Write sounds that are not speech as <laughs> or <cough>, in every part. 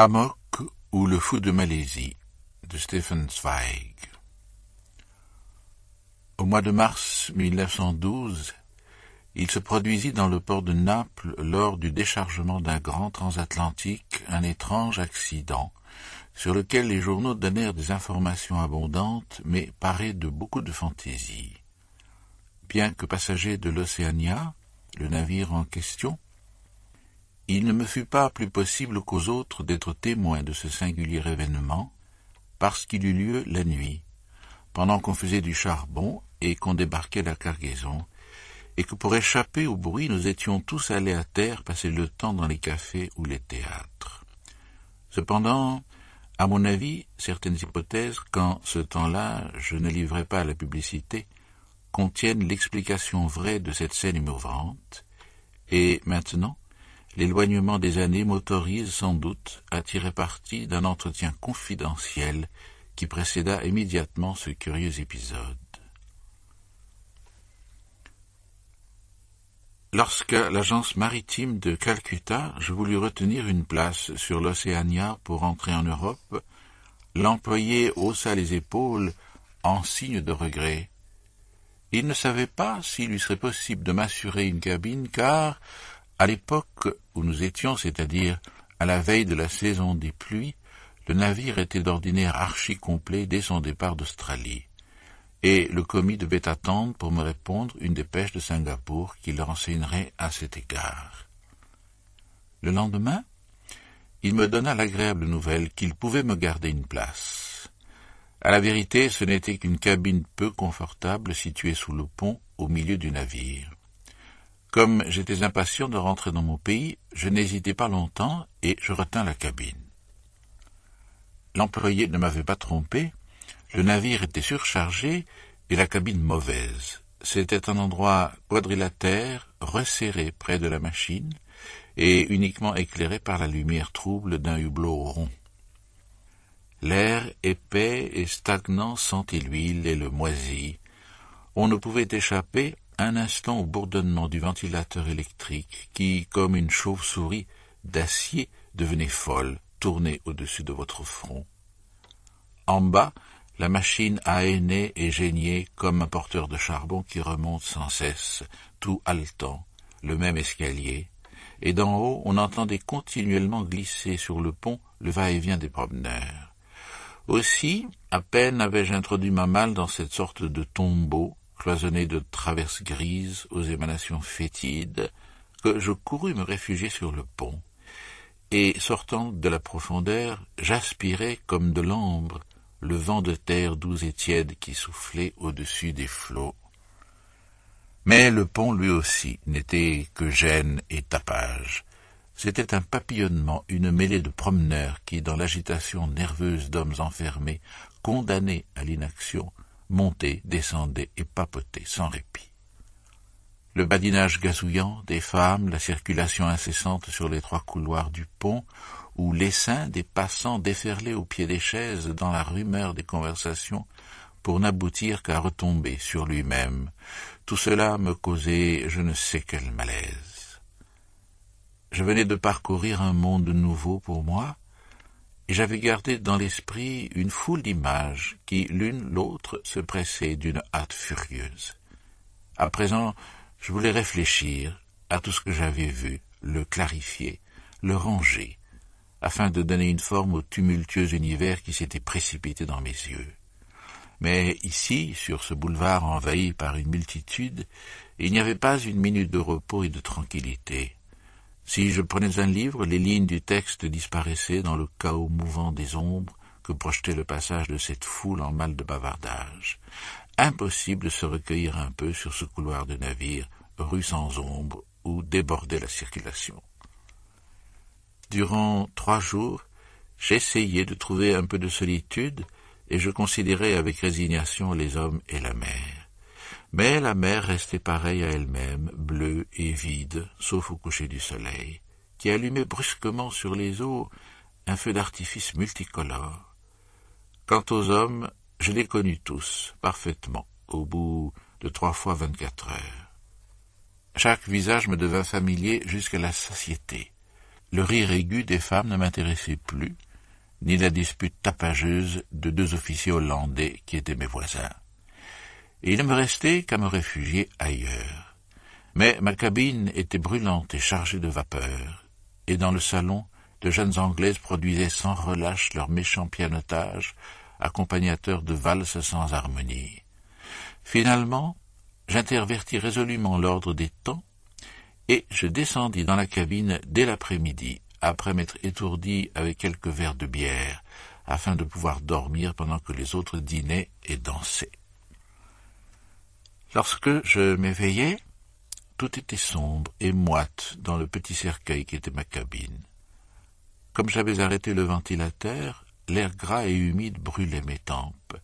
Amok ou le fou de Malaisie de Stephen Zweig. Au mois de mars 1912, il se produisit dans le port de Naples lors du déchargement d'un grand transatlantique un étrange accident sur lequel les journaux donnèrent des informations abondantes mais parées de beaucoup de fantaisie. Bien que passager de l'Océania, le navire en question, il ne me fut pas plus possible qu'aux autres d'être témoin de ce singulier événement, parce qu'il eut lieu la nuit, pendant qu'on faisait du charbon et qu'on débarquait la cargaison, et que pour échapper au bruit nous étions tous allés à terre passer le temps dans les cafés ou les théâtres. Cependant, à mon avis, certaines hypothèses, quand ce temps-là je ne livrais pas à la publicité, contiennent l'explication vraie de cette scène émouvante, et maintenant, l'éloignement des années m'autorise sans doute à tirer parti d'un entretien confidentiel qui précéda immédiatement ce curieux épisode. Lorsque l'agence maritime de Calcutta, je voulus retenir une place sur l'Océania pour entrer en Europe, l'employé haussa les épaules en signe de regret. Il ne savait pas s'il lui serait possible de m'assurer une cabine, car, à l'époque où nous étions, c'est-à-dire à la veille de la saison des pluies, le navire était d'ordinaire archi complet dès son départ d'Australie, et le commis devait attendre pour me répondre une dépêche de Singapour qui le renseignerait à cet égard. Le lendemain, il me donna l'agréable nouvelle qu'il pouvait me garder une place. À la vérité, ce n'était qu'une cabine peu confortable située sous le pont au milieu du navire. Comme j'étais impatient de rentrer dans mon pays, je n'hésitai pas longtemps et je retins la cabine. L'employé ne m'avait pas trompé, le navire était surchargé et la cabine mauvaise. C'était un endroit quadrilatère, resserré près de la machine, et uniquement éclairé par la lumière trouble d'un hublot rond. L'air épais et stagnant sentit l'huile et le moisi. On ne pouvait échapper un instant au bourdonnement du ventilateur électrique qui, comme une chauve-souris d'acier, devenait folle, tournée au-dessus de votre front. En bas, la machine a aîné et gêné comme un porteur de charbon qui remonte sans cesse, tout haletant, le même escalier, et d'en haut on entendait continuellement glisser sur le pont le va-et-vient des promeneurs. Aussi, à peine avais-je introduit ma malle dans cette sorte de tombeau, cloisonné de traverses grises aux émanations fétides, que je courus me réfugier sur le pont, et, sortant de la profondeur, j'aspirai comme de l'ambre le vent de terre doux et tiède qui soufflait au-dessus des flots. Mais le pont, lui aussi, n'était que gêne et tapage. C'était un papillonnement, une mêlée de promeneurs qui, dans l'agitation nerveuse d'hommes enfermés, condamnés à l'inaction, montaient, descendait et papotait sans répit. Le badinage gazouillant des femmes, la circulation incessante sur les trois couloirs du pont, ou l'essaim des passants déferlés au pied des chaises dans la rumeur des conversations pour n'aboutir qu'à retomber sur lui-même. Tout cela me causait je ne sais quel malaise. Je venais de parcourir un monde nouveau pour moi, j'avais gardé dans l'esprit une foule d'images qui, l'une l'autre, se pressaient d'une hâte furieuse. À présent, je voulais réfléchir à tout ce que j'avais vu, le clarifier, le ranger, afin de donner une forme au tumultueux univers qui s'était précipité dans mes yeux. Mais ici, sur ce boulevard envahi par une multitude, il n'y avait pas une minute de repos et de tranquillité. Si je prenais un livre, les lignes du texte disparaissaient dans le chaos mouvant des ombres que projetait le passage de cette foule en mal de bavardage. Impossible de se recueillir un peu sur ce couloir de navire, rue sans ombre, où débordait la circulation. Durant trois jours, j'essayais de trouver un peu de solitude, et je considérais avec résignation les hommes et la mer. Mais la mer restait pareille à elle-même, bleue et vide, sauf au coucher du soleil, qui allumait brusquement sur les eaux un feu d'artifice multicolore. Quant aux hommes, je les connus tous, parfaitement, au bout de trois fois vingt-quatre heures. Chaque visage me devint familier jusqu'à la satiété. Le rire aigu des femmes ne m'intéressait plus, ni la dispute tapageuse de deux officiers hollandais qui étaient mes voisins il ne me restait qu'à me réfugier ailleurs. Mais ma cabine était brûlante et chargée de vapeur, et dans le salon, de jeunes Anglaises produisaient sans relâche leur méchant pianotage, accompagnateur de valses sans harmonie. Finalement, j'intervertis résolument l'ordre des temps, et je descendis dans la cabine dès l'après-midi, après m'être étourdi avec quelques verres de bière, afin de pouvoir dormir pendant que les autres dînaient et dansaient. Lorsque je m'éveillais, tout était sombre et moite dans le petit cercueil qui était ma cabine. Comme j'avais arrêté le ventilateur, l'air gras et humide brûlait mes tempes.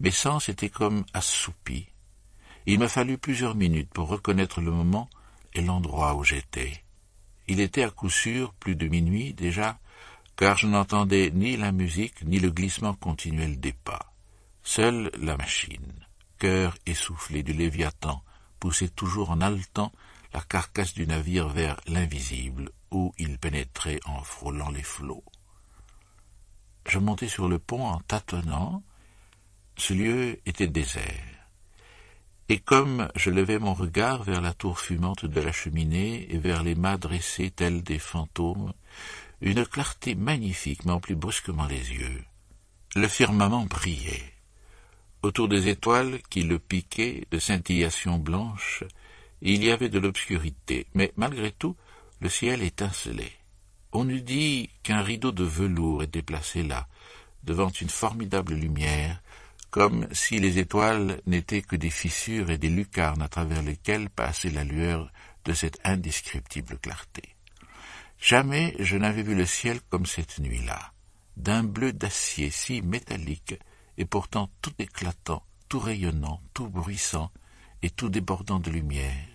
Mes sens étaient comme assoupis. Il m'a fallu plusieurs minutes pour reconnaître le moment et l'endroit où j'étais. Il était à coup sûr plus de minuit déjà, car je n'entendais ni la musique ni le glissement continuel des pas. Seule la machine cœur essoufflé du Léviathan poussait toujours en haletant la carcasse du navire vers l'invisible, où il pénétrait en frôlant les flots. Je montai sur le pont en tâtonnant. Ce lieu était désert. Et comme je levais mon regard vers la tour fumante de la cheminée et vers les mâts dressés tels des fantômes, une clarté magnifique m'emplit brusquement les yeux. Le firmament brillait. Autour des étoiles qui le piquaient de scintillations blanches, il y avait de l'obscurité, mais malgré tout, le ciel étincelait. On eût dit qu'un rideau de velours était placé là, devant une formidable lumière, comme si les étoiles n'étaient que des fissures et des lucarnes à travers lesquelles passait la lueur de cette indescriptible clarté. Jamais je n'avais vu le ciel comme cette nuit-là, d'un bleu d'acier si métallique et pourtant tout éclatant, tout rayonnant, tout bruissant, et tout débordant de lumière,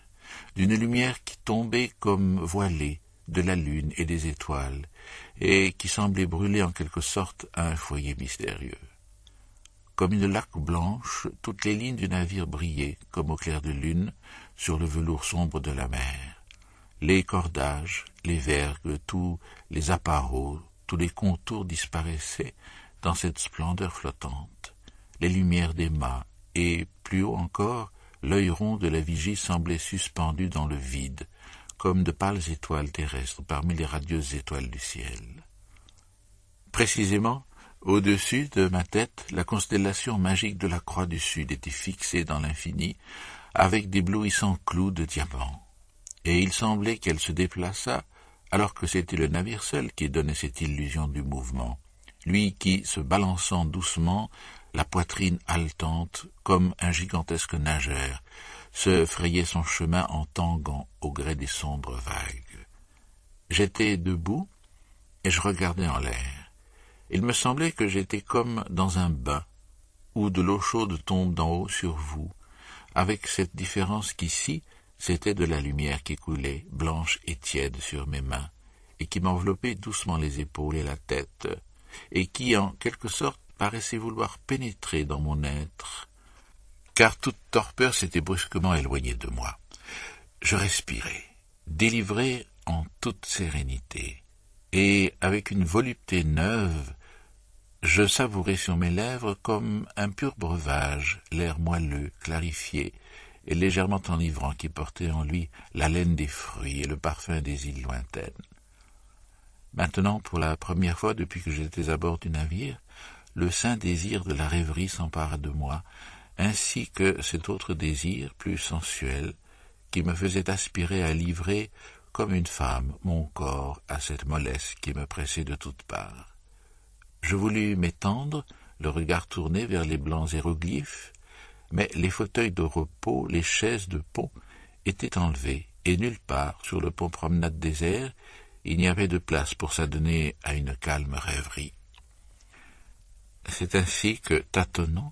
d'une lumière qui tombait comme voilée de la lune et des étoiles, et qui semblait brûler en quelque sorte à un foyer mystérieux. Comme une laque blanche, toutes les lignes du navire brillaient, comme au clair de lune, sur le velours sombre de la mer. Les cordages, les vergues, tous les appareaux, tous les contours disparaissaient dans cette splendeur flottante, les lumières des mâts, et, plus haut encore, l'œil rond de la vigie semblait suspendu dans le vide, comme de pâles étoiles terrestres parmi les radieuses étoiles du ciel. Précisément, au-dessus de ma tête, la constellation magique de la Croix du Sud était fixée dans l'infini avec d'éblouissants clous de diamant, et il semblait qu'elle se déplaçât alors que c'était le navire seul qui donnait cette illusion du mouvement lui qui, se balançant doucement, la poitrine haletante, comme un gigantesque nageur, se frayait son chemin en tanguant au gré des sombres vagues. J'étais debout, et je regardais en l'air. Il me semblait que j'étais comme dans un bain, où de l'eau chaude tombe d'en haut sur vous, avec cette différence qu'ici, c'était de la lumière qui coulait, blanche et tiède, sur mes mains, et qui m'enveloppait doucement les épaules et la tête, et qui, en quelque sorte, paraissait vouloir pénétrer dans mon être, car toute torpeur s'était brusquement éloignée de moi. Je respirais, délivré en toute sérénité, et avec une volupté neuve, je savourais sur mes lèvres comme un pur breuvage l'air moelleux, clarifié et légèrement enivrant qui portait en lui la laine des fruits et le parfum des îles lointaines. Maintenant, pour la première fois depuis que j'étais à bord du navire, le saint désir de la rêverie s'empara de moi, ainsi que cet autre désir, plus sensuel, qui me faisait aspirer à livrer, comme une femme, mon corps à cette mollesse qui me pressait de toutes parts. Je voulus m'étendre, le regard tourné vers les blancs hiéroglyphes, mais les fauteuils de repos, les chaises de pont étaient enlevés, et nulle part, sur le pont promenade désert, il n'y avait de place pour s'adonner à une calme rêverie. C'est ainsi que, tâtonnant,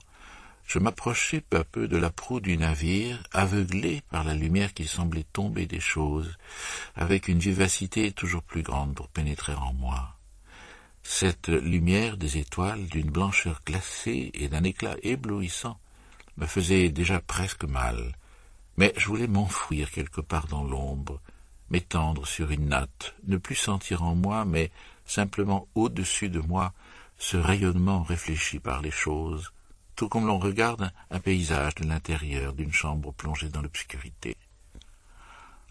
je m'approchais peu à peu de la proue du navire, aveuglé par la lumière qui semblait tomber des choses, avec une vivacité toujours plus grande pour pénétrer en moi. Cette lumière des étoiles, d'une blancheur glacée et d'un éclat éblouissant, me faisait déjà presque mal, mais je voulais m'enfouir quelque part dans l'ombre, m'étendre sur une natte, ne plus sentir en moi, mais simplement au-dessus de moi, ce rayonnement réfléchi par les choses, tout comme l'on regarde un paysage de l'intérieur d'une chambre plongée dans l'obscurité.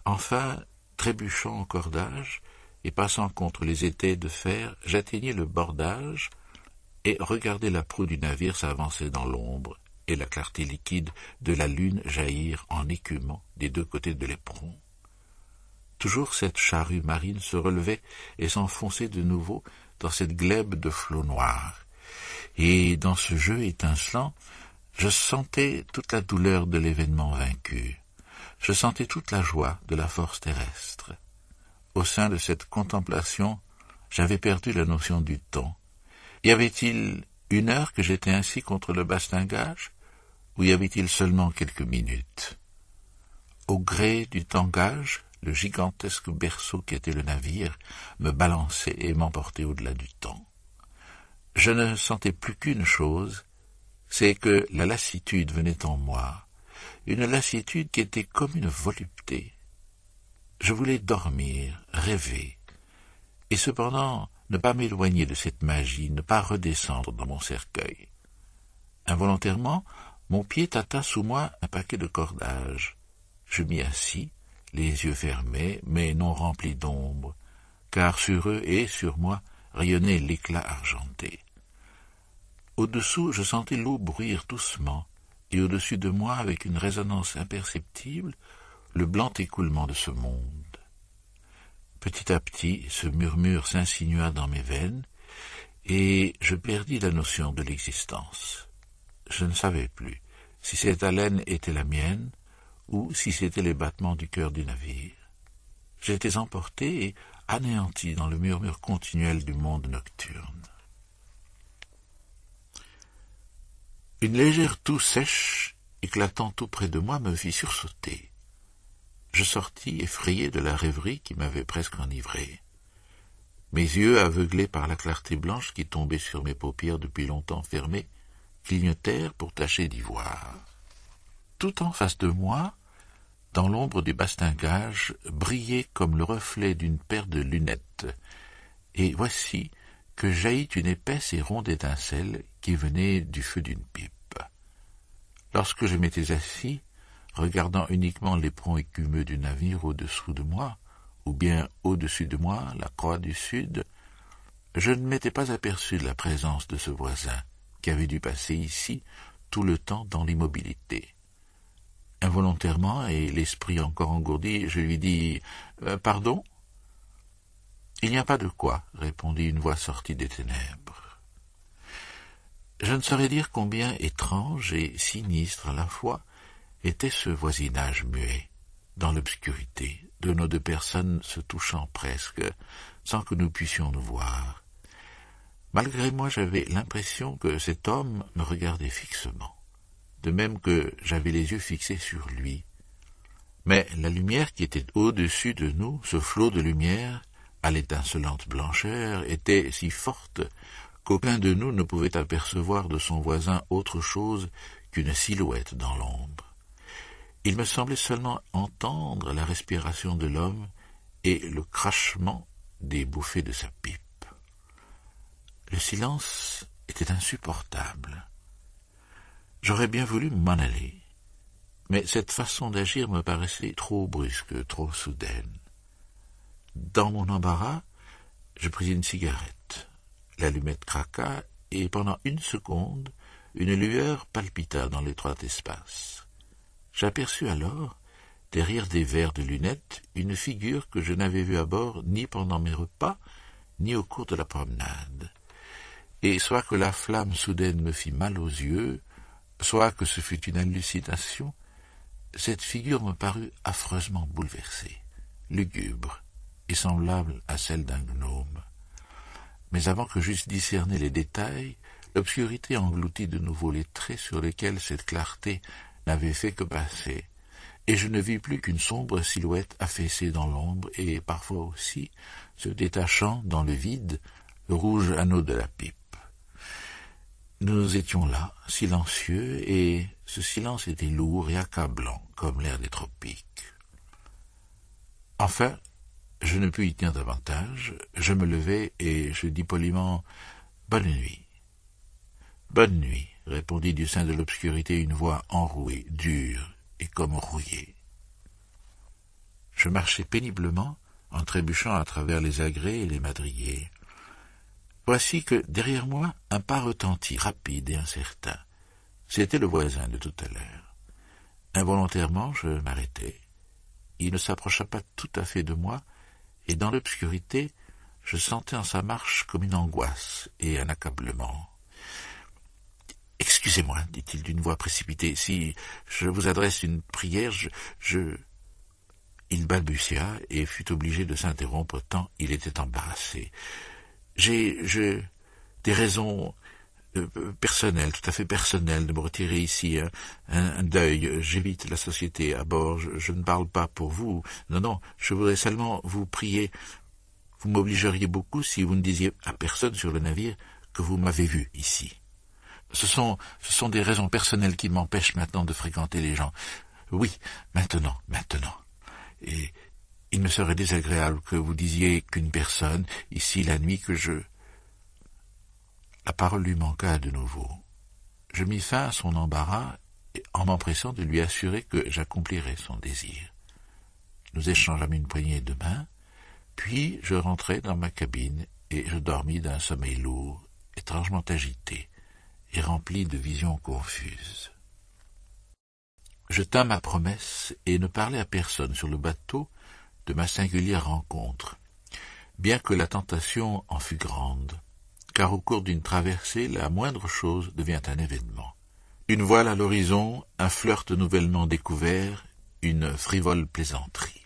Enfin, trébuchant en cordage et passant contre les étais de fer, j'atteignais le bordage et regardais la proue du navire s'avancer dans l'ombre et la clarté liquide de la lune jaillir en écumant des deux côtés de l'éperon. Toujours cette charrue marine se relevait et s'enfonçait de nouveau dans cette glèbe de flots noirs. Et dans ce jeu étincelant, je sentais toute la douleur de l'événement vaincu. Je sentais toute la joie de la force terrestre. Au sein de cette contemplation, j'avais perdu la notion du temps. Y avait-il une heure que j'étais ainsi contre le bastingage, ou y avait-il seulement quelques minutes Au gré du tangage, le gigantesque berceau qui était le navire, me balançait et m'emportait au-delà du temps. Je ne sentais plus qu'une chose, c'est que la lassitude venait en moi, une lassitude qui était comme une volupté. Je voulais dormir, rêver, et cependant ne pas m'éloigner de cette magie, ne pas redescendre dans mon cercueil. Involontairement, mon pied tâta sous moi un paquet de cordages. Je m'y assis, les yeux fermés, mais non remplis d'ombre, car sur eux et sur moi rayonnait l'éclat argenté. Au-dessous, je sentais l'eau bruire doucement, et au-dessus de moi, avec une résonance imperceptible, le blanc écoulement de ce monde. Petit à petit, ce murmure s'insinua dans mes veines, et je perdis la notion de l'existence. Je ne savais plus si cette haleine était la mienne, ou si c'étaient les battements du cœur du navire. J'étais emporté et anéanti dans le murmure continuel du monde nocturne. Une légère toux sèche, éclatant tout près de moi, me fit sursauter. Je sortis effrayé de la rêverie qui m'avait presque enivré. Mes yeux, aveuglés par la clarté blanche qui tombait sur mes paupières depuis longtemps fermées, clignotèrent pour tâcher d'y voir tout en face de moi, dans l'ombre du bastingage, brillait comme le reflet d'une paire de lunettes. Et voici que jaillit une épaisse et ronde étincelle qui venait du feu d'une pipe. Lorsque je m'étais assis, regardant uniquement l'éperon écumeux du navire au-dessous de moi, ou bien au-dessus de moi, la croix du sud, je ne m'étais pas aperçu de la présence de ce voisin, qui avait dû passer ici tout le temps dans l'immobilité involontairement, et l'esprit encore engourdi, je lui dis euh, Pardon Il n'y a pas de quoi, répondit une voix sortie des ténèbres. Je ne saurais dire combien étrange et sinistre à la fois était ce voisinage muet, dans l'obscurité, de nos deux personnes se touchant presque, sans que nous puissions nous voir. Malgré moi, j'avais l'impression que cet homme me regardait fixement de même que j'avais les yeux fixés sur lui. Mais la lumière qui était au-dessus de nous, ce flot de lumière, à l'étincelante blancheur, était si forte qu'aucun de nous ne pouvait apercevoir de son voisin autre chose qu'une silhouette dans l'ombre. Il me semblait seulement entendre la respiration de l'homme et le crachement des bouffées de sa pipe. Le silence était insupportable. J'aurais bien voulu m'en aller, mais cette façon d'agir me paraissait trop brusque, trop soudaine. Dans mon embarras, je pris une cigarette. L'allumette craqua, et pendant une seconde, une lueur palpita dans l'étroit espace. J'aperçus alors, derrière des verres de lunettes, une figure que je n'avais vue à bord ni pendant mes repas, ni au cours de la promenade. Et soit que la flamme soudaine me fît mal aux yeux, soit que ce fût une hallucination, cette figure me parut affreusement bouleversée, lugubre et semblable à celle d'un gnome. Mais avant que j'eusse discerné les détails, l'obscurité engloutit de nouveau les traits sur lesquels cette clarté n'avait fait que passer, et je ne vis plus qu'une sombre silhouette affaissée dans l'ombre et parfois aussi se détachant dans le vide le rouge anneau de la pipe. Nous étions là, silencieux, et ce silence était lourd et accablant, comme l'air des tropiques. Enfin, je ne pus y tenir davantage, je me levai et je dis poliment Bonne nuit. Bonne nuit, répondit du sein de l'obscurité une voix enrouée, dure et comme rouillée. Je marchai péniblement en trébuchant à travers les agrès et les madriers. Voici que, derrière moi, un pas retentit, rapide et incertain. C'était le voisin de tout à l'heure. Involontairement, je m'arrêtai. Il ne s'approcha pas tout à fait de moi, et dans l'obscurité, je sentais en sa marche comme une angoisse et un accablement. Excusez-moi, dit-il d'une voix précipitée, si je vous adresse une prière, je, je... Il balbutia et fut obligé de s'interrompre tant il était embarrassé j'ai des raisons euh, personnelles, tout à fait personnelles, de me retirer ici hein. un, deuil. J'évite la société à bord. Je, je, ne parle pas pour vous. Non, non. Je voudrais seulement vous prier. Vous m'obligeriez beaucoup si vous ne disiez à personne sur le navire que vous m'avez vu ici. Ce sont, ce sont des raisons personnelles qui m'empêchent maintenant de fréquenter les gens. Oui, maintenant, maintenant. Et il me serait désagréable que vous disiez qu'une personne, ici la nuit que je... La parole lui manqua de nouveau. Je mis fin à son embarras en m'empressant de lui assurer que j'accomplirais son désir. Nous échangeâmes une poignée de mains, puis je rentrai dans ma cabine et je dormis d'un sommeil lourd, étrangement agité et rempli de visions confuses. Je tins ma promesse et ne parlai à personne sur le bateau de ma singulière rencontre, bien que la tentation en fût grande, car au cours d'une traversée la moindre chose devient un événement. Une voile à l'horizon, un flirt nouvellement découvert, une frivole plaisanterie.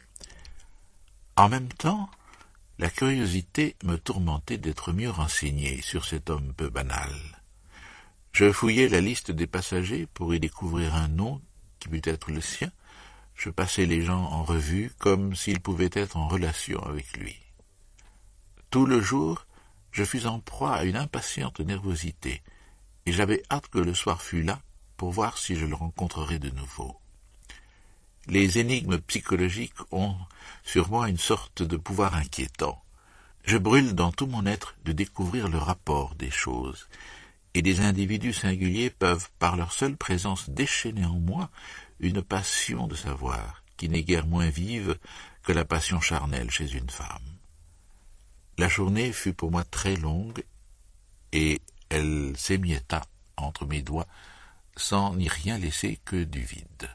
En même temps, la curiosité me tourmentait d'être mieux renseigné sur cet homme peu banal. Je fouillais la liste des passagers pour y découvrir un nom qui pût être le sien, je passais les gens en revue comme s'ils pouvaient être en relation avec lui. Tout le jour, je fus en proie à une impatiente nervosité, et j'avais hâte que le soir fût là pour voir si je le rencontrerais de nouveau. Les énigmes psychologiques ont sur moi une sorte de pouvoir inquiétant. Je brûle dans tout mon être de découvrir le rapport des choses, et des individus singuliers peuvent, par leur seule présence, déchaîner en moi une passion de savoir qui n'est guère moins vive que la passion charnelle chez une femme. La journée fut pour moi très longue et elle s'émietta entre mes doigts sans n'y rien laisser que du vide.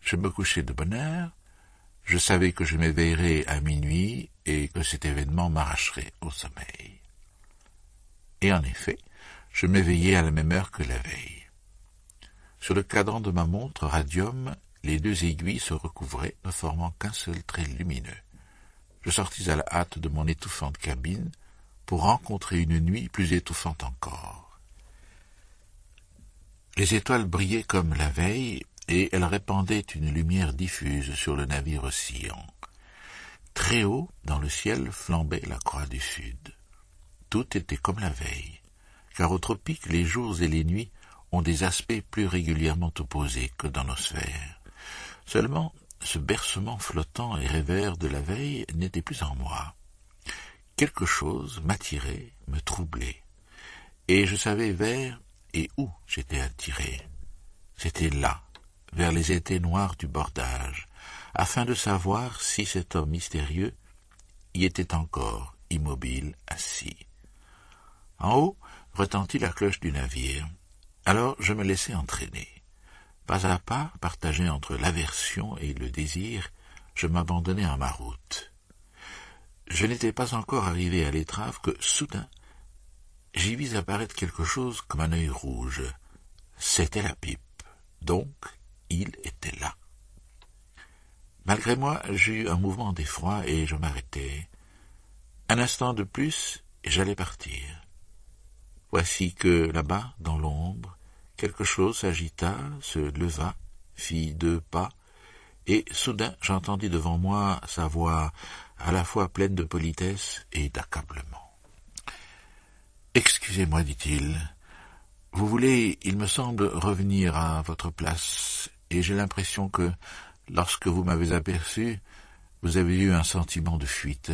Je me couchai de bonne heure, je savais que je m'éveillerais à minuit et que cet événement m'arracherait au sommeil. Et en effet, je m'éveillais à la même heure que la veille. Sur le cadran de ma montre radium, les deux aiguilles se recouvraient, ne formant qu'un seul trait lumineux. Je sortis à la hâte de mon étouffante cabine pour rencontrer une nuit plus étouffante encore. Les étoiles brillaient comme la veille, et elles répandaient une lumière diffuse sur le navire oscillant. Très haut, dans le ciel, flambait la croix du sud. Tout était comme la veille, car au tropique les jours et les nuits ont des aspects plus régulièrement opposés que dans nos sphères. Seulement, ce bercement flottant et rêveur de la veille n'était plus en moi. Quelque chose m'attirait, me troublait, et je savais vers et où j'étais attiré. C'était là, vers les étés noirs du bordage, afin de savoir si cet homme mystérieux y était encore immobile assis. En haut retentit la cloche du navire. Alors je me laissais entraîner. Pas à pas, partagé entre l'aversion et le désir, je m'abandonnais à ma route. Je n'étais pas encore arrivé à l'étrave que, soudain, j'y vis apparaître quelque chose comme un œil rouge. C'était la pipe. Donc, il était là. Malgré moi, j'eus un mouvement d'effroi et je m'arrêtai. Un instant de plus, et j'allais partir. Voici que, là-bas, dans l'ombre, Quelque chose s'agita, se leva, fit deux pas, et soudain j'entendis devant moi sa voix à la fois pleine de politesse et d'accablement. Excusez-moi, dit-il. Vous voulez, il me semble, revenir à votre place, et j'ai l'impression que, lorsque vous m'avez aperçu, vous avez eu un sentiment de fuite.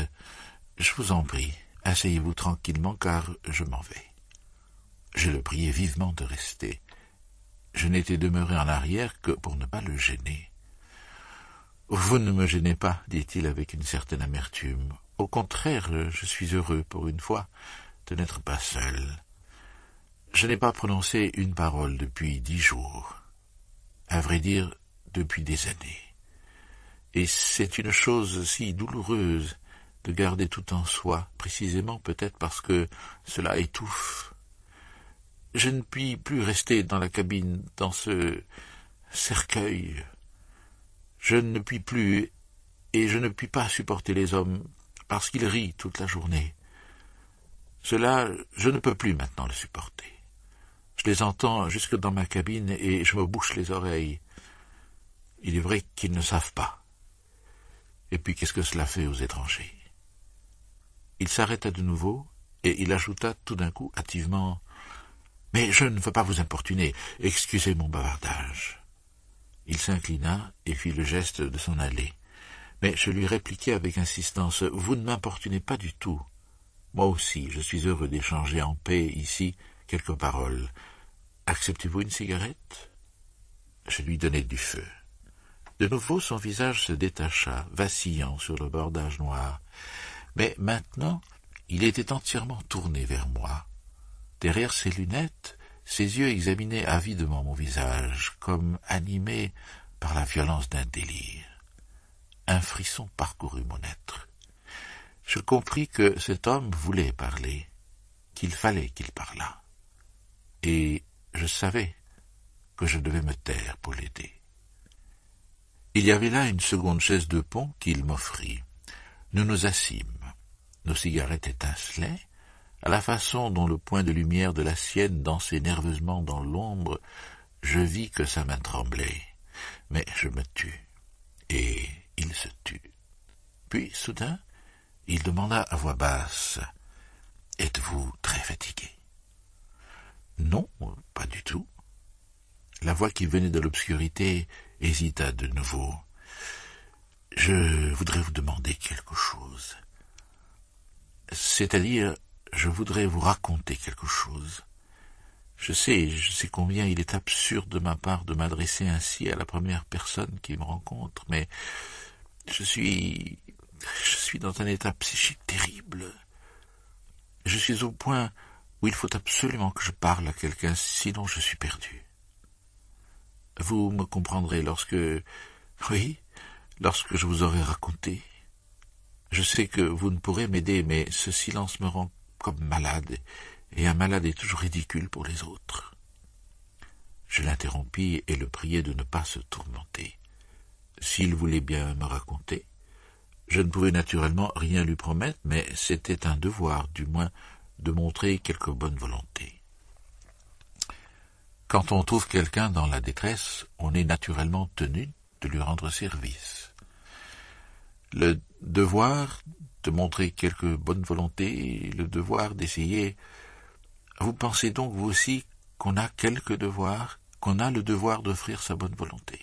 Je vous en prie, asseyez-vous tranquillement, car je m'en vais. Je le priai vivement de rester je n'étais demeuré en arrière que pour ne pas le gêner. Vous ne me gênez pas, dit-il avec une certaine amertume. Au contraire, je suis heureux, pour une fois, de n'être pas seul. Je n'ai pas prononcé une parole depuis dix jours. À vrai dire, depuis des années. Et c'est une chose si douloureuse de garder tout en soi, précisément peut-être parce que cela étouffe je ne puis plus rester dans la cabine, dans ce cercueil. Je ne puis plus, et je ne puis pas supporter les hommes, parce qu'ils rient toute la journée. Cela, je ne peux plus maintenant le supporter. Je les entends jusque dans ma cabine et je me bouche les oreilles. Il est vrai qu'ils ne savent pas. Et puis qu'est-ce que cela fait aux étrangers Il s'arrêta de nouveau et il ajouta tout d'un coup hâtivement mais je ne veux pas vous importuner. Excusez mon bavardage. Il s'inclina et fit le geste de s'en aller. Mais je lui répliquai avec insistance. Vous ne m'importunez pas du tout. Moi aussi, je suis heureux d'échanger en paix ici quelques paroles. Acceptez-vous une cigarette Je lui donnai du feu. De nouveau, son visage se détacha, vacillant sur le bordage noir. Mais maintenant, il était entièrement tourné vers moi, Derrière ses lunettes, ses yeux examinaient avidement mon visage, comme animés par la violence d'un délire. Un frisson parcourut mon être. Je compris que cet homme voulait parler, qu'il fallait qu'il parlât. Et je savais que je devais me taire pour l'aider. Il y avait là une seconde chaise de pont qu'il m'offrit. Nous nous assîmes. Nos cigarettes étincelaient, à la façon dont le point de lumière de la sienne dansait nerveusement dans l'ombre, je vis que sa main tremblait. Mais je me tus. Et il se tut. Puis, soudain, il demanda à voix basse Êtes-vous très fatigué Non, pas du tout. La voix qui venait de l'obscurité hésita de nouveau. Je voudrais vous demander quelque chose. C'est-à-dire, je voudrais vous raconter quelque chose. Je sais, je sais combien il est absurde de ma part de m'adresser ainsi à la première personne qui me rencontre, mais je suis je suis dans un état psychique terrible. Je suis au point où il faut absolument que je parle à quelqu'un, sinon je suis perdu. Vous me comprendrez lorsque oui, lorsque je vous aurai raconté. Je sais que vous ne pourrez m'aider, mais ce silence me rend comme malade, et un malade est toujours ridicule pour les autres. Je l'interrompis et le priai de ne pas se tourmenter. S'il voulait bien me raconter, je ne pouvais naturellement rien lui promettre, mais c'était un devoir, du moins, de montrer quelque bonne volonté. Quand on trouve quelqu'un dans la détresse, on est naturellement tenu de lui rendre service. Le devoir montrer quelque bonne volonté et le devoir d'essayer. Vous pensez donc, vous aussi, qu'on a quelque devoir, qu'on a le devoir d'offrir sa bonne volonté.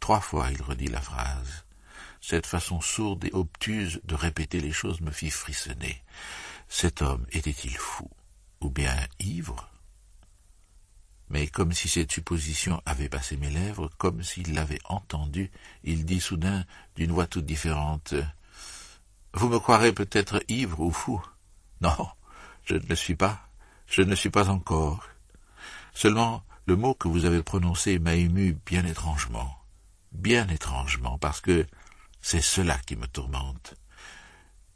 Trois fois il redit la phrase. Cette façon sourde et obtuse de répéter les choses me fit frissonner. Cet homme était-il fou ou bien ivre Mais comme si cette supposition avait passé mes lèvres, comme s'il l'avait entendue, il dit soudain, d'une voix toute différente vous me croirez peut-être ivre ou fou. Non, je ne le suis pas. Je ne suis pas encore. Seulement, le mot que vous avez prononcé m'a ému bien étrangement. Bien étrangement, parce que c'est cela qui me tourmente.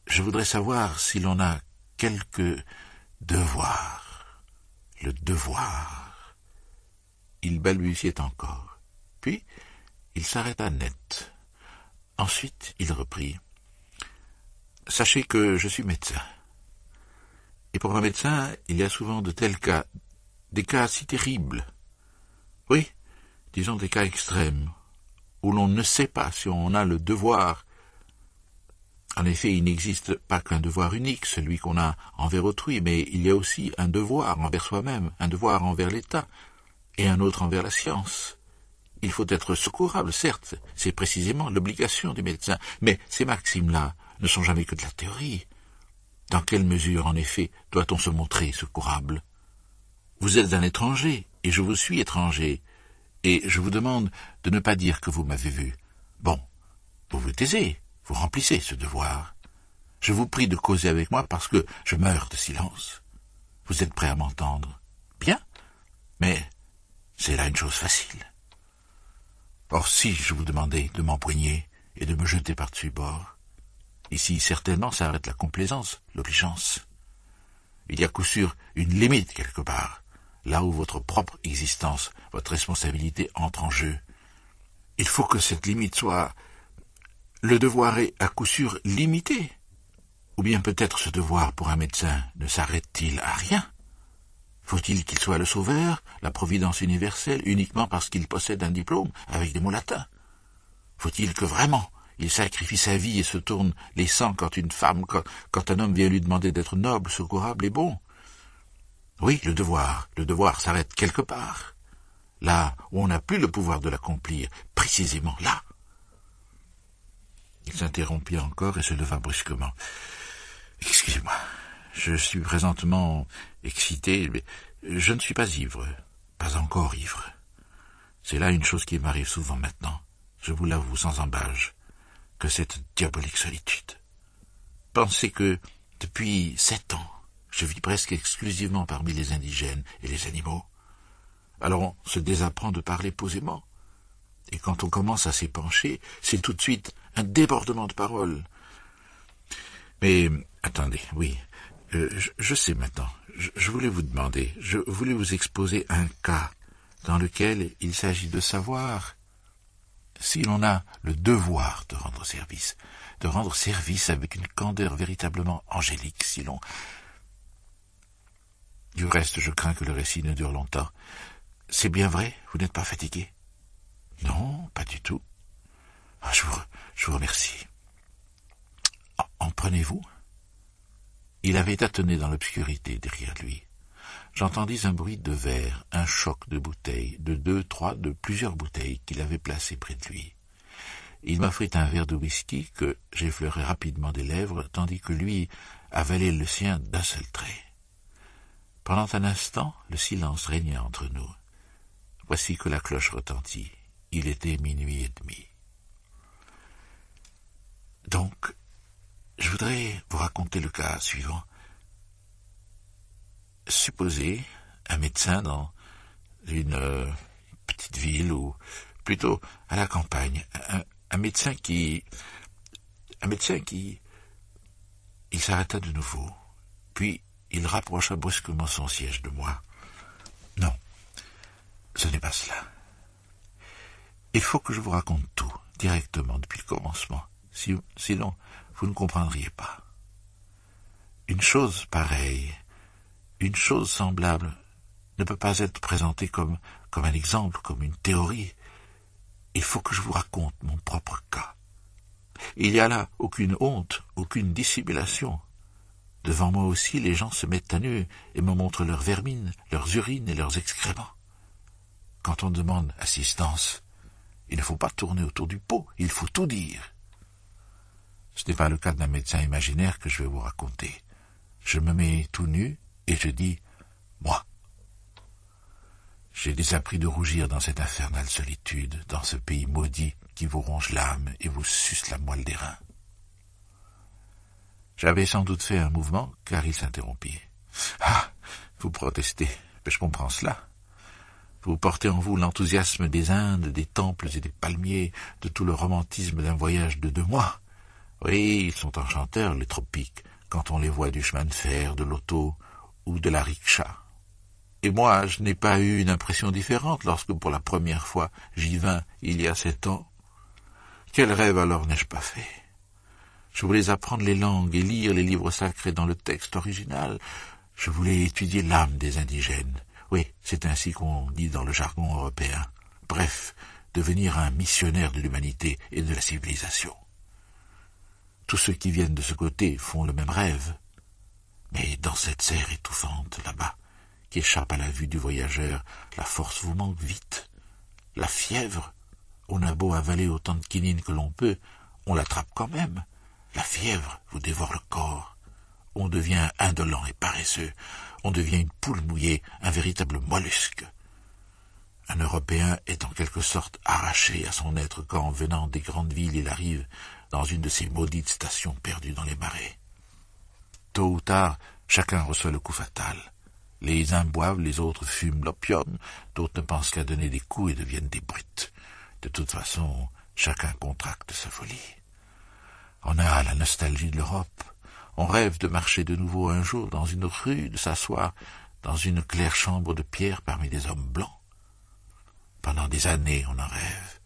Je voudrais savoir si l'on a quelque devoir. Le devoir. Il balbutiait encore. Puis, il s'arrêta net. Ensuite, il reprit. Sachez que je suis médecin. Et pour un médecin, il y a souvent de tels cas, des cas si terribles. Oui, disons des cas extrêmes, où l'on ne sait pas si on a le devoir. En effet, il n'existe pas qu'un devoir unique, celui qu'on a envers autrui, mais il y a aussi un devoir envers soi-même, un devoir envers l'État, et un autre envers la science. Il faut être secourable, certes, c'est précisément l'obligation du médecin, mais ces maximes-là, ne sont jamais que de la théorie. Dans quelle mesure, en effet, doit-on se montrer secourable Vous êtes un étranger, et je vous suis étranger, et je vous demande de ne pas dire que vous m'avez vu. Bon, vous vous taisez, vous remplissez ce devoir. Je vous prie de causer avec moi parce que je meurs de silence. Vous êtes prêt à m'entendre Bien, mais c'est là une chose facile. Or, si je vous demandais de m'empoigner et de me jeter par-dessus bord, Ici, certainement, ça arrête la complaisance, l'obligeance. Il y a coup sûr une limite quelque part, là où votre propre existence, votre responsabilité entre en jeu. Il faut que cette limite soit... Le devoir est à coup sûr limité. Ou bien peut-être ce devoir pour un médecin ne s'arrête-t-il à rien Faut-il qu'il soit le sauveur, la providence universelle, uniquement parce qu'il possède un diplôme avec des mots latins Faut-il que vraiment il sacrifie sa vie et se tourne les sangs quand une femme, quand, un homme vient lui demander d'être noble, secourable et bon. Oui, le devoir, le devoir s'arrête quelque part, là où on n'a plus le pouvoir de l'accomplir, précisément là. Il s'interrompit encore et se leva brusquement. Excusez-moi, je suis présentement excité, mais je ne suis pas ivre, pas encore ivre. C'est là une chose qui m'arrive souvent maintenant, je vous l'avoue sans embâge que cette diabolique solitude. Pensez que, depuis sept ans, je vis presque exclusivement parmi les indigènes et les animaux. Alors on se désapprend de parler posément. Et quand on commence à s'épancher, c'est tout de suite un débordement de paroles. Mais attendez, oui, euh, je, sais maintenant. je voulais vous demander, je voulais vous exposer un cas dans lequel il s'agit de savoir si l'on a le devoir de rendre service, de rendre service avec une candeur véritablement angélique, si l'on... Du reste, je crains que le récit ne dure longtemps. C'est bien vrai, vous n'êtes pas fatigué Non, pas du tout. Ah, je vous, je vous remercie. En, prenez-vous Il avait tâtonné dans l'obscurité derrière lui j'entendis un bruit de verre, un choc de bouteilles, de deux, trois, de plusieurs bouteilles qu'il avait placées près de lui. Il m'offrit un verre de whisky que j'effleurai rapidement des lèvres, tandis que lui avalait le sien d'un seul trait. Pendant un instant, le silence régnait entre nous. Voici que la cloche retentit. Il était minuit et demi. Donc, je voudrais vous raconter le cas suivant supposé un médecin dans une euh, petite ville ou plutôt à la campagne, un, un médecin qui, un médecin qui, il s'arrêta de nouveau, puis il rapprocha brusquement son siège de moi. Non, ce n'est pas cela. Il faut que je vous raconte tout, directement, depuis le commencement. sinon, vous ne comprendriez pas. Une chose pareille une chose semblable ne peut pas être présentée comme, comme un exemple, comme une théorie. Il faut que je vous raconte mon propre cas. Il n'y a là aucune honte, aucune dissimulation. Devant moi aussi, les gens se mettent à nu et me montrent leurs vermines, leurs urines et leurs excréments. Quand on demande assistance, il ne faut pas tourner autour du pot, il faut tout dire. Ce n'est pas le cas d'un médecin imaginaire que je vais vous raconter. Je me mets tout nu et je dis Moi. J'ai déjà pris de rougir dans cette infernale solitude, dans ce pays maudit qui vous ronge l'âme et vous suce la moelle des reins. J'avais sans doute fait un mouvement, car il s'interrompit. Ah. Vous protestez, mais je comprends cela. Vous portez en vous l'enthousiasme des Indes, des temples et des palmiers, de tout le romantisme d'un voyage de deux mois. Oui, ils sont enchanteurs, les tropiques, quand on les voit du chemin de fer, de l'auto, ou de la riksha. Et moi, je n'ai pas eu une impression différente lorsque pour la première fois j'y vins il y a sept ans. Quel rêve alors n'ai-je pas fait Je voulais apprendre les langues et lire les livres sacrés dans le texte original. Je voulais étudier l'âme des indigènes. Oui, c'est ainsi qu'on dit dans le jargon européen. Bref, devenir un missionnaire de l'humanité et de la civilisation. Tous ceux qui viennent de ce côté font le même rêve. Et dans cette serre étouffante, là-bas, qui échappe à la vue du voyageur, la force vous manque vite. La fièvre, on a beau avaler autant de quinine que l'on peut, on l'attrape quand même. La fièvre vous dévore le corps. On devient indolent et paresseux. On devient une poule mouillée, un véritable mollusque. Un Européen est en quelque sorte arraché à son être quand, venant des grandes villes, il arrive dans une de ces maudites stations perdues dans les marais. Tôt ou tard, chacun reçoit le coup fatal. Les uns boivent, les autres fument l'opium, d'autres ne pensent qu'à donner des coups et deviennent des brutes. De toute façon, chacun contracte sa folie. On a la nostalgie de l'Europe. On rêve de marcher de nouveau un jour dans une rue, de s'asseoir dans une claire chambre de pierre parmi des hommes blancs. Pendant des années, on en rêve.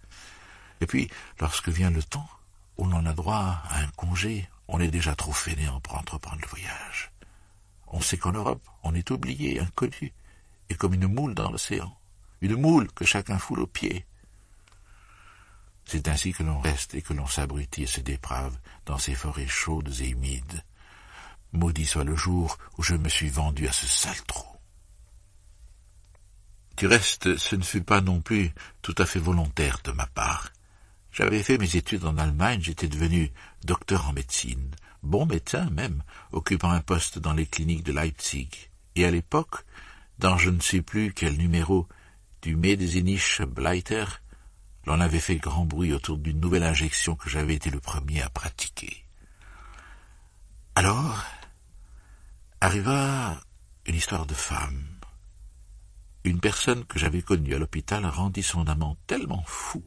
Et puis, lorsque vient le temps, on en a droit à un congé, on est déjà trop fainéant pour entreprendre le voyage. On sait qu'en Europe, on est oublié, inconnu, et comme une moule dans l'océan, une moule que chacun foule aux pieds. C'est ainsi que l'on reste et que l'on s'abrutit et se déprave dans ces forêts chaudes et humides. Maudit soit le jour où je me suis vendu à ce sale trou. Du reste, ce ne fut pas non plus tout à fait volontaire de ma part. J'avais fait mes études en Allemagne, j'étais devenu docteur en médecine, bon médecin même, occupant un poste dans les cliniques de Leipzig. Et à l'époque, dans je ne sais plus quel numéro du Medizinische Bleiter, l'on avait fait grand bruit autour d'une nouvelle injection que j'avais été le premier à pratiquer. Alors, arriva une histoire de femme. Une personne que j'avais connue à l'hôpital rendit son amant tellement fou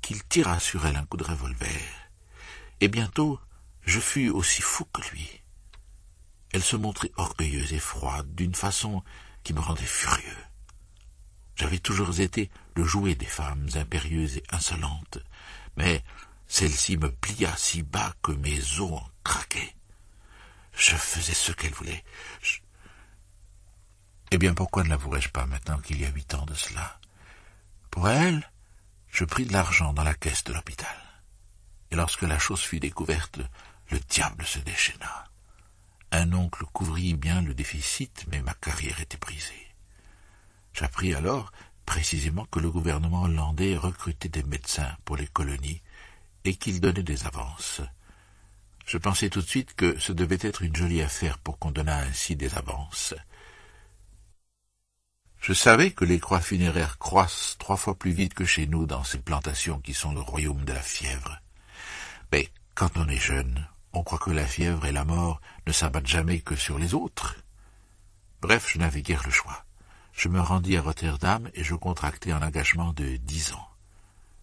qu'il tira sur elle un coup de revolver. Et bientôt, je fus aussi fou que lui. Elle se montrait orgueilleuse et froide d'une façon qui me rendait furieux. J'avais toujours été le jouet des femmes impérieuses et insolentes, mais celle-ci me plia si bas que mes os en craquaient. Je faisais ce qu'elle voulait. Eh bien, pourquoi ne l'avouerais-je pas maintenant qu'il y a huit ans de cela Pour elle, je pris de l'argent dans la caisse de l'hôpital. Et lorsque la chose fut découverte, le diable se déchaîna. Un oncle couvrit bien le déficit, mais ma carrière était brisée. J'appris alors précisément que le gouvernement hollandais recrutait des médecins pour les colonies et qu'il donnait des avances. Je pensai tout de suite que ce devait être une jolie affaire pour qu'on donnât ainsi des avances, je savais que les croix funéraires croissent trois fois plus vite que chez nous dans ces plantations qui sont le royaume de la fièvre. Mais quand on est jeune, on croit que la fièvre et la mort ne s'abattent jamais que sur les autres. Bref, je n'avais guère le choix. Je me rendis à Rotterdam et je contractai un engagement de dix ans.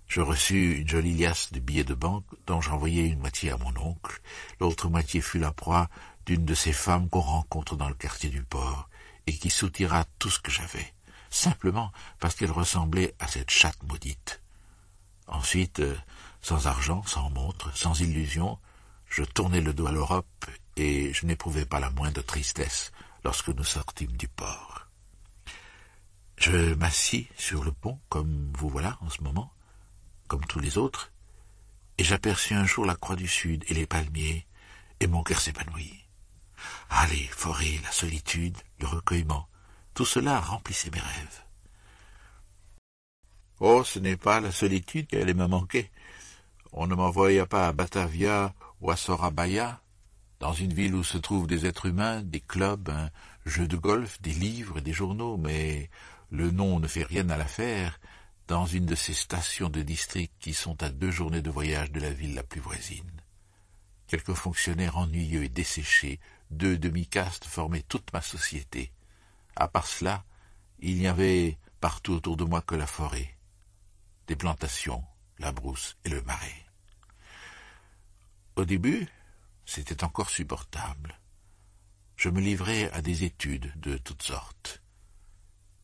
Je reçus une jolie liasse de billets de banque dont j'envoyai une moitié à mon oncle, l'autre moitié fut la proie d'une de ces femmes qu'on rencontre dans le quartier du port, et qui soutira tout ce que j'avais, simplement parce qu'elle ressemblait à cette chatte maudite. Ensuite, euh, sans argent, sans montre, sans illusion, je tournai le dos à l'Europe et je n'éprouvais pas la moindre tristesse lorsque nous sortîmes du port. Je m'assis sur le pont, comme vous voilà en ce moment, comme tous les autres, et j'aperçus un jour la croix du Sud et les palmiers, et mon cœur s'épanouit. « Allez, forêt, la solitude, le recueillement, tout cela remplissait mes rêves. Oh, ce n'est pas la solitude qui allait me manquer. On ne m'envoya pas à Batavia ou à Sorabaya, dans une ville où se trouvent des êtres humains, des clubs, un jeu de golf, des livres et des journaux, mais le nom ne fait rien à l'affaire, dans une de ces stations de district qui sont à deux journées de voyage de la ville la plus voisine. Quelques fonctionnaires ennuyeux et desséchés deux demi-castes formaient toute ma société. À part cela, il n'y avait partout autour de moi que la forêt, des plantations, la brousse et le marais. Au début, c'était encore supportable. Je me livrais à des études de toutes sortes.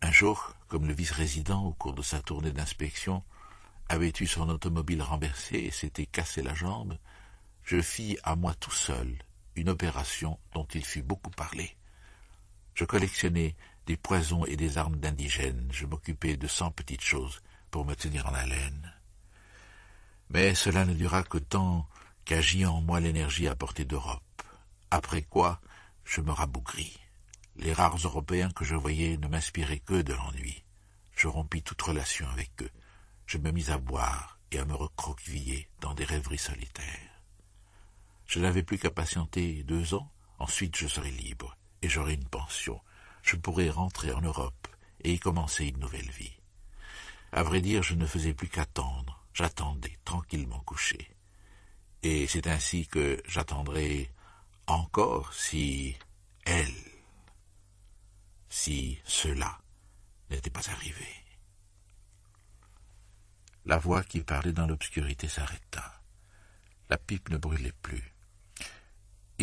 Un jour, comme le vice-résident, au cours de sa tournée d'inspection, avait eu son automobile renversée et s'était cassé la jambe, je fis à moi tout seul une opération dont il fut beaucoup parlé. Je collectionnais des poisons et des armes d'indigènes, je m'occupais de cent petites choses pour me tenir en haleine. Mais cela ne dura que tant qu'agit en moi l'énergie apportée d'Europe, après quoi je me rabougris. Les rares Européens que je voyais ne m'inspiraient que de l'ennui. Je rompis toute relation avec eux. Je me mis à boire et à me recroqueviller dans des rêveries solitaires. Je n'avais plus qu'à patienter deux ans, ensuite je serai libre, et j'aurai une pension. Je pourrais rentrer en Europe et y commencer une nouvelle vie. À vrai dire, je ne faisais plus qu'attendre, j'attendais, tranquillement couché. Et c'est ainsi que j'attendrai encore si elle, si cela n'était pas arrivé. La voix qui parlait dans l'obscurité s'arrêta. La pipe ne brûlait plus.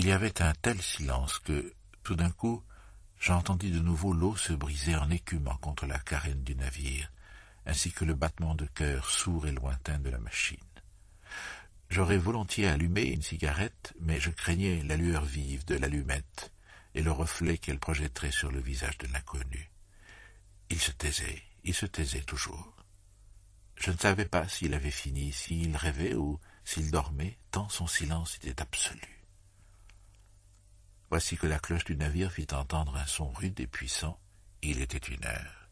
Il y avait un tel silence que, tout d'un coup, j'entendis de nouveau l'eau se briser en écumant contre la carène du navire, ainsi que le battement de cœur sourd et lointain de la machine. J'aurais volontiers allumé une cigarette, mais je craignais la lueur vive de l'allumette et le reflet qu'elle projetterait sur le visage de l'inconnu. Il se taisait, il se taisait toujours. Je ne savais pas s'il avait fini, s'il rêvait ou s'il dormait, tant son silence était absolu. Voici que la cloche du navire fit entendre un son rude et puissant. Il était une heure.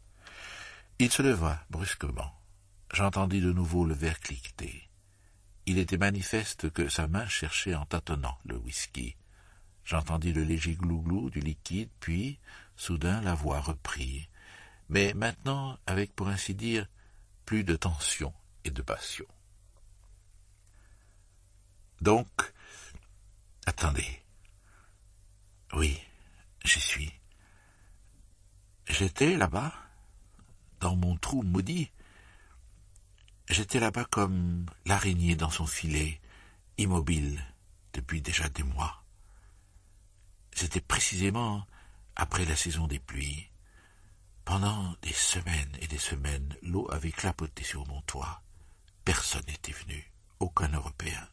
Il se leva brusquement. J'entendis de nouveau le verre cliqueter. Il était manifeste que sa main cherchait en tâtonnant le whisky. J'entendis le léger glouglou du liquide, puis, soudain, la voix reprit. Mais maintenant, avec, pour ainsi dire, plus de tension et de passion. Donc, attendez. Oui, j'y suis. J'étais là-bas, dans mon trou maudit. J'étais là-bas comme l'araignée dans son filet, immobile depuis déjà des mois. C'était précisément après la saison des pluies. Pendant des semaines et des semaines, l'eau avait clapoté sur mon toit. Personne n'était venu, aucun Européen.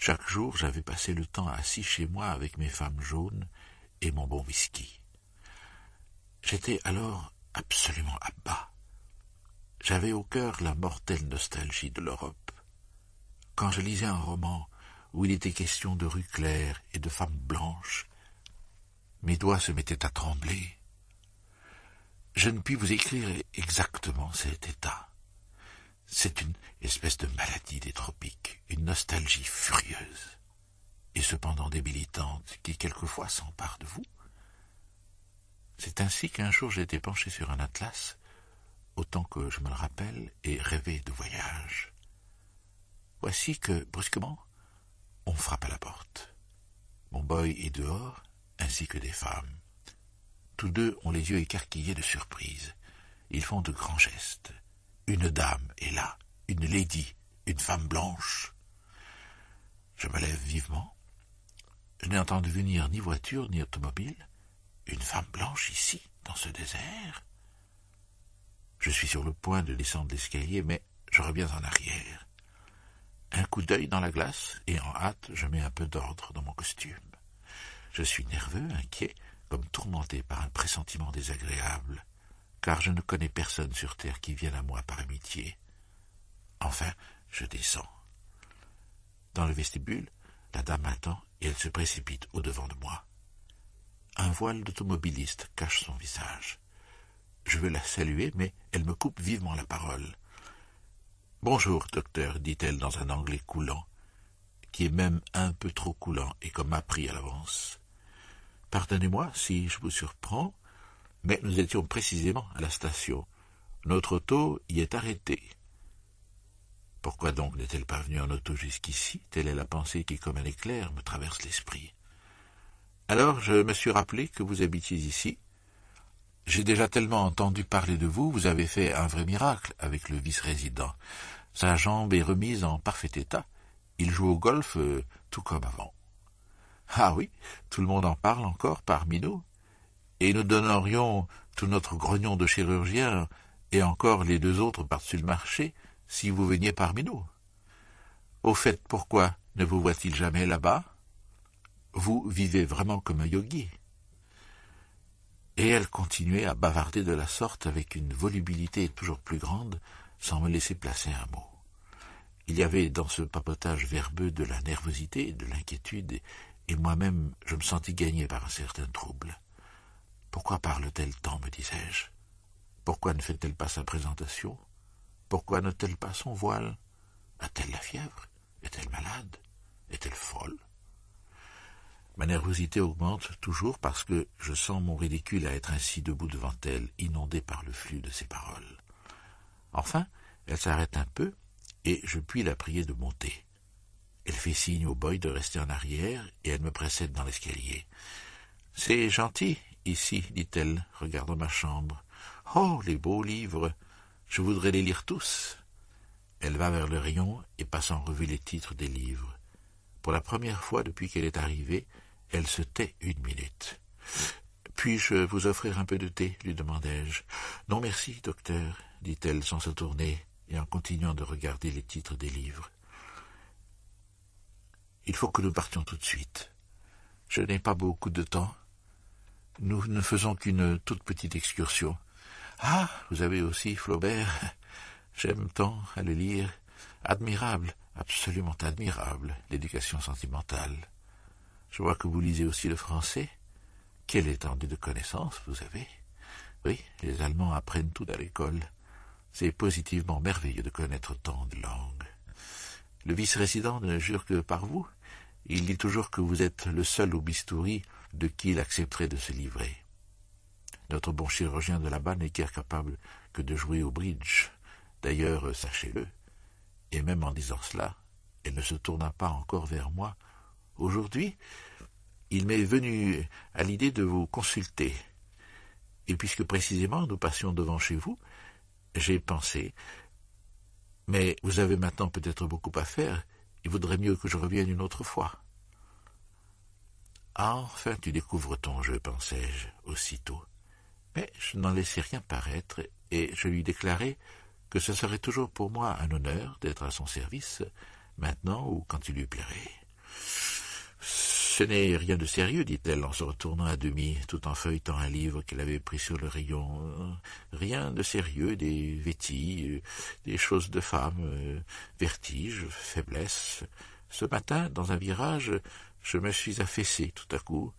Chaque jour, j'avais passé le temps assis chez moi avec mes femmes jaunes et mon bon whisky. J'étais alors absolument à bas. J'avais au cœur la mortelle nostalgie de l'Europe. Quand je lisais un roman où il était question de rues claires et de femmes blanches, mes doigts se mettaient à trembler. Je ne puis vous écrire exactement cet état. C'est une espèce de maladie des tropiques, une nostalgie furieuse, et cependant débilitante, qui quelquefois s'empare de vous. C'est ainsi qu'un jour j'étais penché sur un atlas, autant que je me le rappelle, et rêvé de voyage. Voici que, brusquement, on frappe à la porte. Mon boy est dehors, ainsi que des femmes. Tous deux ont les yeux écarquillés de surprise. Ils font de grands gestes. Une dame est là, une lady, une femme blanche. Je me lève vivement. Je n'ai entendu venir ni voiture ni automobile. Une femme blanche ici, dans ce désert. Je suis sur le point de descendre l'escalier, mais je reviens en arrière. Un coup d'œil dans la glace, et en hâte, je mets un peu d'ordre dans mon costume. Je suis nerveux, inquiet, comme tourmenté par un pressentiment désagréable car je ne connais personne sur terre qui vienne à moi par amitié. Enfin, je descends. Dans le vestibule, la dame attend et elle se précipite au-devant de moi. Un voile d'automobiliste cache son visage. Je veux la saluer, mais elle me coupe vivement la parole. Bonjour, docteur, dit-elle dans un anglais coulant, qui est même un peu trop coulant et comme appris à l'avance. Pardonnez-moi si je vous surprends, mais nous étions précisément à la station. Notre auto y est arrêtée. Pourquoi donc n'est-elle pas venue en auto jusqu'ici Telle est la pensée qui, comme un éclair, me traverse l'esprit. Alors je me suis rappelé que vous habitiez ici. J'ai déjà tellement entendu parler de vous, vous avez fait un vrai miracle avec le vice-résident. Sa jambe est remise en parfait état. Il joue au golf euh, tout comme avant. Ah oui, tout le monde en parle encore parmi nous, et nous donnerions tout notre grognon de chirurgien, et encore les deux autres par-dessus le marché, si vous veniez parmi nous. Au fait, pourquoi ne vous voit-il jamais là-bas Vous vivez vraiment comme un yogi. Et elle continuait à bavarder de la sorte avec une volubilité toujours plus grande, sans me laisser placer un mot. Il y avait dans ce papotage verbeux de la nervosité, de l'inquiétude, et moi-même je me sentis gagné par un certain trouble. Pourquoi parle-t-elle tant, me disais-je Pourquoi ne fait-elle pas sa présentation Pourquoi na t elle pas son voile A-t-elle la fièvre Est-elle malade Est-elle folle Ma nervosité augmente toujours parce que je sens mon ridicule à être ainsi debout devant elle, inondée par le flux de ses paroles. Enfin, elle s'arrête un peu, et je puis la prier de monter. Elle fait signe au boy de rester en arrière, et elle me précède dans l'escalier. C'est gentil, ici, dit-elle, regardant ma chambre. Oh, les beaux livres Je voudrais les lire tous. Elle va vers le rayon et passe en revue les titres des livres. Pour la première fois depuis qu'elle est arrivée, elle se tait une minute. Puis-je vous offrir un peu de thé lui demandai-je. Non, merci, docteur, dit-elle sans se tourner et en continuant de regarder les titres des livres. Il faut que nous partions tout de suite. Je n'ai pas beaucoup de temps, nous ne faisons qu'une toute petite excursion. Ah. Vous avez aussi Flaubert. <laughs> J'aime tant à le lire. Admirable, absolument admirable, l'éducation sentimentale. Je vois que vous lisez aussi le français. Quelle étendue de connaissances vous avez. Oui, les Allemands apprennent tout à l'école. C'est positivement merveilleux de connaître tant de langues. Le vice-résident ne jure que par vous. Il dit toujours que vous êtes le seul au bistouri de qui il accepterait de se livrer. Notre bon chirurgien de là-bas n'est guère capable que de jouer au bridge. D'ailleurs, sachez-le, et même en disant cela, elle ne se tourna pas encore vers moi. Aujourd'hui, il m'est venu à l'idée de vous consulter. Et puisque précisément nous passions devant chez vous, j'ai pensé mais vous avez maintenant peut-être beaucoup à faire, il vaudrait mieux que je revienne une autre fois enfin, tu découvres ton jeu, pensai-je, aussitôt. Mais je n'en laissai rien paraître, et je lui déclarai que ce serait toujours pour moi un honneur d'être à son service, maintenant ou quand il lui plairait. Ce n'est rien de sérieux, dit-elle en se retournant à demi, tout en feuilletant un livre qu'elle avait pris sur le rayon. Rien de sérieux, des vêtis, des choses de femme, vertige, faiblesse. Ce matin, dans un virage, je me suis affaissé tout à coup.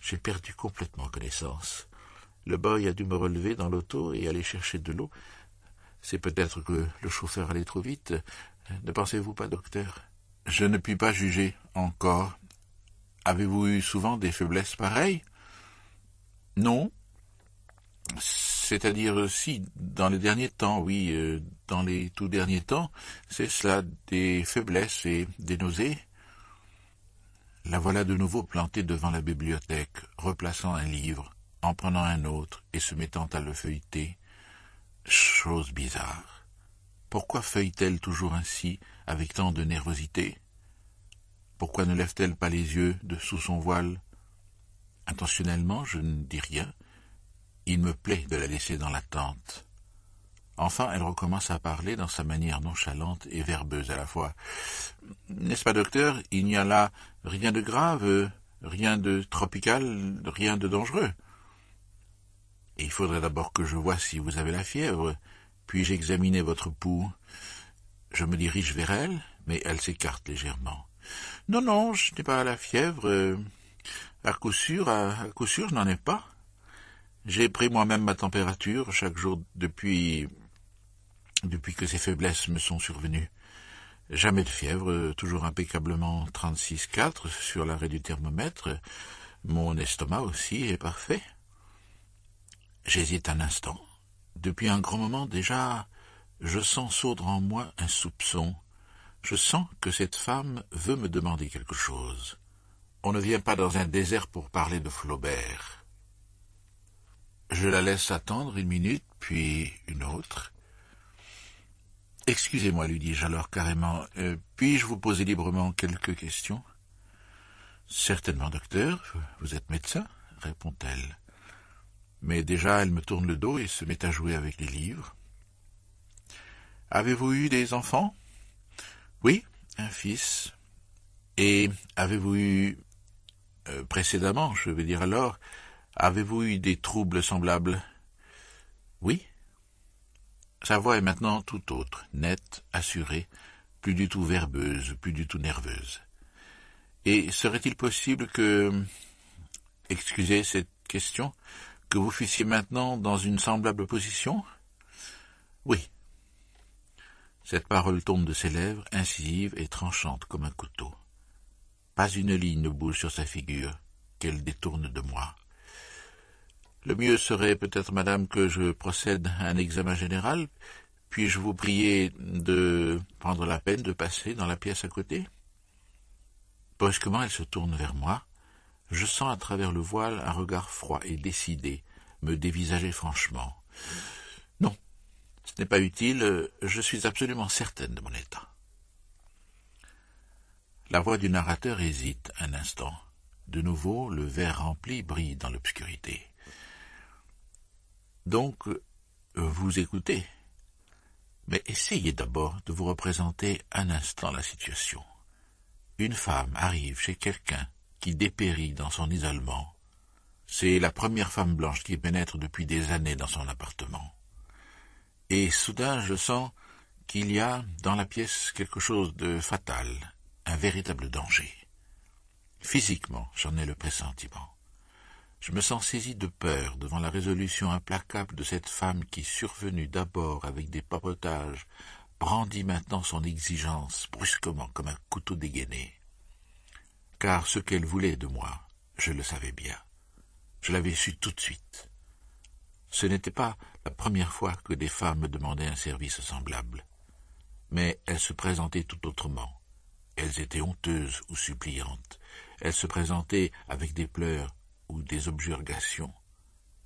J'ai perdu complètement connaissance. Le boy a dû me relever dans l'auto et aller chercher de l'eau. C'est peut-être que le chauffeur allait trop vite. Ne pensez-vous pas, docteur Je ne puis pas juger encore. Avez-vous eu souvent des faiblesses pareilles Non. C'est-à-dire si, dans les derniers temps, oui, euh, dans les tout derniers temps, c'est cela, des faiblesses et des nausées. La voilà de nouveau plantée devant la bibliothèque, replaçant un livre, en prenant un autre et se mettant à le feuilleter. Chose bizarre. Pourquoi feuille-t-elle toujours ainsi, avec tant de nervosité Pourquoi ne lève-t-elle pas les yeux de sous son voile Intentionnellement, je ne dis rien. Il me plaît de la laisser dans l'attente. Enfin, elle recommence à parler dans sa manière nonchalante et verbeuse à la fois. N'est-ce pas, docteur Il n'y a là Rien de grave, euh, rien de tropical, rien de dangereux. il faudrait d'abord que je voie si vous avez la fièvre, puis-je votre pouls. Je me dirige vers elle, mais elle s'écarte légèrement. Non, non, je n'ai pas la fièvre. À coup sûr, à, à coup sûr, je n'en ai pas. J'ai pris moi-même ma température chaque jour depuis depuis que ces faiblesses me sont survenues. Jamais de fièvre, toujours impeccablement 36,4 sur l'arrêt du thermomètre. Mon estomac aussi est parfait. J'hésite un instant. Depuis un grand moment déjà, je sens sourdre en moi un soupçon. Je sens que cette femme veut me demander quelque chose. On ne vient pas dans un désert pour parler de Flaubert. Je la laisse attendre une minute, puis une autre. Excusez-moi, lui dis-je alors carrément, euh, puis-je vous poser librement quelques questions Certainement, docteur, vous êtes médecin, répond-elle. Mais déjà, elle me tourne le dos et se met à jouer avec les livres. Avez-vous eu des enfants Oui, un fils. Et avez-vous eu euh, précédemment, je veux dire alors, avez-vous eu des troubles semblables Oui, sa voix est maintenant tout autre, nette, assurée, plus du tout verbeuse, plus du tout nerveuse. Et serait-il possible que, excusez cette question, que vous fussiez maintenant dans une semblable position Oui. Cette parole tombe de ses lèvres, incisive et tranchante comme un couteau. Pas une ligne ne bouge sur sa figure, qu'elle détourne de moi. Le mieux serait peut-être, madame, que je procède à un examen général. Puis-je vous prier de prendre la peine de passer dans la pièce à côté Brusquement, elle se tourne vers moi. Je sens à travers le voile un regard froid et décidé, me dévisager franchement. Non, ce n'est pas utile, je suis absolument certaine de mon état. La voix du narrateur hésite un instant. De nouveau, le verre rempli brille dans l'obscurité. Donc, euh, vous écoutez. Mais essayez d'abord de vous représenter un instant la situation. Une femme arrive chez quelqu'un qui dépérit dans son isolement. C'est la première femme blanche qui pénètre depuis des années dans son appartement. Et soudain je sens qu'il y a dans la pièce quelque chose de fatal, un véritable danger. Physiquement, j'en ai le pressentiment. Je me sens saisi de peur devant la résolution implacable de cette femme qui, survenue d'abord avec des papotages, brandit maintenant son exigence brusquement comme un couteau dégainé. Car ce qu'elle voulait de moi, je le savais bien. Je l'avais su tout de suite. Ce n'était pas la première fois que des femmes me demandaient un service semblable. Mais elles se présentaient tout autrement. Elles étaient honteuses ou suppliantes. Elles se présentaient avec des pleurs ou des objurgations.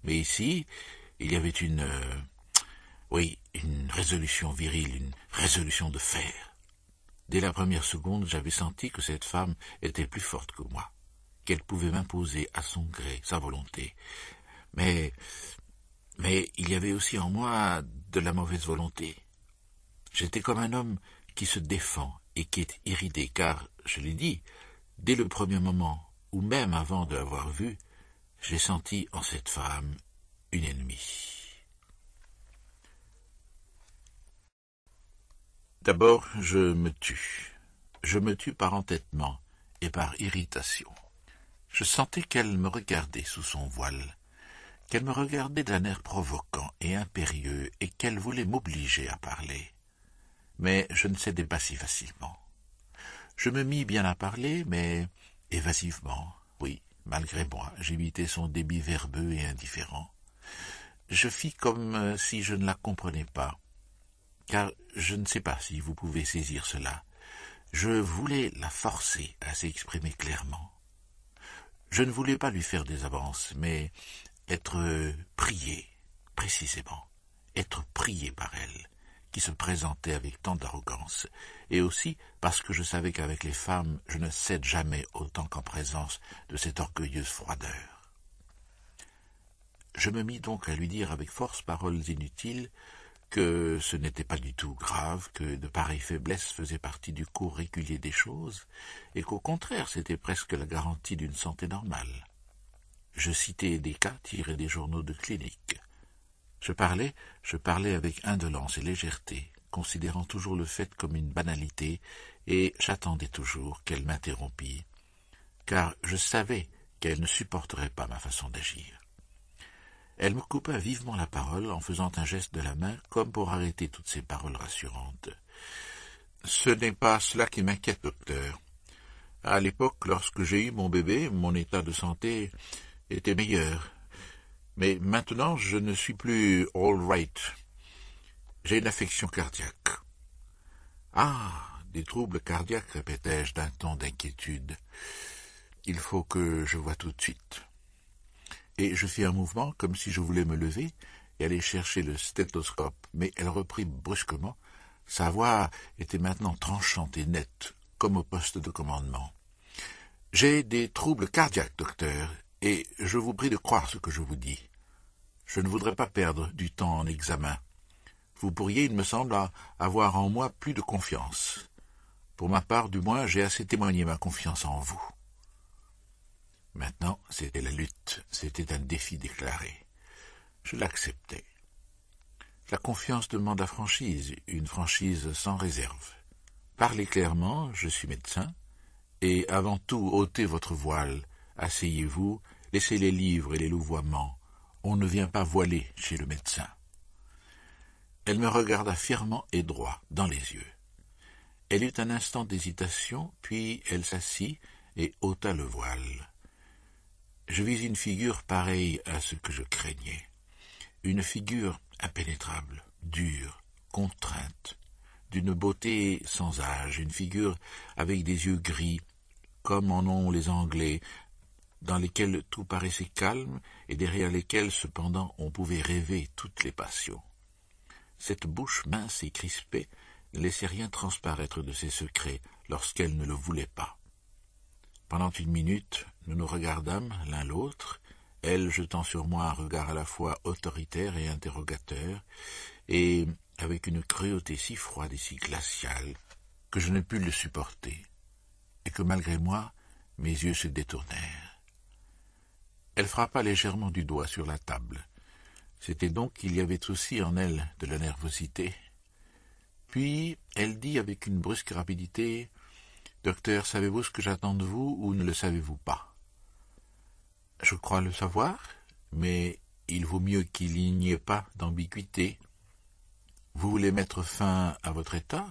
Mais ici, il y avait une... Euh, oui, une résolution virile, une résolution de fer. Dès la première seconde, j'avais senti que cette femme était plus forte que moi, qu'elle pouvait m'imposer à son gré, sa volonté. Mais... mais il y avait aussi en moi de la mauvaise volonté. J'étais comme un homme qui se défend et qui est irrité, car, je l'ai dit, dès le premier moment, ou même avant de l'avoir vue, j'ai senti en cette femme une ennemie. D'abord, je me tue. Je me tue par entêtement et par irritation. Je sentais qu'elle me regardait sous son voile, qu'elle me regardait d'un air provoquant et impérieux et qu'elle voulait m'obliger à parler. Mais je ne cédais pas si facilement. Je me mis bien à parler, mais évasivement, Malgré moi, j'imitais son débit verbeux et indifférent. Je fis comme euh, si je ne la comprenais pas, car je ne sais pas si vous pouvez saisir cela. Je voulais la forcer à s'exprimer clairement. Je ne voulais pas lui faire des avances, mais être prié, précisément, être prié par elle, qui se présentait avec tant d'arrogance et aussi parce que je savais qu'avec les femmes je ne cède jamais autant qu'en présence de cette orgueilleuse froideur. Je me mis donc à lui dire avec force paroles inutiles que ce n'était pas du tout grave, que de pareilles faiblesses faisaient partie du cours régulier des choses, et qu'au contraire c'était presque la garantie d'une santé normale. Je citais des cas tirés des journaux de clinique. Je parlais, je parlais avec indolence et légèreté considérant toujours le fait comme une banalité, et j'attendais toujours qu'elle m'interrompît, car je savais qu'elle ne supporterait pas ma façon d'agir. Elle me coupa vivement la parole en faisant un geste de la main comme pour arrêter toutes ces paroles rassurantes. Ce n'est pas cela qui m'inquiète, docteur. À l'époque, lorsque j'ai eu mon bébé, mon état de santé était meilleur. Mais maintenant, je ne suis plus all right. J'ai une affection cardiaque. Ah. Des troubles cardiaques, répétai je d'un ton d'inquiétude. Il faut que je voie tout de suite. Et je fis un mouvement comme si je voulais me lever et aller chercher le stéthoscope, mais elle reprit brusquement. Sa voix était maintenant tranchante et nette, comme au poste de commandement. J'ai des troubles cardiaques, docteur, et je vous prie de croire ce que je vous dis. Je ne voudrais pas perdre du temps en examen vous pourriez, il me semble, avoir en moi plus de confiance. Pour ma part, du moins, j'ai assez témoigné ma confiance en vous. Maintenant, c'était la lutte, c'était un défi déclaré. Je l'acceptais. La confiance demande la franchise, une franchise sans réserve. Parlez clairement, je suis médecin, et avant tout, ôtez votre voile, asseyez-vous, laissez les livres et les louvoiements. On ne vient pas voiler chez le médecin. Elle me regarda fièrement et droit, dans les yeux. Elle eut un instant d'hésitation, puis elle s'assit et ôta le voile. Je vis une figure pareille à ce que je craignais. Une figure impénétrable, dure, contrainte, d'une beauté sans âge, une figure avec des yeux gris, comme en ont les Anglais, dans lesquels tout paraissait calme et derrière lesquels cependant on pouvait rêver toutes les passions cette bouche mince et crispée ne laissait rien transparaître de ses secrets lorsqu'elle ne le voulait pas. Pendant une minute, nous nous regardâmes l'un l'autre, elle jetant sur moi un regard à la fois autoritaire et interrogateur, et avec une cruauté si froide et si glaciale que je ne pus le supporter, et que malgré moi, mes yeux se détournèrent. Elle frappa légèrement du doigt sur la table, c'était donc qu'il y avait aussi en elle de la nervosité. Puis elle dit avec une brusque rapidité Docteur, savez-vous ce que j'attends de vous ou ne le savez-vous pas Je crois le savoir, mais il vaut mieux qu'il n'y ait pas d'ambiguïté. Vous voulez mettre fin à votre état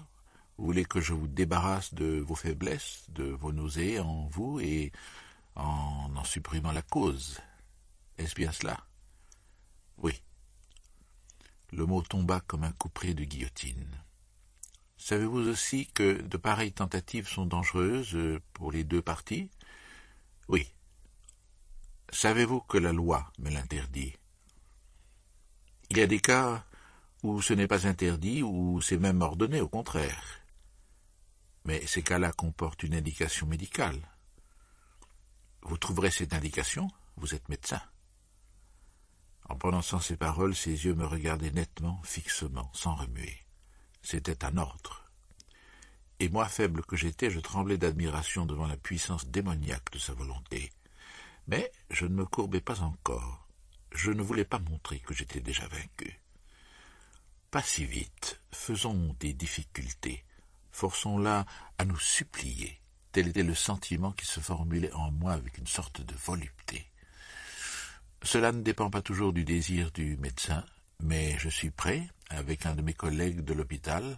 Vous voulez que je vous débarrasse de vos faiblesses, de vos nausées en vous et en en supprimant la cause Est-ce bien cela oui. Le mot tomba comme un coup de guillotine. Savez-vous aussi que de pareilles tentatives sont dangereuses euh, pour les deux parties Oui. Savez-vous que la loi me l'interdit Il y a des cas où ce n'est pas interdit, ou c'est même ordonné, au contraire. Mais ces cas-là comportent une indication médicale. Vous trouverez cette indication, vous êtes médecin. En prononçant ces paroles, ses yeux me regardaient nettement, fixement, sans remuer. C'était un ordre. Et moi, faible que j'étais, je tremblais d'admiration devant la puissance démoniaque de sa volonté. Mais je ne me courbais pas encore. Je ne voulais pas montrer que j'étais déjà vaincu. Pas si vite. Faisons des difficultés. Forçons-la à nous supplier. Tel était le sentiment qui se formulait en moi avec une sorte de volupté. Cela ne dépend pas toujours du désir du médecin, mais je suis prêt, avec un de mes collègues de l'hôpital.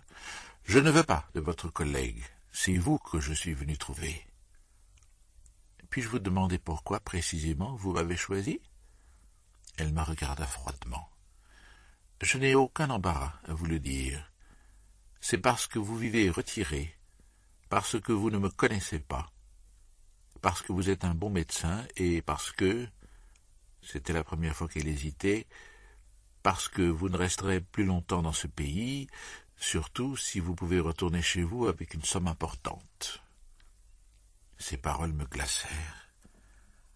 Je ne veux pas de votre collègue. C'est vous que je suis venu trouver. Puis-je vous demander pourquoi précisément vous m'avez choisi Elle me regarda froidement. Je n'ai aucun embarras à vous le dire. C'est parce que vous vivez retiré, parce que vous ne me connaissez pas, parce que vous êtes un bon médecin et parce que c'était la première fois qu'elle hésitait, parce que vous ne resterez plus longtemps dans ce pays, surtout si vous pouvez retourner chez vous avec une somme importante. Ces paroles me glacèrent.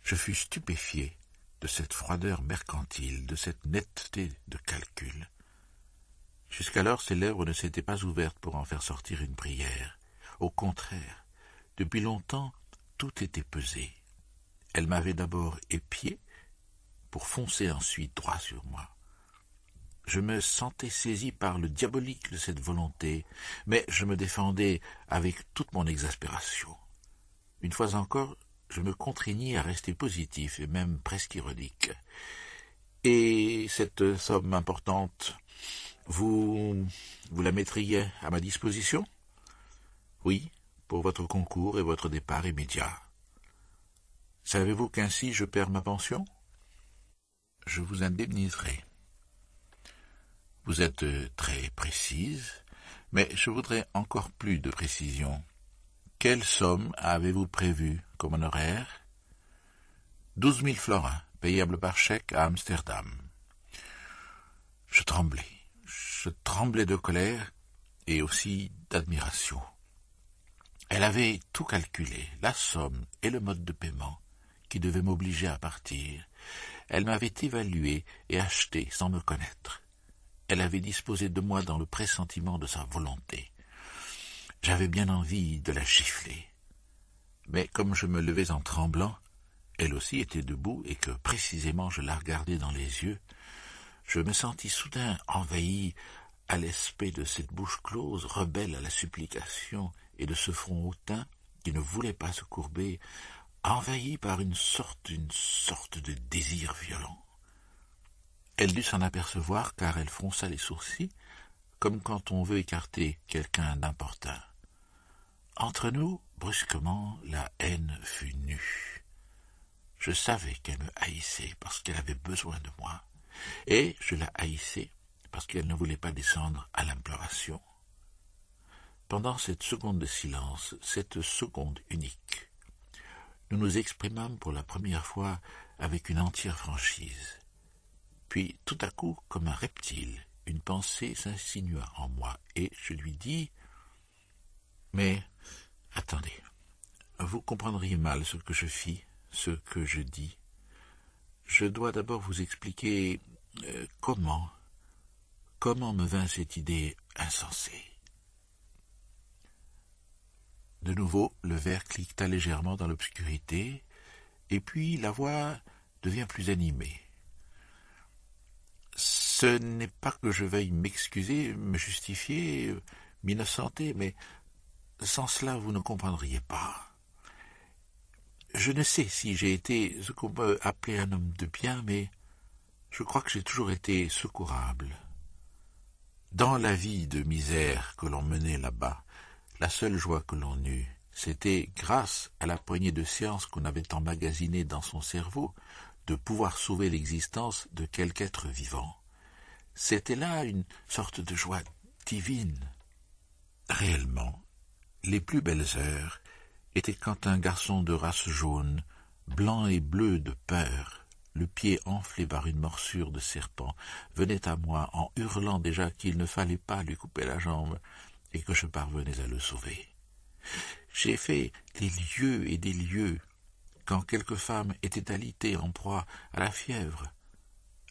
Je fus stupéfié de cette froideur mercantile, de cette netteté de calcul. Jusqu'alors ses lèvres ne s'étaient pas ouvertes pour en faire sortir une prière. Au contraire, depuis longtemps, tout était pesé. Elle m'avait d'abord épié, pour foncer ensuite droit sur moi. Je me sentais saisi par le diabolique de cette volonté, mais je me défendais avec toute mon exaspération. Une fois encore, je me contraignis à rester positif et même presque ironique. Et cette somme importante, vous, vous la mettriez à ma disposition? Oui, pour votre concours et votre départ immédiat. Savez-vous qu'ainsi je perds ma pension? je vous indemniserai. Vous êtes euh, très précise, mais je voudrais encore plus de précision. Quelle somme avez-vous prévue comme honoraire Douze mille florins, payables par chèque à Amsterdam. Je tremblais, je tremblais de colère et aussi d'admiration. Elle avait tout calculé, la somme et le mode de paiement qui devait m'obliger à partir, elle m'avait évalué et acheté sans me connaître. Elle avait disposé de moi dans le pressentiment de sa volonté. J'avais bien envie de la gifler. Mais comme je me levais en tremblant, elle aussi était debout et que précisément je la regardais dans les yeux, je me sentis soudain envahi à l'aspect de cette bouche close, rebelle à la supplication, et de ce front hautain qui ne voulait pas se courber, envahie par une sorte, une sorte de désir violent. Elle dut s'en apercevoir car elle fronça les sourcils, comme quand on veut écarter quelqu'un d'important. Entre nous, brusquement, la haine fut nue. Je savais qu'elle me haïssait parce qu'elle avait besoin de moi, et je la haïssais parce qu'elle ne voulait pas descendre à l'imploration. Pendant cette seconde de silence, cette seconde unique, nous nous exprimâmes pour la première fois avec une entière franchise. Puis, tout à coup, comme un reptile, une pensée s'insinua en moi, et je lui dis Mais attendez, vous comprendriez mal ce que je fis, ce que je dis. Je dois d'abord vous expliquer euh, comment, comment me vint cette idée insensée. De nouveau, le verre cliqueta légèrement dans l'obscurité, et puis la voix devient plus animée. Ce n'est pas que je veuille m'excuser, me justifier, m'innocenter, mais sans cela vous ne comprendriez pas. Je ne sais si j'ai été ce qu'on peut appeler un homme de bien, mais je crois que j'ai toujours été secourable. Dans la vie de misère que l'on menait là-bas, la seule joie que l'on eut, c'était, grâce à la poignée de science qu'on avait emmagasinée dans son cerveau, de pouvoir sauver l'existence de quelque être vivant. C'était là une sorte de joie divine. Réellement, les plus belles heures étaient quand un garçon de race jaune, blanc et bleu de peur, le pied enflé par une morsure de serpent, venait à moi en hurlant déjà qu'il ne fallait pas lui couper la jambe, et que je parvenais à le sauver. J'ai fait des lieux et des lieux quand quelques femmes étaient alitées en proie à la fièvre.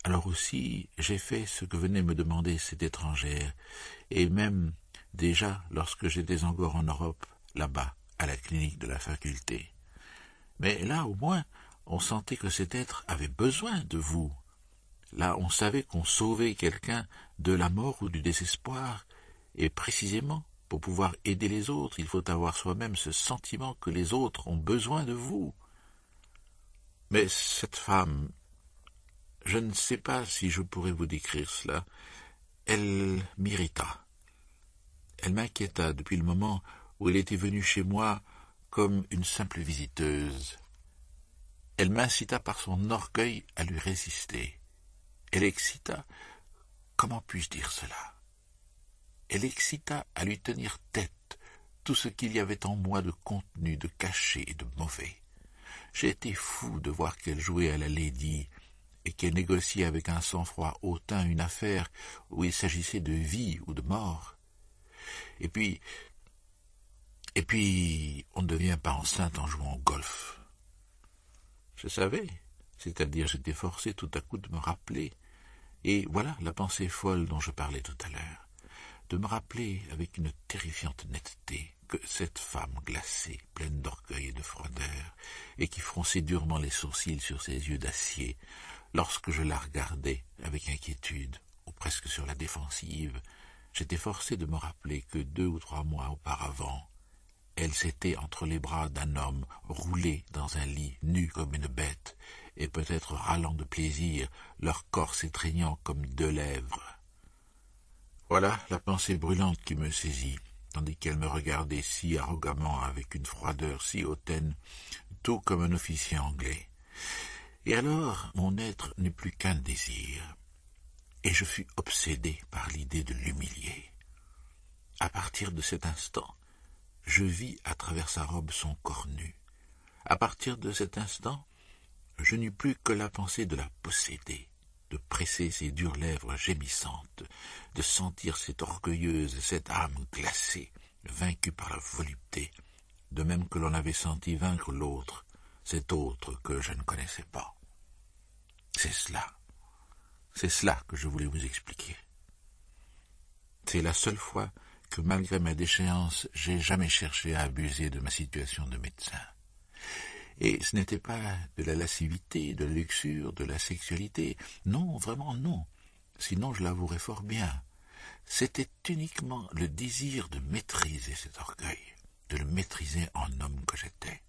Alors aussi j'ai fait ce que venait me demander cette étrangère, et même déjà lorsque j'étais encore en Europe, là-bas, à la clinique de la faculté. Mais là au moins on sentait que cet être avait besoin de vous. Là on savait qu'on sauvait quelqu'un de la mort ou du désespoir, et précisément, pour pouvoir aider les autres, il faut avoir soi-même ce sentiment que les autres ont besoin de vous. Mais cette femme, je ne sais pas si je pourrais vous décrire cela, elle m'irrita. Elle m'inquiéta depuis le moment où elle était venue chez moi comme une simple visiteuse. Elle m'incita par son orgueil à lui résister. Elle excita. Comment puis-je dire cela elle excita à lui tenir tête tout ce qu'il y avait en moi de contenu, de caché et de mauvais. J'ai été fou de voir qu'elle jouait à la lady et qu'elle négociait avec un sang-froid hautain une affaire où il s'agissait de vie ou de mort. Et puis, et puis, on ne devient pas enceinte en jouant au golf. Je savais, c'est-à-dire j'étais forcé tout à coup de me rappeler, et voilà la pensée folle dont je parlais tout à l'heure de me rappeler avec une terrifiante netteté que cette femme glacée, pleine d'orgueil et de froideur, et qui fronçait durement les sourcils sur ses yeux d'acier, lorsque je la regardais avec inquiétude, ou presque sur la défensive, j'étais forcé de me rappeler que deux ou trois mois auparavant, elle s'était entre les bras d'un homme roulé dans un lit, nu comme une bête, et peut-être râlant de plaisir, leur corps s'étreignant comme deux lèvres, voilà la pensée brûlante qui me saisit, tandis qu'elle me regardait si arrogamment, avec une froideur si hautaine, tout comme un officier anglais. Et alors, mon être n'eut plus qu'un désir, et je fus obsédé par l'idée de l'humilier. À partir de cet instant, je vis à travers sa robe son corps nu. À partir de cet instant, je n'eus plus que la pensée de la posséder de presser ses dures lèvres gémissantes, de sentir cette orgueilleuse, cette âme glacée, vaincue par la volupté, de même que l'on avait senti vaincre l'autre, cet autre que je ne connaissais pas. C'est cela, c'est cela que je voulais vous expliquer. C'est la seule fois que, malgré ma déchéance, j'ai jamais cherché à abuser de ma situation de médecin. Et ce n'était pas de la lascivité, de la luxure, de la sexualité. Non, vraiment non. Sinon, je l'avouerais fort bien. C'était uniquement le désir de maîtriser cet orgueil, de le maîtriser en homme que j'étais.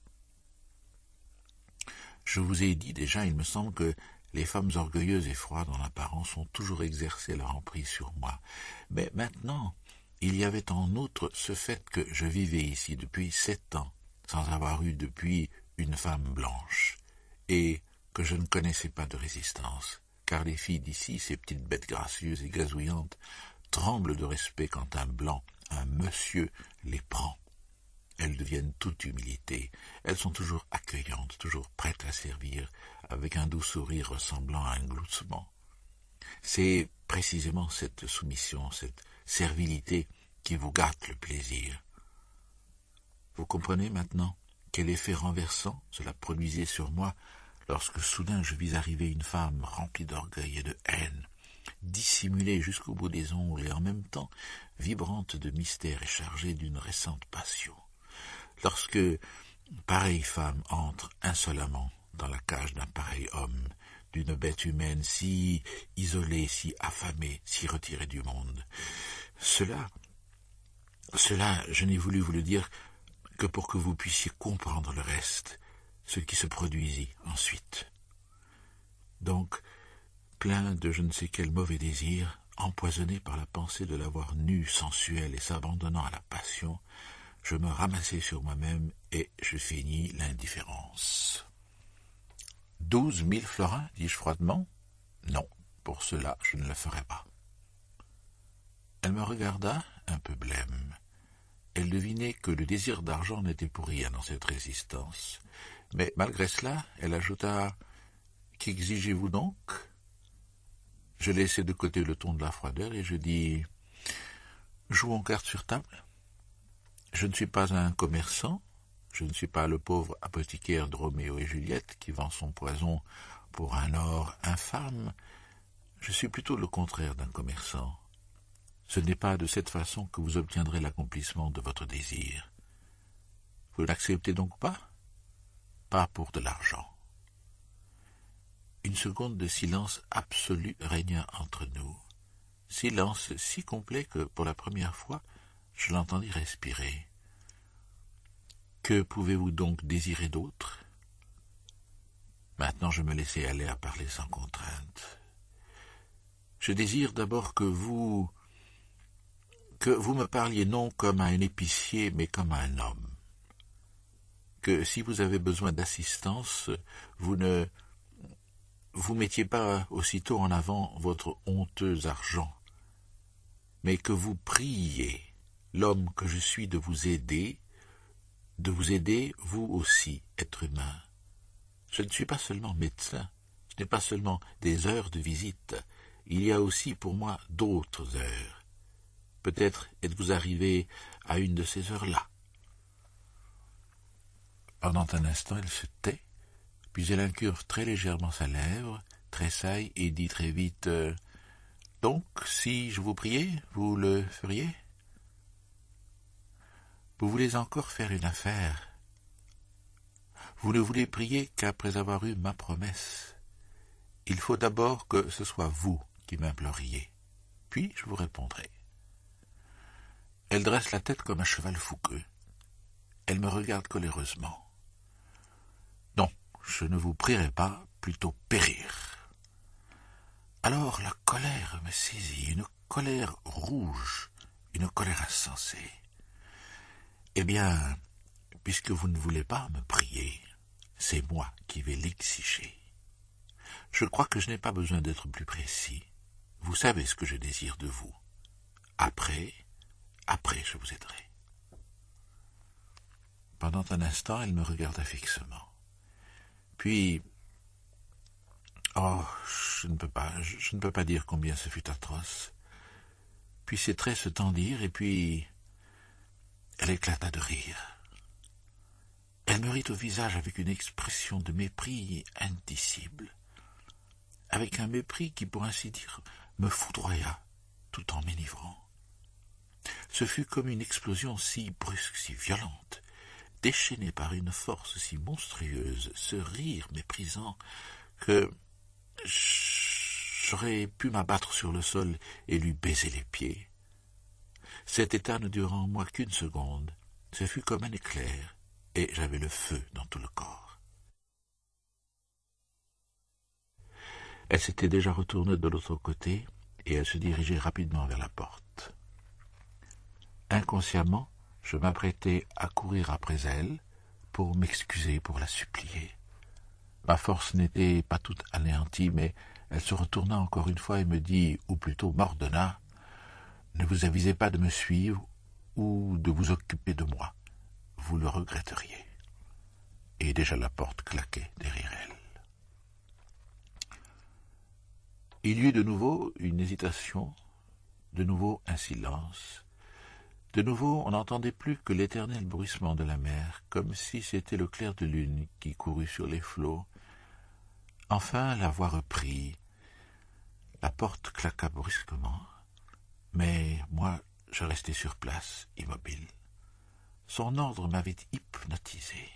Je vous ai dit déjà, il me semble que les femmes orgueilleuses et froides en apparence ont toujours exercé leur emprise sur moi. Mais maintenant, il y avait en outre ce fait que je vivais ici depuis sept ans, sans avoir eu depuis une femme blanche, et que je ne connaissais pas de résistance, car les filles d'ici, ces petites bêtes gracieuses et gazouillantes, tremblent de respect quand un blanc, un monsieur, les prend. Elles deviennent toute humilité, elles sont toujours accueillantes, toujours prêtes à servir, avec un doux sourire ressemblant à un gloussement. C'est précisément cette soumission, cette servilité qui vous gâte le plaisir. Vous comprenez maintenant quel effet renversant cela produisait sur moi lorsque soudain je vis arriver une femme remplie d'orgueil et de haine, dissimulée jusqu'au bout des ongles et en même temps vibrante de mystère et chargée d'une récente passion. Lorsque pareille femme entre insolemment dans la cage d'un pareil homme, d'une bête humaine si isolée, si affamée, si retirée du monde. Cela, cela, je n'ai voulu vous le dire que pour que vous puissiez comprendre le reste, ce qui se produisit ensuite. Donc, plein de je ne sais quel mauvais désir, empoisonné par la pensée de l'avoir nu, sensuelle et s'abandonnant à la passion, je me ramassai sur moi-même et je finis l'indifférence. Douze mille florins, dis-je froidement. Non, pour cela, je ne le ferai pas. Elle me regarda, un peu blême. Elle devinait que le désir d'argent n'était pour rien dans cette résistance. Mais malgré cela, elle ajouta Qu'exigez-vous donc Je laissai de côté le ton de la froideur et je dis Jouons carte sur table. Je ne suis pas un commerçant, je ne suis pas le pauvre apothicaire de Roméo et Juliette qui vend son poison pour un or infâme. Je suis plutôt le contraire d'un commerçant. Ce n'est pas de cette façon que vous obtiendrez l'accomplissement de votre désir. Vous l'acceptez donc pas Pas pour de l'argent. Une seconde de silence absolu régna entre nous. Silence si complet que, pour la première fois, je l'entendis respirer. Que pouvez-vous donc désirer d'autre Maintenant, je me laissais aller à parler sans contrainte. Je désire d'abord que vous que vous me parliez non comme à un épicier, mais comme à un homme. Que si vous avez besoin d'assistance, vous ne vous mettiez pas aussitôt en avant votre honteux argent, mais que vous priez l'homme que je suis de vous aider, de vous aider, vous aussi, être humain. Je ne suis pas seulement médecin, je n'ai pas seulement des heures de visite, il y a aussi pour moi d'autres heures Peut-être êtes-vous arrivé à une de ces heures-là. Pendant un instant, elle se tait, puis elle incurve très légèrement sa lèvre, tressaille et dit très vite euh, Donc, si je vous priais, vous le feriez Vous voulez encore faire une affaire Vous ne voulez prier qu'après avoir eu ma promesse. Il faut d'abord que ce soit vous qui m'imploriez, puis je vous répondrai. Elle dresse la tête comme un cheval fouqueux. Elle me regarde coléreusement. Non, je ne vous prierai pas, plutôt périr. Alors la colère me saisit, une colère rouge, une colère insensée. Eh bien, puisque vous ne voulez pas me prier, c'est moi qui vais l'exiger. Je crois que je n'ai pas besoin d'être plus précis. Vous savez ce que je désire de vous. Après, après, je vous aiderai. Pendant un instant, elle me regarda fixement. Puis, oh, je ne peux pas, je, ne peux pas dire combien ce fut atroce. Puis ses traits se tendirent, et puis elle éclata de rire. Elle me rit au visage avec une expression de mépris indicible, avec un mépris qui, pour ainsi dire, me foudroya tout en m'énivrant. Ce fut comme une explosion si brusque, si violente, déchaînée par une force si monstrueuse, ce rire méprisant, que j'aurais pu m'abattre sur le sol et lui baiser les pieds. Cet état ne dura en moi qu'une seconde. Ce fut comme un éclair, et j'avais le feu dans tout le corps. Elle s'était déjà retournée de l'autre côté, et elle se dirigeait rapidement vers la porte. Inconsciemment, je m'apprêtais à courir après elle pour m'excuser, pour la supplier. Ma force n'était pas toute anéantie, mais elle se retourna encore une fois et me dit, ou plutôt m'ordonna, ne vous avisez pas de me suivre ou de vous occuper de moi. Vous le regretteriez. Et déjà la porte claquait derrière elle. Il y eut de nouveau une hésitation, de nouveau un silence, de nouveau, on n'entendait plus que l'éternel bruissement de la mer, comme si c'était le clair de lune qui courut sur les flots. Enfin, la voix reprit. La porte claqua brusquement, mais moi, je restais sur place, immobile. Son ordre m'avait hypnotisé.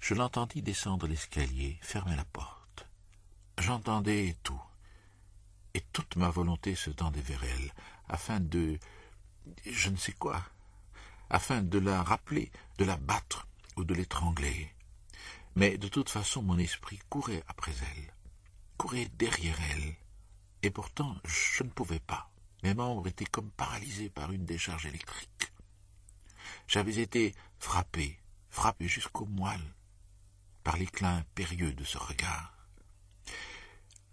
Je l'entendis descendre l'escalier, fermer la porte. J'entendais tout, et toute ma volonté se tendait vers elle, afin de je ne sais quoi, afin de la rappeler, de la battre ou de l'étrangler. Mais de toute façon mon esprit courait après elle, courait derrière elle, et pourtant je ne pouvais pas. Mes membres étaient comme paralysés par une décharge électrique. J'avais été frappé, frappé jusqu'au moelle, par l'éclat impérieux de ce regard.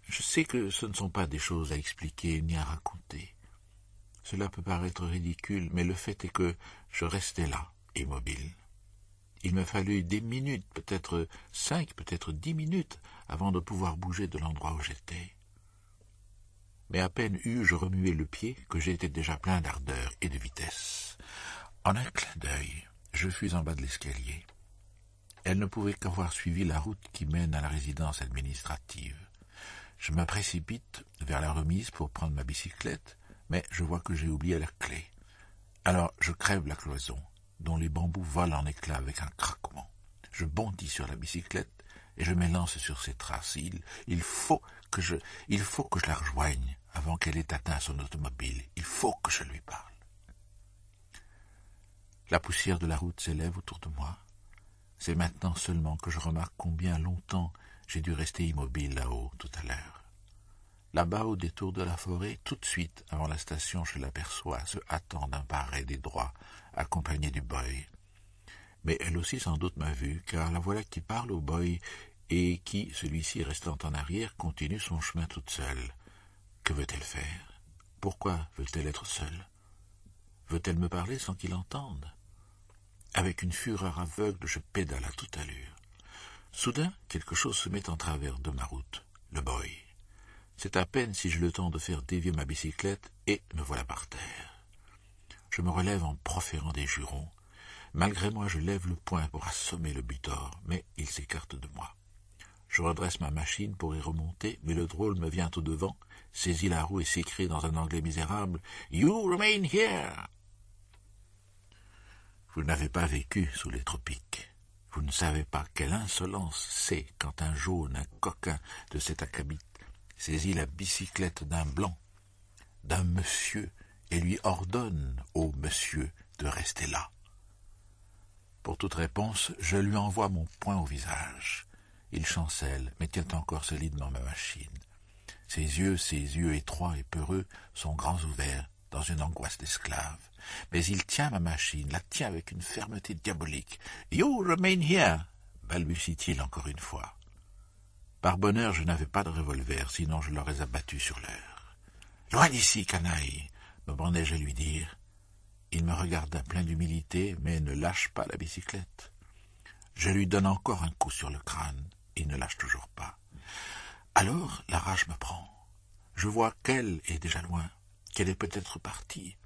Je sais que ce ne sont pas des choses à expliquer ni à raconter. Cela peut paraître ridicule, mais le fait est que je restais là, immobile. Il me fallut des minutes, peut-être cinq, peut-être dix minutes, avant de pouvoir bouger de l'endroit où j'étais. Mais à peine eus-je remué le pied que j'étais déjà plein d'ardeur et de vitesse. En un clin d'œil, je fus en bas de l'escalier. Elle ne pouvait qu'avoir suivi la route qui mène à la résidence administrative. Je me précipite vers la remise pour prendre ma bicyclette, mais je vois que j'ai oublié la clé. Alors je crève la cloison, dont les bambous volent en éclats avec un craquement. Je bondis sur la bicyclette et je m'élance sur ses traces. Il, il, faut que je, il faut que je la rejoigne avant qu'elle ait atteint son automobile. Il faut que je lui parle. La poussière de la route s'élève autour de moi. C'est maintenant seulement que je remarque combien longtemps j'ai dû rester immobile là-haut tout à l'heure. Là-bas, au détour de la forêt, tout de suite avant la station, je l'aperçois, se hâtant d'un pas des droits, accompagné du boy. Mais elle aussi sans doute m'a vu, car la voilà qui parle au boy, et qui, celui-ci restant en arrière, continue son chemin toute seule. Que veut-elle faire Pourquoi veut-elle être seule Veut-elle me parler sans qu'il entende Avec une fureur aveugle, je pédale à toute allure. Soudain, quelque chose se met en travers de ma route, le boy. C'est à peine si j'ai le temps de faire dévier ma bicyclette et me voilà par terre. Je me relève en proférant des jurons. Malgré moi, je lève le poing pour assommer le butor, mais il s'écarte de moi. Je redresse ma machine pour y remonter, mais le drôle me vient au devant, saisit la roue et s'écrie dans un anglais misérable You remain here! Vous n'avez pas vécu sous les tropiques. Vous ne savez pas quelle insolence c'est quand un jaune, un coquin de cet acabit saisit la bicyclette d'un blanc, d'un monsieur, et lui ordonne au monsieur de rester là. Pour toute réponse, je lui envoie mon poing au visage. Il chancelle, mais tient encore solidement ma machine. Ses yeux, ses yeux étroits et peureux, sont grands ouverts, dans une angoisse d'esclave. Mais il tient ma machine, la tient avec une fermeté diabolique. You remain here, balbutie-t-il encore une fois. Par bonheur, je n'avais pas de revolver, sinon je l'aurais abattu sur l'heure. Loin d'ici, canaille me brandai je à lui dire. Il me regarda plein d'humilité, mais ne lâche pas la bicyclette. Je lui donne encore un coup sur le crâne. Il ne lâche toujours pas. Alors, la rage me prend. Je vois qu'elle est déjà loin, qu'elle est peut-être partie,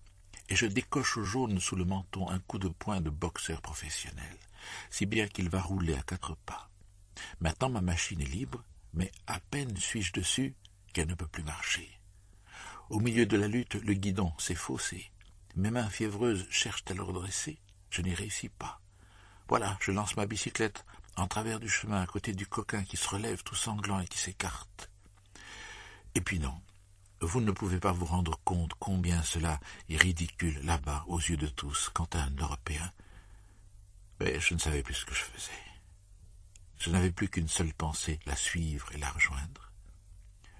et je décoche au jaune sous le menton un coup de poing de boxeur professionnel, si bien qu'il va rouler à quatre pas. Maintenant ma machine est libre, mais à peine suis-je dessus qu'elle ne peut plus marcher. Au milieu de la lutte, le guidon s'est faussé. Mes mains fiévreuses cherchent à le redresser. Je n'y réussis pas. Voilà, je lance ma bicyclette en travers du chemin à côté du coquin qui se relève tout sanglant et qui s'écarte. Et puis non, vous ne pouvez pas vous rendre compte combien cela est ridicule là-bas aux yeux de tous quant à un Européen. Mais je ne savais plus ce que je faisais. Je n'avais plus qu'une seule pensée, la suivre et la rejoindre.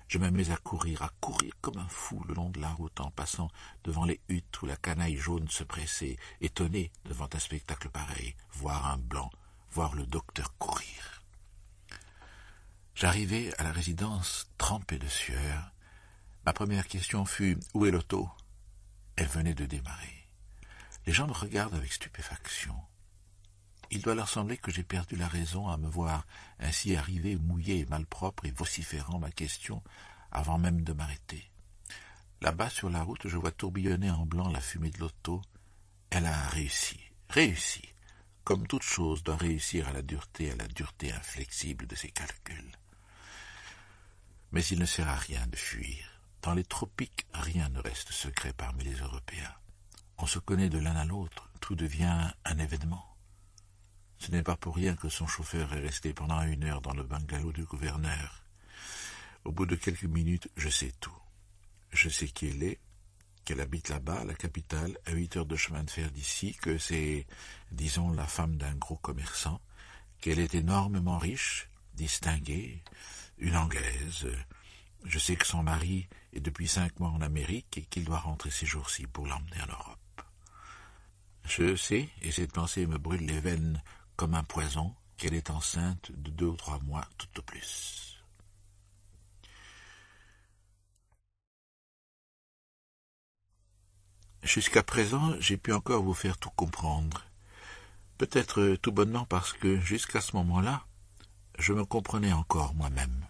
Je me mets à courir, à courir comme un fou le long de la route en passant devant les huttes où la canaille jaune se pressait, étonnée devant un spectacle pareil, voir un blanc, voir le docteur courir. J'arrivai à la résidence trempé de sueur. Ma première question fut Où est l'auto Elle venait de démarrer. Les gens me regardent avec stupéfaction. Il doit leur sembler que j'ai perdu la raison à me voir ainsi arrivé mouillé malpropre et vociférant ma question avant même de m'arrêter. Là-bas sur la route, je vois tourbillonner en blanc la fumée de l'auto. Elle a réussi, réussi, comme toute chose doit réussir à la dureté, à la dureté inflexible de ses calculs. Mais il ne sert à rien de fuir. Dans les tropiques, rien ne reste secret parmi les Européens. On se connaît de l'un à l'autre, tout devient un événement. Ce n'est pas pour rien que son chauffeur est resté pendant une heure dans le bungalow du gouverneur. Au bout de quelques minutes, je sais tout. Je sais qui elle est, qu'elle habite là-bas, la capitale, à huit heures de chemin de fer d'ici, que c'est, disons, la femme d'un gros commerçant, qu'elle est énormément riche, distinguée, une Anglaise. Je sais que son mari est depuis cinq mois en Amérique et qu'il doit rentrer ces jours-ci pour l'emmener en Europe. Je sais, et cette pensée me brûle les veines comme un poison qu'elle est enceinte de deux ou trois mois tout au plus. Jusqu'à présent, j'ai pu encore vous faire tout comprendre. Peut-être tout bonnement parce que, jusqu'à ce moment-là, je me comprenais encore moi-même,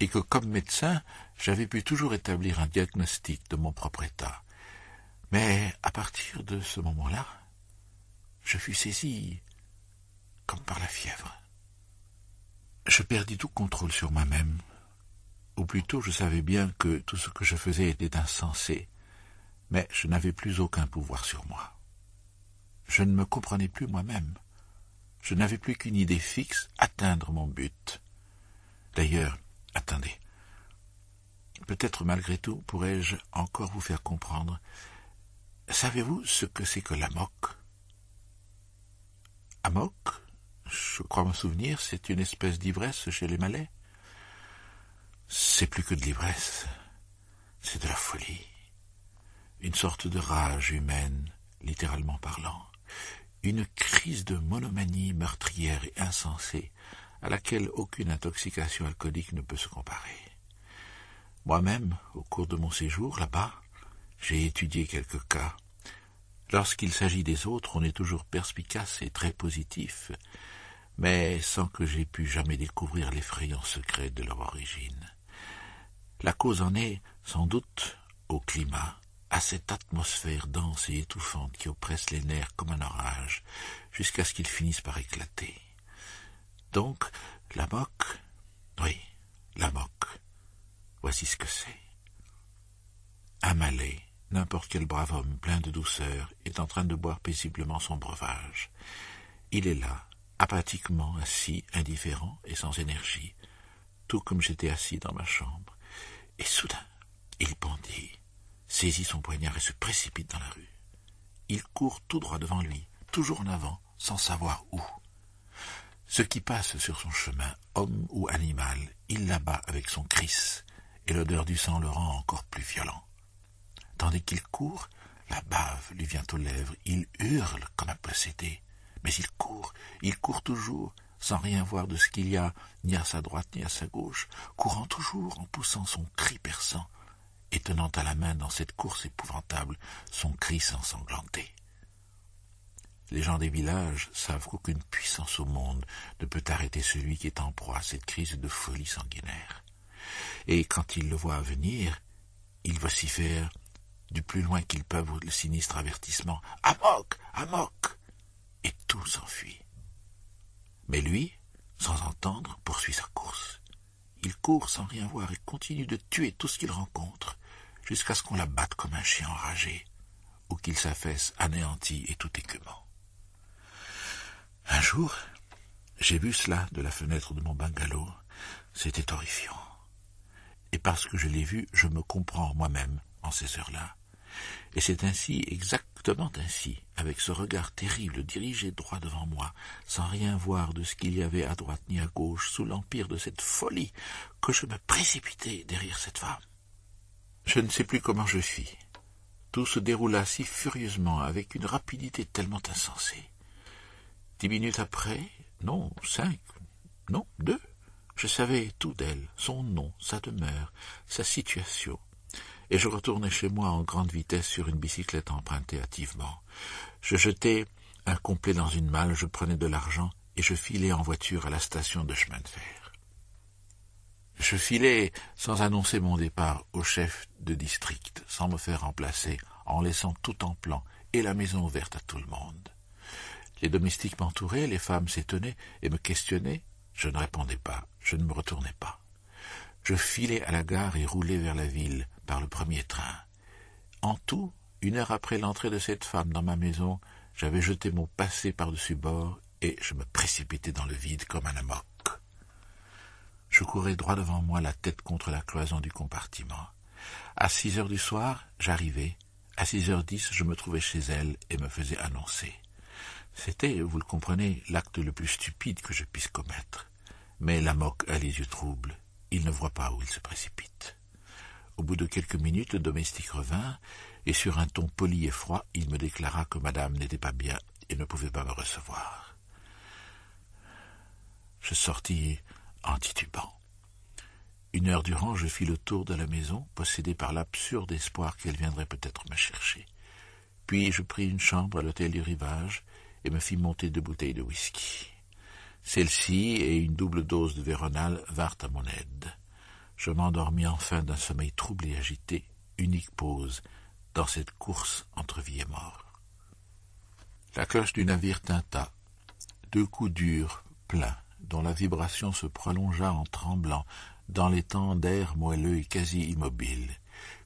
et que comme médecin, j'avais pu toujours établir un diagnostic de mon propre état. Mais à partir de ce moment-là, je fus saisi par la fièvre. Je perdis tout contrôle sur moi-même, ou plutôt je savais bien que tout ce que je faisais était insensé, mais je n'avais plus aucun pouvoir sur moi. Je ne me comprenais plus moi-même. Je n'avais plus qu'une idée fixe, atteindre mon but. D'ailleurs, attendez. Peut-être malgré tout pourrais-je encore vous faire comprendre. Savez-vous ce que c'est que La moque je crois me souvenir, c'est une espèce d'ivresse chez les Malais. C'est plus que de l'ivresse, c'est de la folie, une sorte de rage humaine, littéralement parlant, une crise de monomanie meurtrière et insensée, à laquelle aucune intoxication alcoolique ne peut se comparer. Moi-même, au cours de mon séjour là-bas, j'ai étudié quelques cas. Lorsqu'il s'agit des autres, on est toujours perspicace et très positif, mais sans que j'aie pu jamais découvrir l'effrayant secret de leur origine. La cause en est, sans doute, au climat, à cette atmosphère dense et étouffante qui oppresse les nerfs comme un orage, jusqu'à ce qu'ils finissent par éclater. Donc, la moque, oui, la moque, voici ce que c'est. Un Malais, n'importe quel brave homme plein de douceur, est en train de boire paisiblement son breuvage. Il est là, apathiquement assis, indifférent et sans énergie, tout comme j'étais assis dans ma chambre. Et soudain, il bondit, saisit son poignard et se précipite dans la rue. Il court tout droit devant lui, toujours en avant, sans savoir où. Ce qui passe sur son chemin, homme ou animal, il l'abat avec son cris, et l'odeur du sang le rend encore plus violent. Tandis qu'il court, la bave lui vient aux lèvres, il hurle comme un possédé. Mais il court, il court toujours, sans rien voir de ce qu'il y a, ni à sa droite ni à sa gauche, courant toujours en poussant son cri perçant, et tenant à la main dans cette course épouvantable son cri sanglanté. Les gens des villages savent qu'aucune puissance au monde ne peut arrêter celui qui est en proie à cette crise de folie sanguinaire. Et quand ils le voient venir, ils vocifèrent du plus loin qu'ils peuvent le sinistre avertissement. Amok! Amok! et tout s'enfuit. Mais lui, sans entendre, poursuit sa course. Il court sans rien voir et continue de tuer tout ce qu'il rencontre, jusqu'à ce qu'on la batte comme un chien enragé, ou qu'il s'affaisse anéanti et tout écumant. Un jour, j'ai vu cela de la fenêtre de mon bungalow. C'était horrifiant. Et parce que je l'ai vu, je me comprends moi-même en ces heures-là. Et c'est ainsi, exactement ainsi, avec ce regard terrible dirigé droit devant moi, sans rien voir de ce qu'il y avait à droite ni à gauche, sous l'empire de cette folie, que je me précipitai derrière cette femme. Je ne sais plus comment je fis. Tout se déroula si furieusement, avec une rapidité tellement insensée. Dix minutes après, non, cinq, non, deux, je savais tout d'elle, son nom, sa demeure, sa situation, et je retournais chez moi en grande vitesse sur une bicyclette empruntée hâtivement. Je jetais un complet dans une malle, je prenais de l'argent et je filais en voiture à la station de chemin de fer. Je filais sans annoncer mon départ au chef de district, sans me faire remplacer, en laissant tout en plan et la maison ouverte à tout le monde. Les domestiques m'entouraient, les femmes s'étonnaient et me questionnaient. Je ne répondais pas, je ne me retournais pas. Je filais à la gare et roulais vers la ville, par le premier train. En tout, une heure après l'entrée de cette femme dans ma maison, j'avais jeté mon passé par-dessus bord et je me précipitais dans le vide comme un amok. Je courais droit devant moi, la tête contre la cloison du compartiment. À six heures du soir, j'arrivais. À six heures dix, je me trouvais chez elle et me faisais annoncer. C'était, vous le comprenez, l'acte le plus stupide que je puisse commettre. Mais l'amok a les yeux troubles. Il ne voit pas où il se précipite. Au bout de quelques minutes, le domestique revint, et sur un ton poli et froid, il me déclara que madame n'était pas bien et ne pouvait pas me recevoir. Je sortis en titubant. Une heure durant, je fis le tour de la maison, possédé par l'absurde espoir qu'elle viendrait peut-être me chercher. Puis je pris une chambre à l'hôtel du rivage et me fis monter deux bouteilles de whisky. Celle-ci et une double dose de Véronal vinrent à mon aide. Je m'endormis enfin d'un sommeil trouble et agité, unique pause, dans cette course entre vie et mort. La cloche du navire tinta. Deux coups durs, pleins, dont la vibration se prolongea en tremblant dans les temps d'air moelleux et quasi immobile,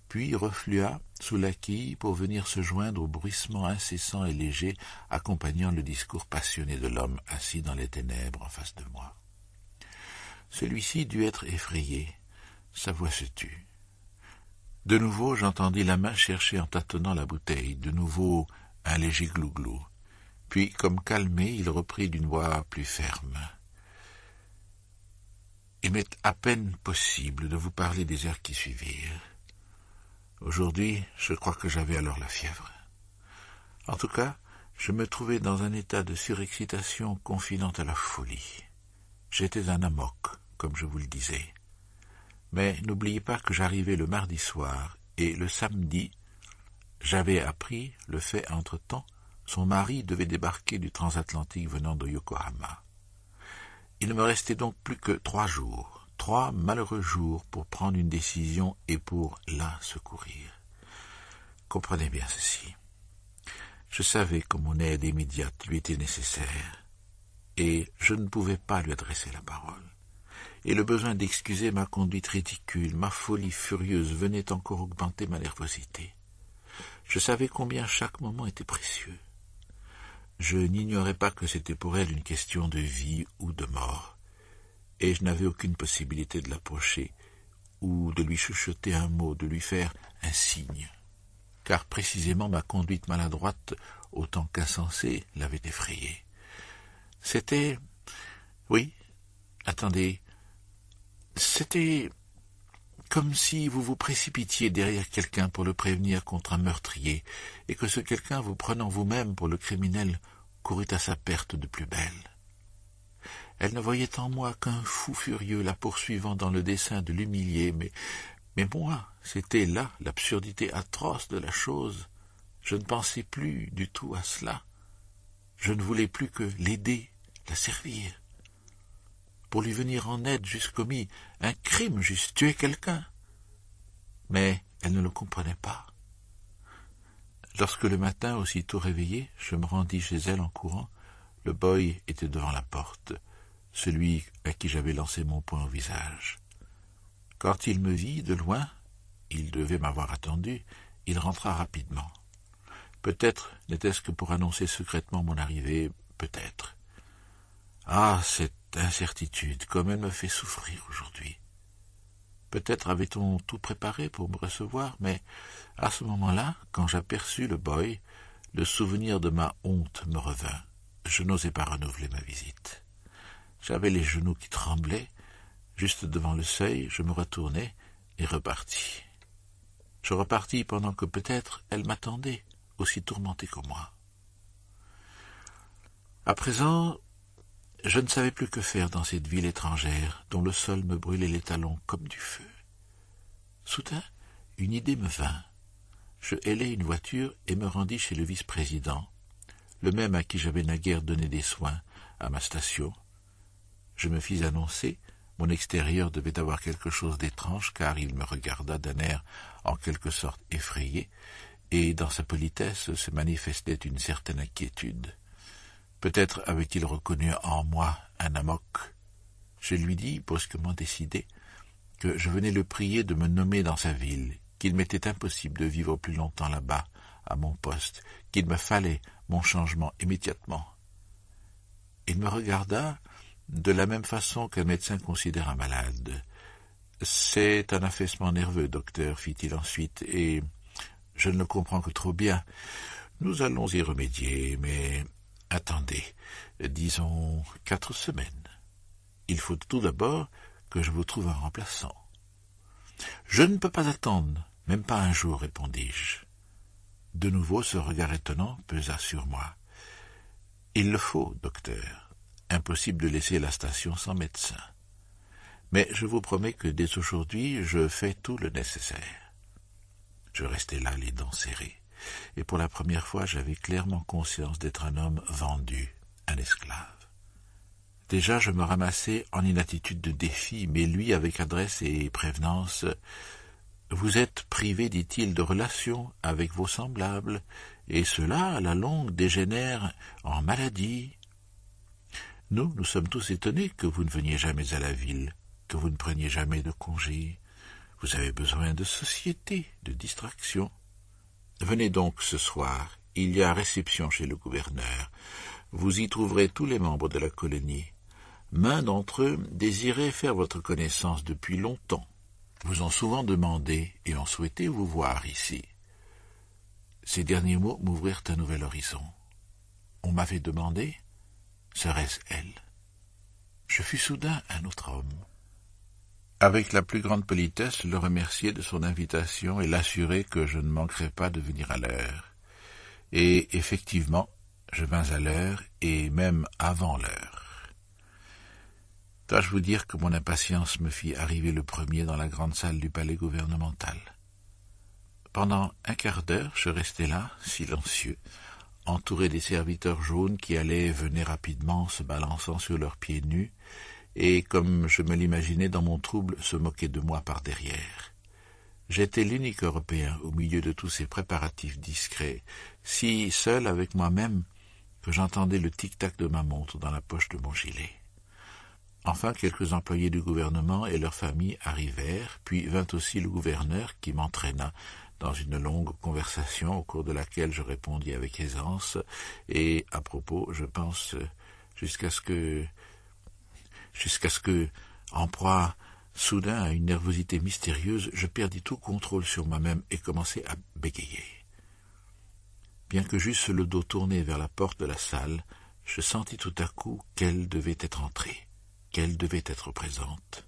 puis reflua sous la quille pour venir se joindre au bruissement incessant et léger accompagnant le discours passionné de l'homme assis dans les ténèbres en face de moi. Celui-ci dut être effrayé, sa voix se tut. De nouveau, j'entendis la main chercher en tâtonnant la bouteille, de nouveau un léger glouglou. Puis, comme calmé, il reprit d'une voix plus ferme. Il m'est à peine possible de vous parler des heures qui suivirent. Aujourd'hui, je crois que j'avais alors la fièvre. En tout cas, je me trouvais dans un état de surexcitation confinant à la folie. J'étais un amok, comme je vous le disais. Mais n'oubliez pas que j'arrivais le mardi soir, et le samedi, j'avais appris le fait entre-temps, son mari devait débarquer du transatlantique venant de Yokohama. Il ne me restait donc plus que trois jours, trois malheureux jours pour prendre une décision et pour la secourir. Comprenez bien ceci. Je savais que mon aide immédiate lui était nécessaire, et je ne pouvais pas lui adresser la parole et le besoin d'excuser ma conduite ridicule, ma folie furieuse venait encore augmenter ma nervosité. Je savais combien chaque moment était précieux. Je n'ignorais pas que c'était pour elle une question de vie ou de mort, et je n'avais aucune possibilité de l'approcher, ou de lui chuchoter un mot, de lui faire un signe. Car précisément ma conduite maladroite, autant qu'insensée, l'avait effrayée. C'était. Oui, attendez, c'était comme si vous vous précipitiez derrière quelqu'un pour le prévenir contre un meurtrier, et que ce quelqu'un, vous prenant vous-même pour le criminel, courut à sa perte de plus belle. Elle ne voyait en moi qu'un fou furieux la poursuivant dans le dessein de l'humilier, mais, mais moi, c'était là l'absurdité atroce de la chose. Je ne pensais plus du tout à cela. Je ne voulais plus que l'aider, la servir pour lui venir en aide, j'eusse commis un crime, j'eusse tué quelqu'un. Mais elle ne le comprenait pas. Lorsque le matin, aussitôt réveillé, je me rendis chez elle en courant, le boy était devant la porte, celui à qui j'avais lancé mon poing au visage. Quand il me vit de loin, il devait m'avoir attendu, il rentra rapidement. Peut-être n'était-ce que pour annoncer secrètement mon arrivée, peut-être. Ah, cette L'incertitude, comme elle me fait souffrir aujourd'hui. Peut-être avait-on tout préparé pour me recevoir, mais à ce moment-là, quand j'aperçus le boy, le souvenir de ma honte me revint. Je n'osais pas renouveler ma visite. J'avais les genoux qui tremblaient. Juste devant le seuil, je me retournai et repartis. Je repartis pendant que peut-être elle m'attendait, aussi tourmentée que moi. À présent, je ne savais plus que faire dans cette ville étrangère dont le sol me brûlait les talons comme du feu. Soudain, une idée me vint. Je hélai une voiture et me rendis chez le vice-président, le même à qui j'avais naguère donné des soins, à ma station. Je me fis annoncer, mon extérieur devait avoir quelque chose d'étrange, car il me regarda d'un air en quelque sorte effrayé, et dans sa politesse se manifestait une certaine inquiétude. Peut-être avait-il reconnu en moi un amok. Je lui dis, brusquement décidé, que je venais le prier de me nommer dans sa ville, qu'il m'était impossible de vivre plus longtemps là-bas, à mon poste, qu'il me fallait mon changement immédiatement. Il me regarda de la même façon qu'un médecin considère un malade. C'est un affaissement nerveux, docteur, fit-il ensuite, et je ne le comprends que trop bien. Nous allons y remédier, mais Attendez, disons quatre semaines. Il faut tout d'abord que je vous trouve un remplaçant. Je ne peux pas attendre, même pas un jour, répondis-je. De nouveau ce regard étonnant pesa sur moi. Il le faut, docteur. Impossible de laisser la station sans médecin. Mais je vous promets que dès aujourd'hui je fais tout le nécessaire. Je restai là les dents serrées et pour la première fois j'avais clairement conscience d'être un homme vendu, un esclave. Déjà je me ramassais en une attitude de défi, mais lui avec adresse et prévenance Vous êtes privé, dit il, de relations avec vos semblables, et cela, à la longue, dégénère en maladie. Nous, nous sommes tous étonnés que vous ne veniez jamais à la ville, que vous ne preniez jamais de congé. Vous avez besoin de société, de distraction. Venez donc ce soir, il y a réception chez le gouverneur. Vous y trouverez tous les membres de la colonie. Main d'entre eux désiraient faire votre connaissance depuis longtemps, vous ont souvent demandé et ont souhaité vous voir ici. Ces derniers mots m'ouvrirent un nouvel horizon. On m'avait demandé, serait-ce elle Je fus soudain un autre homme avec la plus grande politesse, le remercier de son invitation et l'assurer que je ne manquerai pas de venir à l'heure. Et effectivement, je vins à l'heure et même avant l'heure. Dois-je vous dire que mon impatience me fit arriver le premier dans la grande salle du palais gouvernemental Pendant un quart d'heure, je restai là, silencieux, entouré des serviteurs jaunes qui allaient et venaient rapidement, se balançant sur leurs pieds nus, et, comme je me l'imaginais dans mon trouble, se moquait de moi par derrière. J'étais l'unique Européen au milieu de tous ces préparatifs discrets, si seul avec moi-même que j'entendais le tic-tac de ma montre dans la poche de mon gilet. Enfin, quelques employés du gouvernement et leurs familles arrivèrent, puis vint aussi le gouverneur qui m'entraîna dans une longue conversation au cours de laquelle je répondis avec aisance, et à propos, je pense, jusqu'à ce que jusqu'à ce que, en proie soudain à une nervosité mystérieuse, je perdis tout contrôle sur moi-même et commençai à bégayer. Bien que j'eusse le dos tourné vers la porte de la salle, je sentis tout à coup qu'elle devait être entrée, qu'elle devait être présente.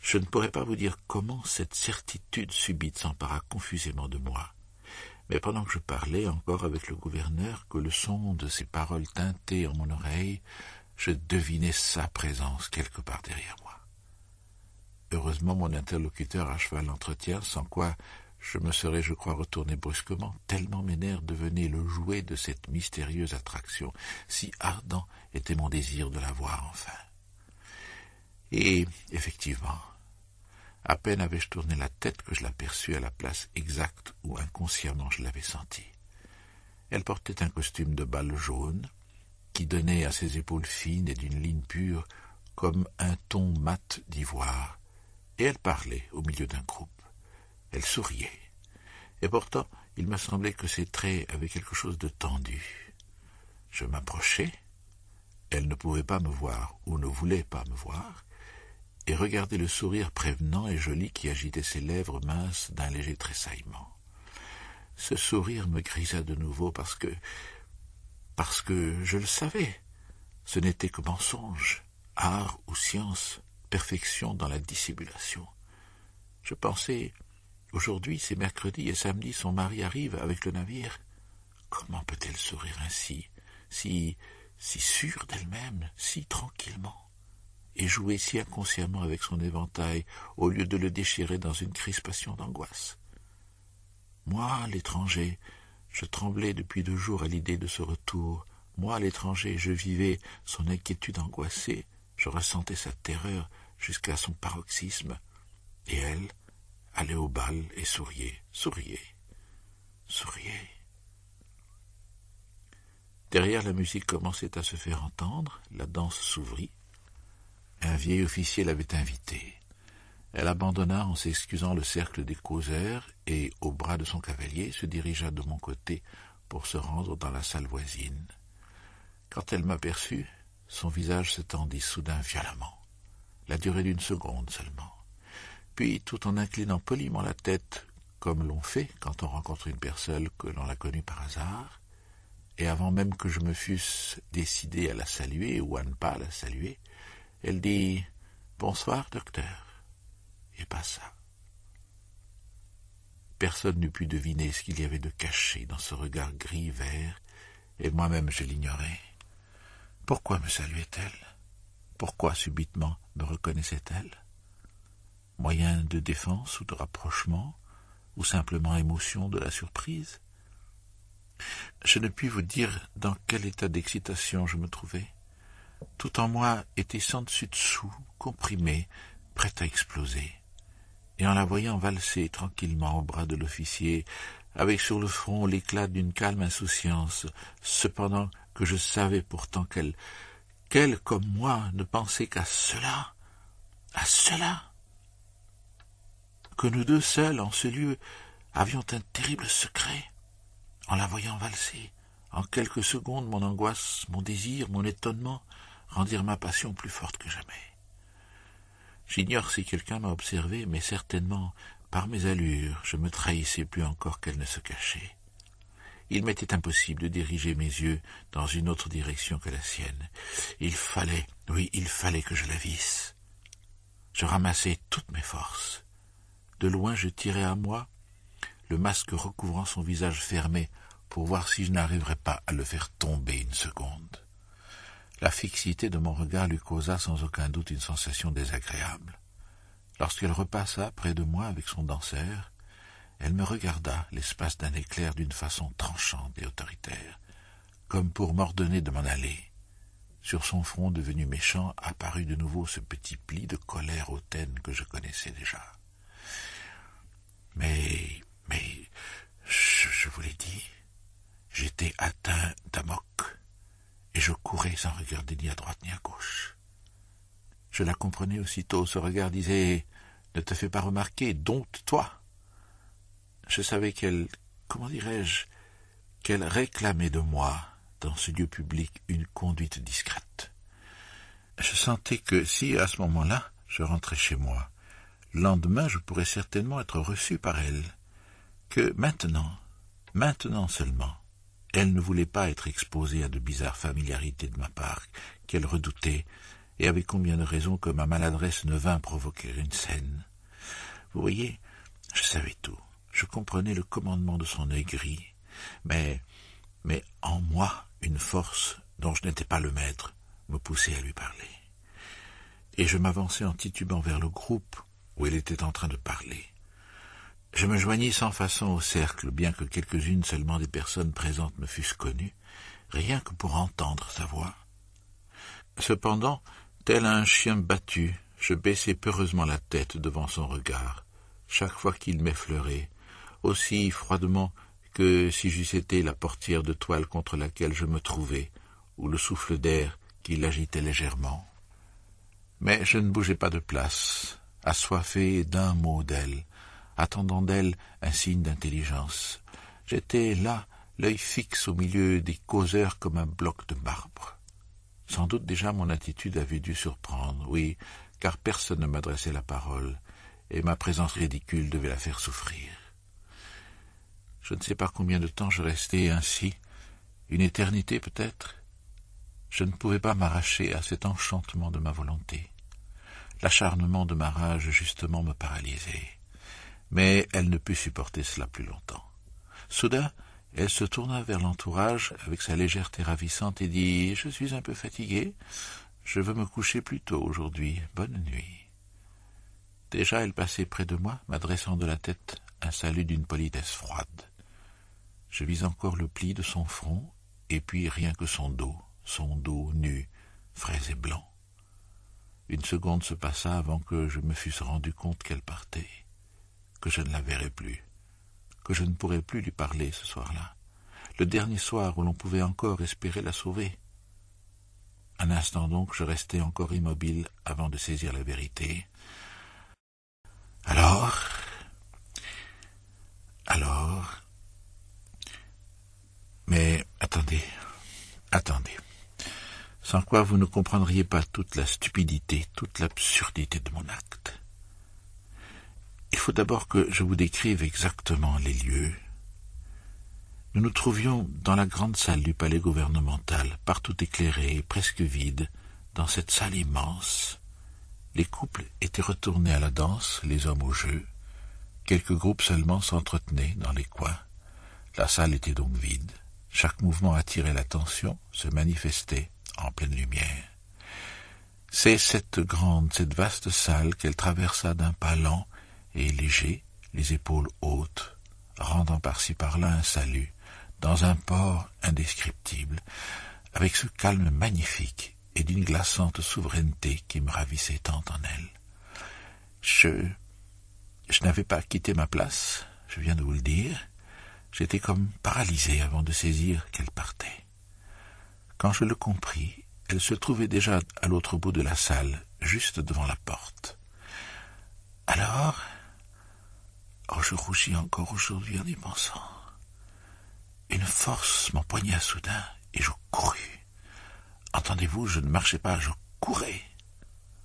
Je ne pourrais pas vous dire comment cette certitude subite s'empara confusément de moi. Mais pendant que je parlais encore avec le gouverneur, que le son de ses paroles tintait en mon oreille, je devinais sa présence quelque part derrière moi. Heureusement, mon interlocuteur acheva l'entretien, sans quoi je me serais, je crois, retourné brusquement, tellement mes nerfs devenaient le jouet de cette mystérieuse attraction, si ardent était mon désir de la voir enfin. Et, effectivement, à peine avais-je tourné la tête que je l'aperçus à la place exacte où inconsciemment je l'avais senti. Elle portait un costume de bal jaune, qui donnait à ses épaules fines et d'une ligne pure comme un ton mat d'ivoire, et elle parlait au milieu d'un groupe. Elle souriait, et pourtant il m'a semblait que ses traits avaient quelque chose de tendu. Je m'approchai, elle ne pouvait pas me voir ou ne voulait pas me voir, et regardait le sourire prévenant et joli qui agitait ses lèvres minces d'un léger tressaillement. Ce sourire me grisa de nouveau parce que parce que je le savais. Ce n'était que mensonge, art ou science, perfection dans la dissimulation. Je pensais, aujourd'hui, c'est mercredi et samedi, son mari arrive avec le navire. Comment peut-elle sourire ainsi, si, si sûre d'elle-même, si tranquillement, et jouer si inconsciemment avec son éventail au lieu de le déchirer dans une crispation d'angoisse? Moi, l'étranger, je tremblais depuis deux jours à l'idée de ce retour. Moi, l'étranger, je vivais son inquiétude angoissée, je ressentais sa terreur jusqu'à son paroxysme. Et elle allait au bal et souriait, souriait, souriait. Derrière, la musique commençait à se faire entendre, la danse s'ouvrit. Un vieil officier l'avait invitée. Elle abandonna en s'excusant le cercle des causeurs et, au bras de son cavalier, se dirigea de mon côté pour se rendre dans la salle voisine. Quand elle m'aperçut, son visage se tendit soudain violemment, la durée d'une seconde seulement. Puis, tout en inclinant poliment la tête, comme l'on fait quand on rencontre une personne que l'on a connue par hasard, et avant même que je me fusse décidé à la saluer ou à ne pas la saluer, elle dit Bonsoir, docteur et passa. Personne n'eût pu deviner ce qu'il y avait de caché dans ce regard gris-vert, et moi-même je l'ignorais. Pourquoi me saluait-elle Pourquoi subitement me reconnaissait-elle Moyen de défense ou de rapprochement, ou simplement émotion de la surprise Je ne puis vous dire dans quel état d'excitation je me trouvais. Tout en moi était sans dessus dessous, comprimé, prêt à exploser et en la voyant valser tranquillement au bras de l'officier, avec sur le front l'éclat d'une calme insouciance, cependant que je savais pourtant qu'elle qu'elle, comme moi, ne pensait qu'à cela, à cela, que nous deux seuls, en ce lieu, avions un terrible secret. En la voyant valser, en quelques secondes, mon angoisse, mon désir, mon étonnement rendirent ma passion plus forte que jamais. J'ignore si quelqu'un m'a observé, mais certainement, par mes allures, je me trahissais plus encore qu'elle ne se cachait. Il m'était impossible de diriger mes yeux dans une autre direction que la sienne. Il fallait, oui, il fallait que je la visse. Je ramassai toutes mes forces. De loin, je tirai à moi, le masque recouvrant son visage fermé, pour voir si je n'arriverais pas à le faire tomber une seconde. La fixité de mon regard lui causa sans aucun doute une sensation désagréable. Lorsqu'elle repassa près de moi avec son danseur, elle me regarda l'espace d'un éclair d'une façon tranchante et autoritaire, comme pour m'ordonner de m'en aller. Sur son front devenu méchant apparut de nouveau ce petit pli de colère hautaine que je connaissais déjà. Mais, mais, je, vous l'ai dit, j'étais atteint d'amoc et je courais sans regarder ni à droite ni à gauche. Je la comprenais aussitôt, ce regard disait Ne te fais pas remarquer, dompte-toi. Je savais qu'elle, comment dirais-je, qu'elle réclamait de moi, dans ce lieu public, une conduite discrète. Je sentais que si, à ce moment-là, je rentrais chez moi, lendemain je pourrais certainement être reçu par elle, que maintenant, maintenant seulement, elle ne voulait pas être exposée à de bizarres familiarités de ma part, qu'elle redoutait, et avec combien de raisons que ma maladresse ne vint provoquer une scène. Vous voyez, je savais tout, je comprenais le commandement de son gris, mais, mais en moi, une force dont je n'étais pas le maître me poussait à lui parler. Et je m'avançais en titubant vers le groupe où elle était en train de parler. Je me joignis sans façon au cercle, bien que quelques-unes seulement des personnes présentes me fussent connues, rien que pour entendre sa voix. Cependant, tel un chien battu, je baissai peureusement la tête devant son regard, chaque fois qu'il m'effleurait, aussi froidement que si j'eusse été la portière de toile contre laquelle je me trouvais, ou le souffle d'air qui l'agitait légèrement. Mais je ne bougeais pas de place, assoiffé d'un mot d'elle, attendant d'elle un signe d'intelligence. J'étais là, l'œil fixe au milieu des causeurs comme un bloc de marbre. Sans doute déjà mon attitude avait dû surprendre, oui, car personne ne m'adressait la parole, et ma présence ridicule devait la faire souffrir. Je ne sais pas combien de temps je restai ainsi, une éternité peut-être. Je ne pouvais pas m'arracher à cet enchantement de ma volonté. L'acharnement de ma rage justement me paralysait mais elle ne put supporter cela plus longtemps. Soudain, elle se tourna vers l'entourage avec sa légèreté ravissante et dit Je suis un peu fatiguée. Je veux me coucher plus tôt aujourd'hui. Bonne nuit. Déjà, elle passait près de moi, m'adressant de la tête un salut d'une politesse froide. Je vis encore le pli de son front, et puis rien que son dos, son dos nu, frais et blanc. Une seconde se passa avant que je me fusse rendu compte qu'elle partait que je ne la verrai plus, que je ne pourrais plus lui parler ce soir-là, le dernier soir où l'on pouvait encore espérer la sauver. Un instant donc, je restai encore immobile avant de saisir la vérité. Alors, alors, mais attendez, attendez, sans quoi vous ne comprendriez pas toute la stupidité, toute l'absurdité de mon acte faut d'abord que je vous décrive exactement les lieux. Nous nous trouvions dans la grande salle du palais gouvernemental, partout éclairée et presque vide, dans cette salle immense. Les couples étaient retournés à la danse, les hommes au jeu. Quelques groupes seulement s'entretenaient dans les coins. La salle était donc vide. Chaque mouvement attirait l'attention, se manifestait en pleine lumière. C'est cette grande, cette vaste salle qu'elle traversa d'un pas lent, et léger, les épaules hautes, rendant par-ci par-là un salut, dans un port indescriptible, avec ce calme magnifique et d'une glaçante souveraineté qui me ravissait tant en elle. Je... je n'avais pas quitté ma place, je viens de vous le dire. J'étais comme paralysé avant de saisir qu'elle partait. Quand je le compris, elle se trouvait déjà à l'autre bout de la salle, juste devant la porte. Alors, Oh, je rougis encore aujourd'hui en y pensant. Une force m'empoigna soudain, et je courus. Entendez-vous, je ne marchais pas, je courais.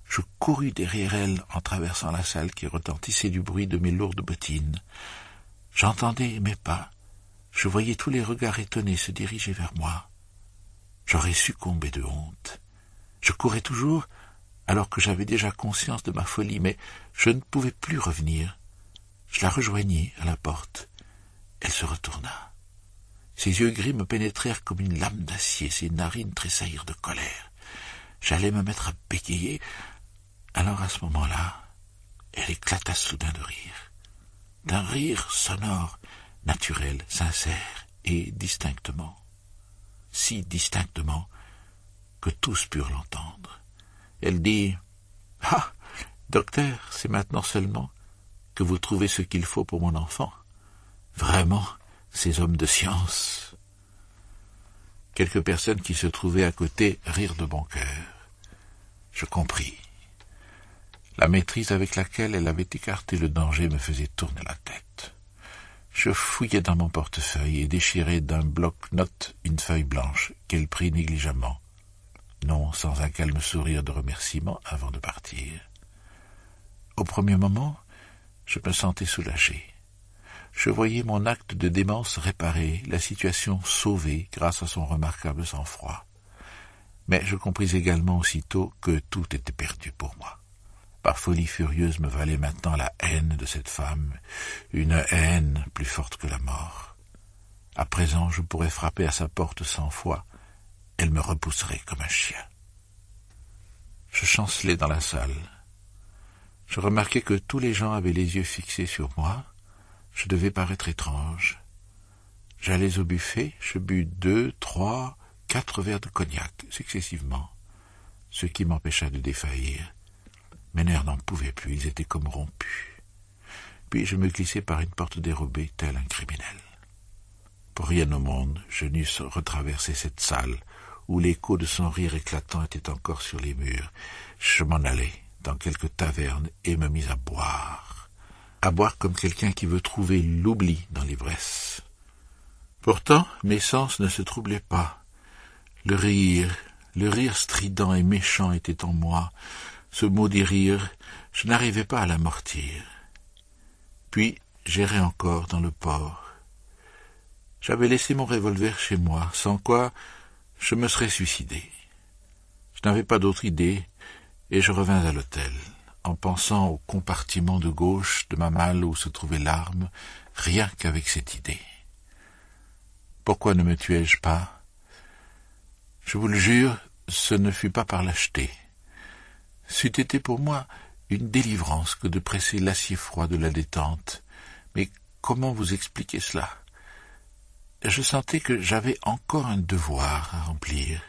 Je courus derrière elle en traversant la salle qui retentissait du bruit de mes lourdes bottines. J'entendais mes pas, je voyais tous les regards étonnés se diriger vers moi. J'aurais succombé de honte. Je courais toujours, alors que j'avais déjà conscience de ma folie, mais je ne pouvais plus revenir. Je la rejoignis à la porte. Elle se retourna. Ses yeux gris me pénétrèrent comme une lame d'acier, ses narines tressaillirent de colère. J'allais me mettre à bégayer. Alors à ce moment-là, elle éclata soudain de rire. D'un rire sonore, naturel, sincère et distinctement. Si distinctement que tous purent l'entendre. Elle dit Ah, docteur, c'est maintenant seulement que vous trouvez ce qu'il faut pour mon enfant. Vraiment, ces hommes de science. Quelques personnes qui se trouvaient à côté rirent de bon cœur. Je compris. La maîtrise avec laquelle elle avait écarté le danger me faisait tourner la tête. Je fouillai dans mon portefeuille et déchirai d'un bloc note une feuille blanche qu'elle prit négligemment, non sans un calme sourire de remerciement avant de partir. Au premier moment, je me sentais soulagé. Je voyais mon acte de démence réparé, la situation sauvée grâce à son remarquable sang-froid. Mais je compris également aussitôt que tout était perdu pour moi. Par folie furieuse me valait maintenant la haine de cette femme, une haine plus forte que la mort. À présent, je pourrais frapper à sa porte cent fois. Elle me repousserait comme un chien. Je chancelai dans la salle. Je remarquai que tous les gens avaient les yeux fixés sur moi. Je devais paraître étrange. J'allais au buffet, je bus deux, trois, quatre verres de cognac successivement, ce qui m'empêcha de défaillir. Mes nerfs n'en pouvaient plus, ils étaient comme rompus. Puis je me glissai par une porte dérobée, tel un criminel. Pour rien au monde, je n'eusse retraversé cette salle où l'écho de son rire éclatant était encore sur les murs. Je m'en allais, dans quelque taverne et me mis à boire. À boire comme quelqu'un qui veut trouver l'oubli dans l'ivresse. Pourtant, mes sens ne se troublaient pas. Le rire, le rire strident et méchant était en moi. Ce mot des rires, je n'arrivais pas à l'amortir. Puis, j'irai encore dans le port. J'avais laissé mon revolver chez moi, sans quoi je me serais suicidé. Je n'avais pas d'autre idée et je revins à l'hôtel, en pensant au compartiment de gauche de ma malle où se trouvait l'arme, rien qu'avec cette idée. Pourquoi ne me tuais je pas Je vous le jure, ce ne fut pas par lâcheté. C'eût été pour moi une délivrance que de presser l'acier froid de la détente. Mais comment vous expliquer cela Je sentais que j'avais encore un devoir à remplir.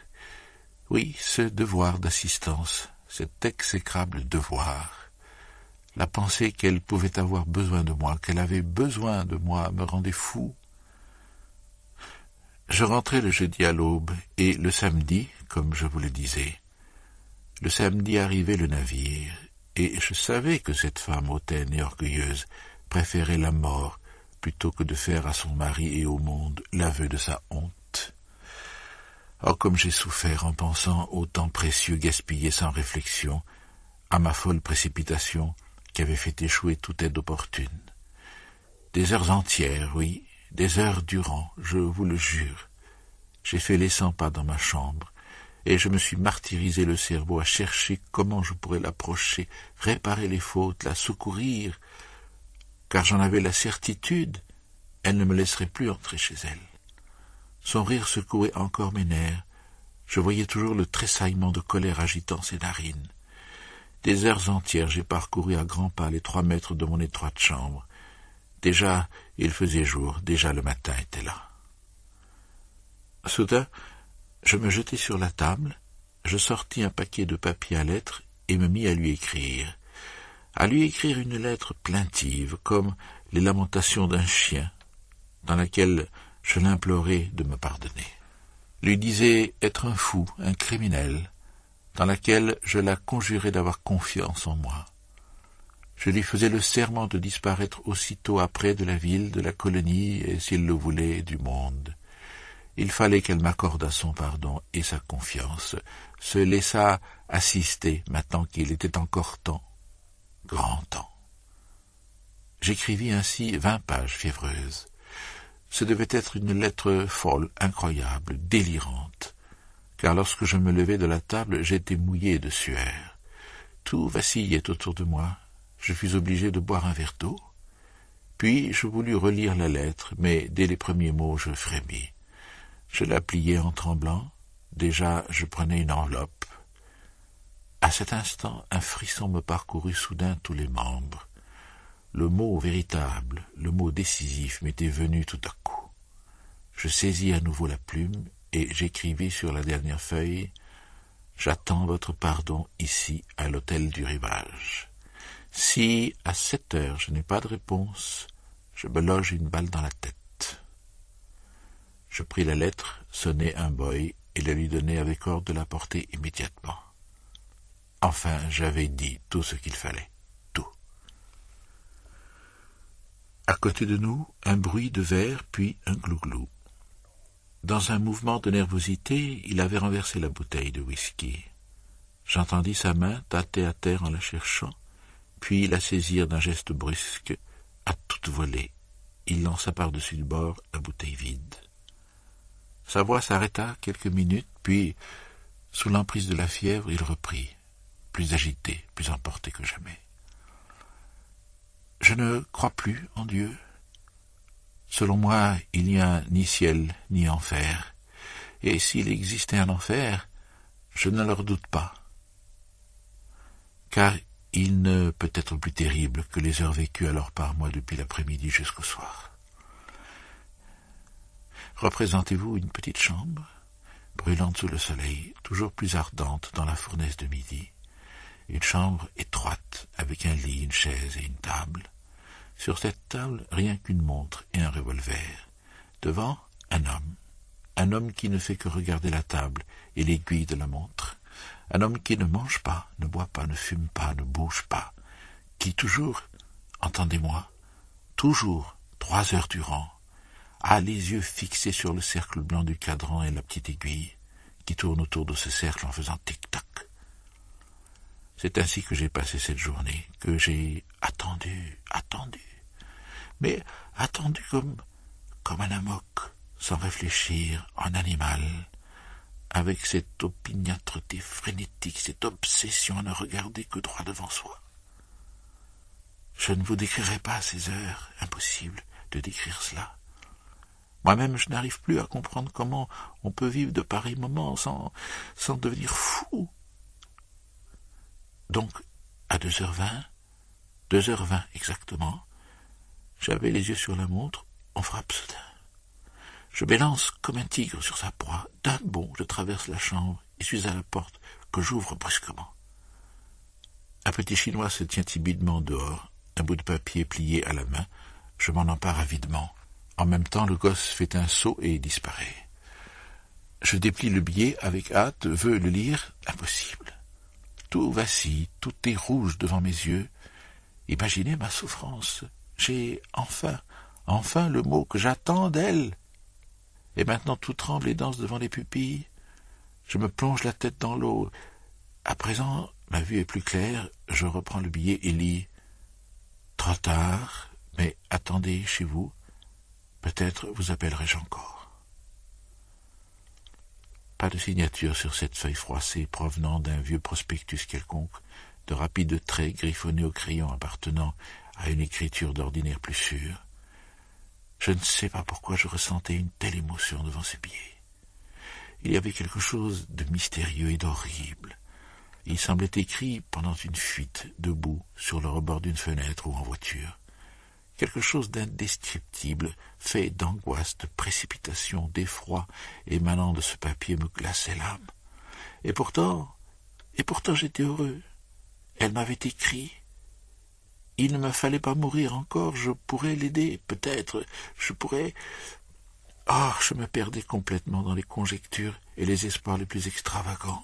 Oui, ce devoir d'assistance cet exécrable devoir. La pensée qu'elle pouvait avoir besoin de moi, qu'elle avait besoin de moi, me rendait fou. Je rentrais le jeudi à l'aube, et le samedi, comme je vous le disais, le samedi arrivait le navire, et je savais que cette femme hautaine et orgueilleuse préférait la mort plutôt que de faire à son mari et au monde l'aveu de sa honte. Oh, comme j'ai souffert en pensant au temps précieux gaspillé sans réflexion, à ma folle précipitation qui avait fait échouer toute aide opportune. Des heures entières, oui, des heures durant, je vous le jure. J'ai fait les cent pas dans ma chambre, et je me suis martyrisé le cerveau à chercher comment je pourrais l'approcher, réparer les fautes, la secourir, car j'en avais la certitude, elle ne me laisserait plus entrer chez elle. Son rire secouait encore mes nerfs. Je voyais toujours le tressaillement de colère agitant ses narines. Des heures entières j'ai parcouru à grands pas les trois mètres de mon étroite chambre. Déjà il faisait jour, déjà le matin était là. Soudain je me jetai sur la table, je sortis un paquet de papier à lettres et me mis à lui écrire à lui écrire une lettre plaintive, comme les lamentations d'un chien, dans laquelle je l'implorais de me pardonner. Lui disais être un fou, un criminel, dans laquelle je la conjurais d'avoir confiance en moi. Je lui faisais le serment de disparaître aussitôt après de la ville, de la colonie, et s'il le voulait, du monde. Il fallait qu'elle m'accordât son pardon et sa confiance, se laissa assister maintenant qu'il était encore temps, grand temps. J'écrivis ainsi vingt pages fiévreuses. Ce devait être une lettre folle, incroyable, délirante, car lorsque je me levai de la table, j'étais mouillé de sueur. Tout vacillait autour de moi. Je fus obligé de boire un verre d'eau. Puis je voulus relire la lettre, mais dès les premiers mots, je frémis. Je la pliai en tremblant. Déjà, je prenais une enveloppe. À cet instant, un frisson me parcourut soudain tous les membres. Le mot véritable, le mot décisif m'était venu tout à coup. Je saisis à nouveau la plume et j'écrivis sur la dernière feuille J'attends votre pardon ici à l'hôtel du rivage. Si à sept heures je n'ai pas de réponse, je me loge une balle dans la tête. Je pris la lettre, sonnai un boy et la lui donnai avec ordre de la porter immédiatement. Enfin, j'avais dit tout ce qu'il fallait. À côté de nous, un bruit de verre, puis un glouglou. Dans un mouvement de nervosité, il avait renversé la bouteille de whisky. J'entendis sa main tâter à terre en la cherchant, puis la saisir d'un geste brusque, à toute volée. Il lança par-dessus le bord la bouteille vide. Sa voix s'arrêta quelques minutes, puis, sous l'emprise de la fièvre, il reprit, plus agité, plus emporté que jamais. Je ne crois plus en Dieu. Selon moi, il n'y a ni ciel ni enfer, et s'il existait un enfer, je ne le redoute pas. Car il ne peut être plus terrible que les heures vécues alors par moi depuis l'après-midi jusqu'au soir. Représentez-vous une petite chambre, brûlante sous le soleil, toujours plus ardente dans la fournaise de midi. Une chambre étroite, avec un lit, une chaise et une table. Sur cette table, rien qu'une montre et un revolver. Devant, un homme. Un homme qui ne fait que regarder la table et l'aiguille de la montre. Un homme qui ne mange pas, ne boit pas, ne fume pas, ne bouge pas. Qui toujours, entendez-moi, toujours, trois heures durant, a les yeux fixés sur le cercle blanc du cadran et la petite aiguille qui tourne autour de ce cercle en faisant tic-tac, c'est ainsi que j'ai passé cette journée, que j'ai attendu, attendu, mais attendu comme, comme un amok, sans réfléchir, en animal, avec cette opiniâtreté frénétique, cette obsession à ne regarder que droit devant soi. Je ne vous décrirai pas ces heures, impossible de décrire cela. Moi-même, je n'arrive plus à comprendre comment on peut vivre de pareils moments sans, sans devenir fou, donc, à 2h20, 2h20 exactement, j'avais les yeux sur la montre, on frappe soudain. Je m'élance comme un tigre sur sa proie. D'un bond, je traverse la chambre et suis à la porte, que j'ouvre brusquement. Un petit chinois se tient timidement dehors, un bout de papier plié à la main. Je m'en empare avidement. En même temps, le gosse fait un saut et disparaît. Je déplie le billet avec hâte, veux le lire, impossible. Tout vacille, tout est rouge devant mes yeux. Imaginez ma souffrance. J'ai enfin, enfin le mot que j'attends d'elle. Et maintenant tout tremble et danse devant les pupilles. Je me plonge la tête dans l'eau. À présent, ma vue est plus claire, je reprends le billet et lis. Trop tard, mais attendez chez vous. Peut-être vous appellerai-je encore. Pas de signature sur cette feuille froissée provenant d'un vieux prospectus quelconque, de rapides traits griffonnés au crayon appartenant à une écriture d'ordinaire plus sûre. Je ne sais pas pourquoi je ressentais une telle émotion devant ses billets. Il y avait quelque chose de mystérieux et d'horrible. Il semblait écrit pendant une fuite, debout, sur le rebord d'une fenêtre ou en voiture quelque chose d'indescriptible, fait d'angoisse, de précipitation, d'effroi émanant de ce papier me glaçait l'âme. Et pourtant, et pourtant j'étais heureux. Elle m'avait écrit. Il ne me fallait pas mourir encore, je pourrais l'aider, peut-être, je pourrais. Ah, oh, je me perdais complètement dans les conjectures et les espoirs les plus extravagants.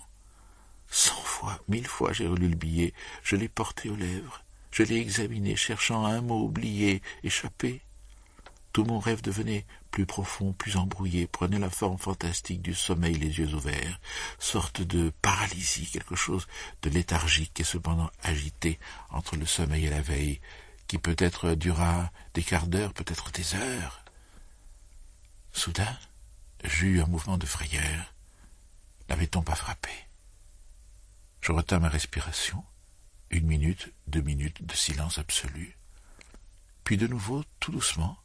Cent fois, mille fois j'ai relu le billet, je l'ai porté aux lèvres. Je l'ai examiné, cherchant un mot oublié, échappé. Tout mon rêve devenait plus profond, plus embrouillé, prenait la forme fantastique du sommeil les yeux ouverts, sorte de paralysie, quelque chose de léthargique et cependant agité entre le sommeil et la veille, qui peut-être dura des quarts d'heure, peut-être des heures. Soudain, j'eus un mouvement de frayeur. N'avait-on pas frappé Je retins ma respiration. Une minute, deux minutes de silence absolu. Puis de nouveau, tout doucement,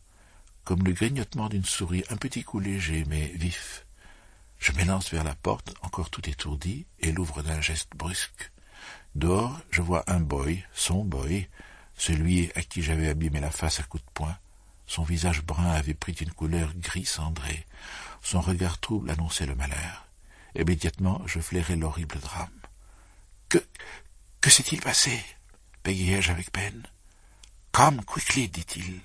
comme le grignotement d'une souris, un petit coup léger mais vif. Je m'élance vers la porte, encore tout étourdi, et l'ouvre d'un geste brusque. Dehors, je vois un boy, son boy, celui à qui j'avais abîmé la face à coups de poing. Son visage brun avait pris une couleur gris cendré. Son regard trouble annonçait le malheur. Immédiatement, je flairai l'horrible drame. Que, que s'est-il passé bégayai-je avec peine. Comme quickly, dit-il.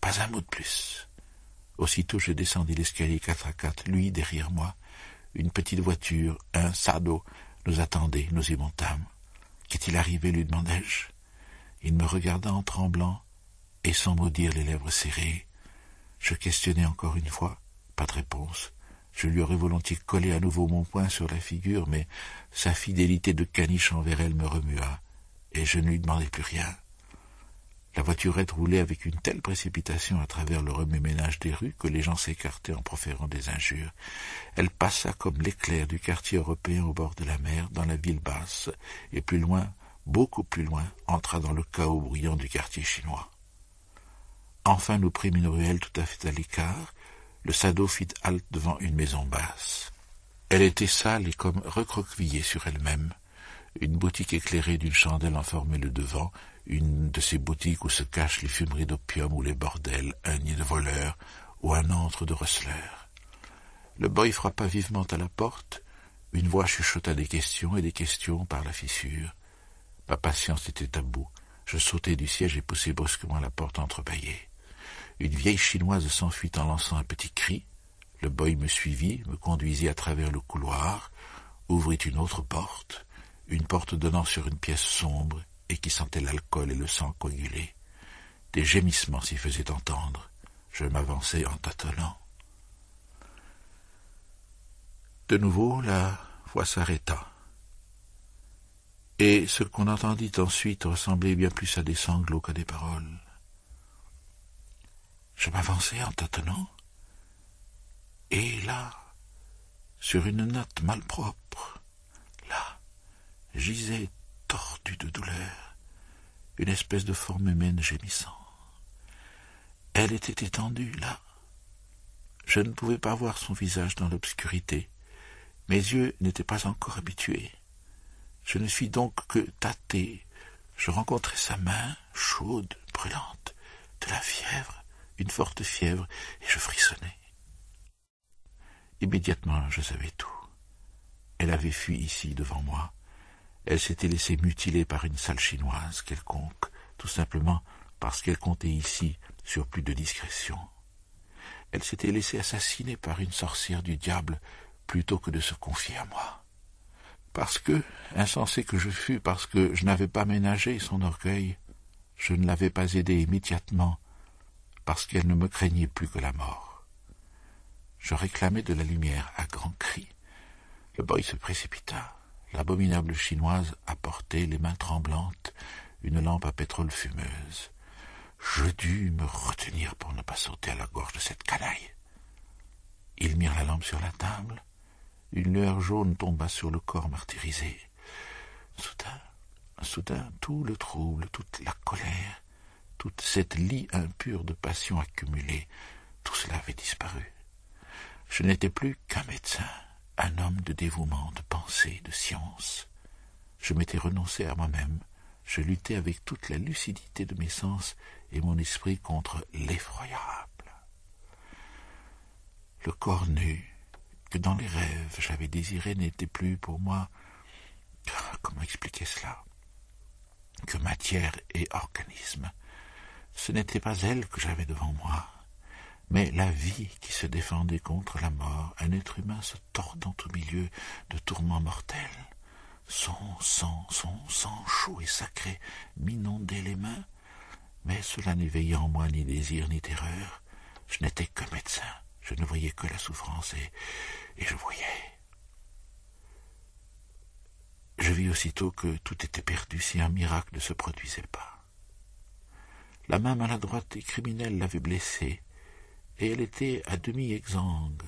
Pas un mot de plus. Aussitôt je descendis l'escalier quatre à quatre, lui derrière moi. Une petite voiture, un sado, nous attendait, nous y montâmes. Qu'est-il arrivé lui demandai-je. Il me regarda en tremblant, et sans maudire les lèvres serrées. Je questionnai encore une fois, pas de réponse. Je lui aurais volontiers collé à nouveau mon poing sur la figure, mais sa fidélité de caniche envers elle me remua, et je ne lui demandai plus rien. La voiturette roulait avec une telle précipitation à travers le remue-ménage des rues que les gens s'écartaient en proférant des injures. Elle passa comme l'éclair du quartier européen au bord de la mer, dans la ville basse, et plus loin, beaucoup plus loin, entra dans le chaos bruyant du quartier chinois. Enfin nous prîmes une ruelle tout à fait à l'écart, le sado fit halte devant une maison basse. Elle était sale et comme recroquevillée sur elle-même, une boutique éclairée d'une chandelle en le devant, une de ces boutiques où se cachent les fumeries d'opium ou les bordels, un nid de voleurs ou un antre de receleurs. Le boy frappa vivement à la porte, une voix chuchota des questions et des questions par la fissure. Ma patience était à bout. Je sautai du siège et poussai brusquement la porte entrebâillée. Une vieille chinoise s'enfuit en lançant un petit cri. Le boy me suivit, me conduisit à travers le couloir, ouvrit une autre porte, une porte donnant sur une pièce sombre et qui sentait l'alcool et le sang coagulé. Des gémissements s'y faisaient entendre. Je m'avançais en tâtonnant. De nouveau, la voix s'arrêta. Et ce qu'on entendit ensuite ressemblait bien plus à des sanglots qu'à des paroles. Je m'avançais en tâtonnant, et là, sur une natte malpropre, là, gisait tordue de douleur une espèce de forme humaine gémissant. Elle était étendue là. Je ne pouvais pas voir son visage dans l'obscurité. Mes yeux n'étaient pas encore habitués. Je ne suis donc que tâté. Je rencontrai sa main chaude, brûlante, de la fièvre une forte fièvre, et je frissonnais. Immédiatement, je savais tout. Elle avait fui ici devant moi. Elle s'était laissée mutiler par une salle chinoise quelconque, tout simplement parce qu'elle comptait ici sur plus de discrétion. Elle s'était laissée assassiner par une sorcière du diable plutôt que de se confier à moi. Parce que, insensé que je fus, parce que je n'avais pas ménagé son orgueil, je ne l'avais pas aidée immédiatement parce qu'elle ne me craignait plus que la mort. Je réclamai de la lumière à grands cris. Le boy se précipita. L'abominable chinoise apportait, les mains tremblantes, une lampe à pétrole fumeuse. Je dus me retenir pour ne pas sauter à la gorge de cette canaille. Ils mirent la lampe sur la table. Une lueur jaune tomba sur le corps martyrisé. Soudain, soudain, tout le trouble, toute la colère, toute cette lie impure de passion accumulée, tout cela avait disparu. Je n'étais plus qu'un médecin, un homme de dévouement, de pensée, de science. Je m'étais renoncé à moi-même, je luttais avec toute la lucidité de mes sens et mon esprit contre l'effroyable. Le corps nu, que dans les rêves j'avais désiré, n'était plus pour moi ah, comment expliquer cela que matière et organisme, ce n'était pas elle que j'avais devant moi, mais la vie qui se défendait contre la mort, un être humain se tordant au milieu de tourments mortels. Son sang, son sang chaud et sacré m'inondait les mains, mais cela n'éveillait en moi ni désir ni terreur. Je n'étais que médecin, je ne voyais que la souffrance et, et je voyais. Je vis aussitôt que tout était perdu si un miracle ne se produisait pas. La main maladroite et criminelle l'avait blessée, et elle était à demi exsangue.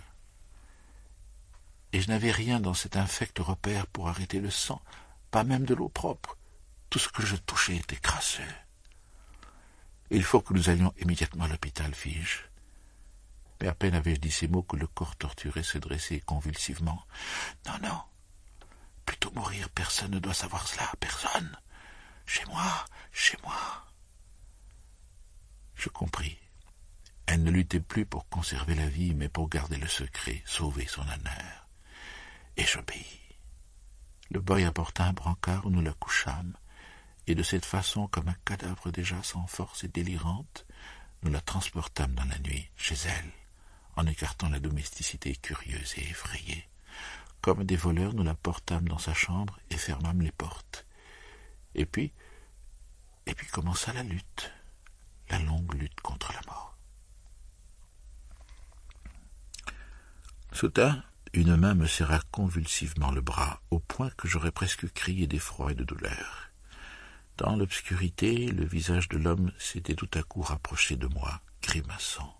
Et je n'avais rien dans cet infect repère pour arrêter le sang, pas même de l'eau propre. Tout ce que je touchais était crasseux. Il faut que nous allions immédiatement à l'hôpital, fis-je. Mais à peine avais-je dit ces mots que le corps torturé se dressait convulsivement. Non, non. Plutôt mourir, personne ne doit savoir cela, personne. Chez moi, chez moi. Je compris. Elle ne luttait plus pour conserver la vie, mais pour garder le secret, sauver son honneur. Et j'obéis. Le boy apporta un brancard où nous la couchâmes, et de cette façon, comme un cadavre déjà sans force et délirante, nous la transportâmes dans la nuit, chez elle, en écartant la domesticité curieuse et effrayée. Comme des voleurs, nous la portâmes dans sa chambre et fermâmes les portes. Et puis, et puis commença la lutte la longue lutte contre la mort. Soudain, une main me serra convulsivement le bras, au point que j'aurais presque crié d'effroi et de douleur. Dans l'obscurité, le visage de l'homme s'était tout à coup rapproché de moi, grimaçant.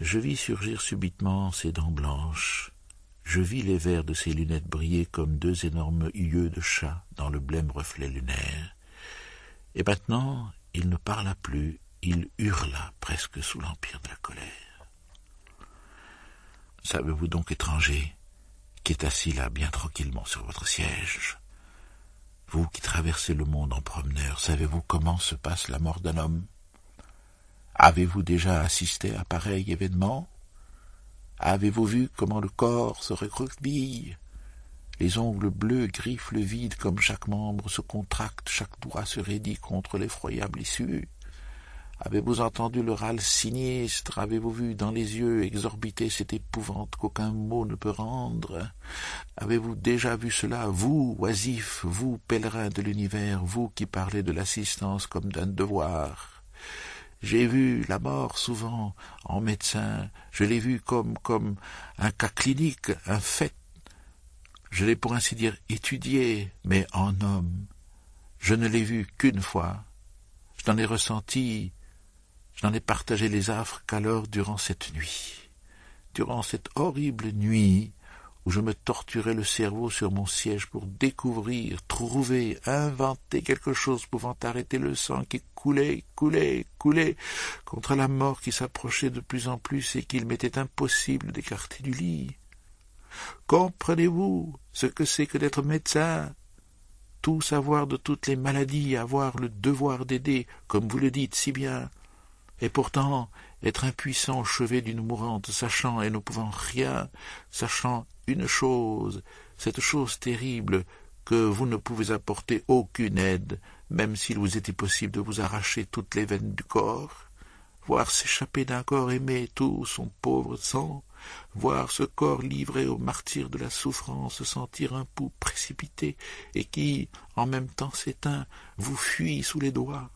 Je vis surgir subitement ses dents blanches. Je vis les verres de ses lunettes briller comme deux énormes yeux de chat dans le blême reflet lunaire. Et maintenant, il ne parla plus il hurla presque sous l'empire de la colère. Savez-vous donc, étranger, qui est assis là bien tranquillement sur votre siège, vous qui traversez le monde en promeneur, savez-vous comment se passe la mort d'un homme Avez-vous déjà assisté à pareil événement Avez-vous vu comment le corps se recroqueville Les ongles bleus griffent le vide comme chaque membre se contracte, chaque doigt se raidit contre l'effroyable issue Avez-vous entendu le râle sinistre Avez-vous vu dans les yeux exorbités cette épouvante qu'aucun mot ne peut rendre Avez-vous déjà vu cela, vous, oisifs, vous, pèlerins de l'univers, vous qui parlez de l'assistance comme d'un devoir j'ai vu la mort souvent en médecin, je l'ai vu comme comme un cas clinique, un fait. Je l'ai pour ainsi dire étudié, mais en homme. Je ne l'ai vu qu'une fois. Je n'en ai ressenti je n'en ai partagé les affres qu'alors durant cette nuit. Durant cette horrible nuit où je me torturais le cerveau sur mon siège pour découvrir, trouver, inventer quelque chose pouvant arrêter le sang qui coulait, coulait, coulait contre la mort qui s'approchait de plus en plus et qu'il m'était impossible d'écarter du lit. Comprenez-vous ce que c'est que d'être médecin Tout savoir de toutes les maladies, avoir le devoir d'aider, comme vous le dites si bien, et pourtant, être impuissant au chevet d'une mourante, sachant et ne pouvant rien, sachant une chose, cette chose terrible, que vous ne pouvez apporter aucune aide, même s'il vous était possible de vous arracher toutes les veines du corps, voir s'échapper d'un corps aimé tout son pauvre sang, voir ce corps livré au martyr de la souffrance sentir un pouls précipité et qui, en même temps s'éteint, vous fuit sous les doigts.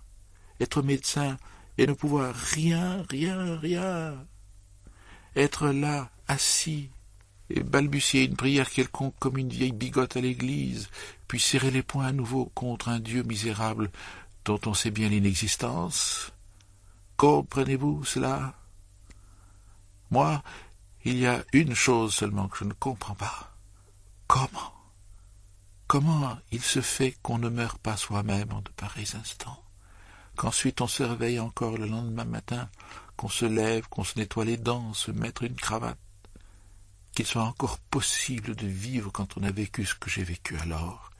Être médecin, et ne pouvoir rien, rien, rien. Être là, assis, et balbutier une prière quelconque comme une vieille bigote à l'église, puis serrer les poings à nouveau contre un Dieu misérable dont on sait bien l'inexistence. Comprenez-vous cela Moi, il y a une chose seulement que je ne comprends pas. Comment Comment il se fait qu'on ne meurt pas soi-même en de pareils instants qu'ensuite on se réveille encore le lendemain matin, qu'on se lève, qu'on se nettoie les dents, se mettre une cravate, qu'il soit encore possible de vivre quand on a vécu ce que j'ai vécu alors,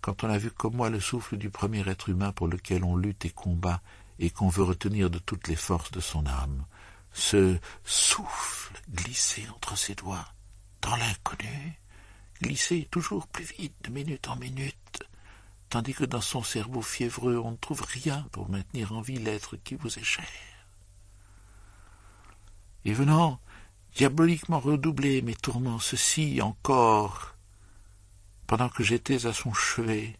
quand on a vu comme moi le souffle du premier être humain pour lequel on lutte et combat et qu'on veut retenir de toutes les forces de son âme, ce souffle glissé entre ses doigts, dans l'inconnu, glisser toujours plus vite de minute en minute, tandis que dans son cerveau fiévreux on ne trouve rien pour maintenir en vie l'être qui vous est cher. Et venant diaboliquement redoubler mes tourments, ceci encore, pendant que j'étais à son chevet,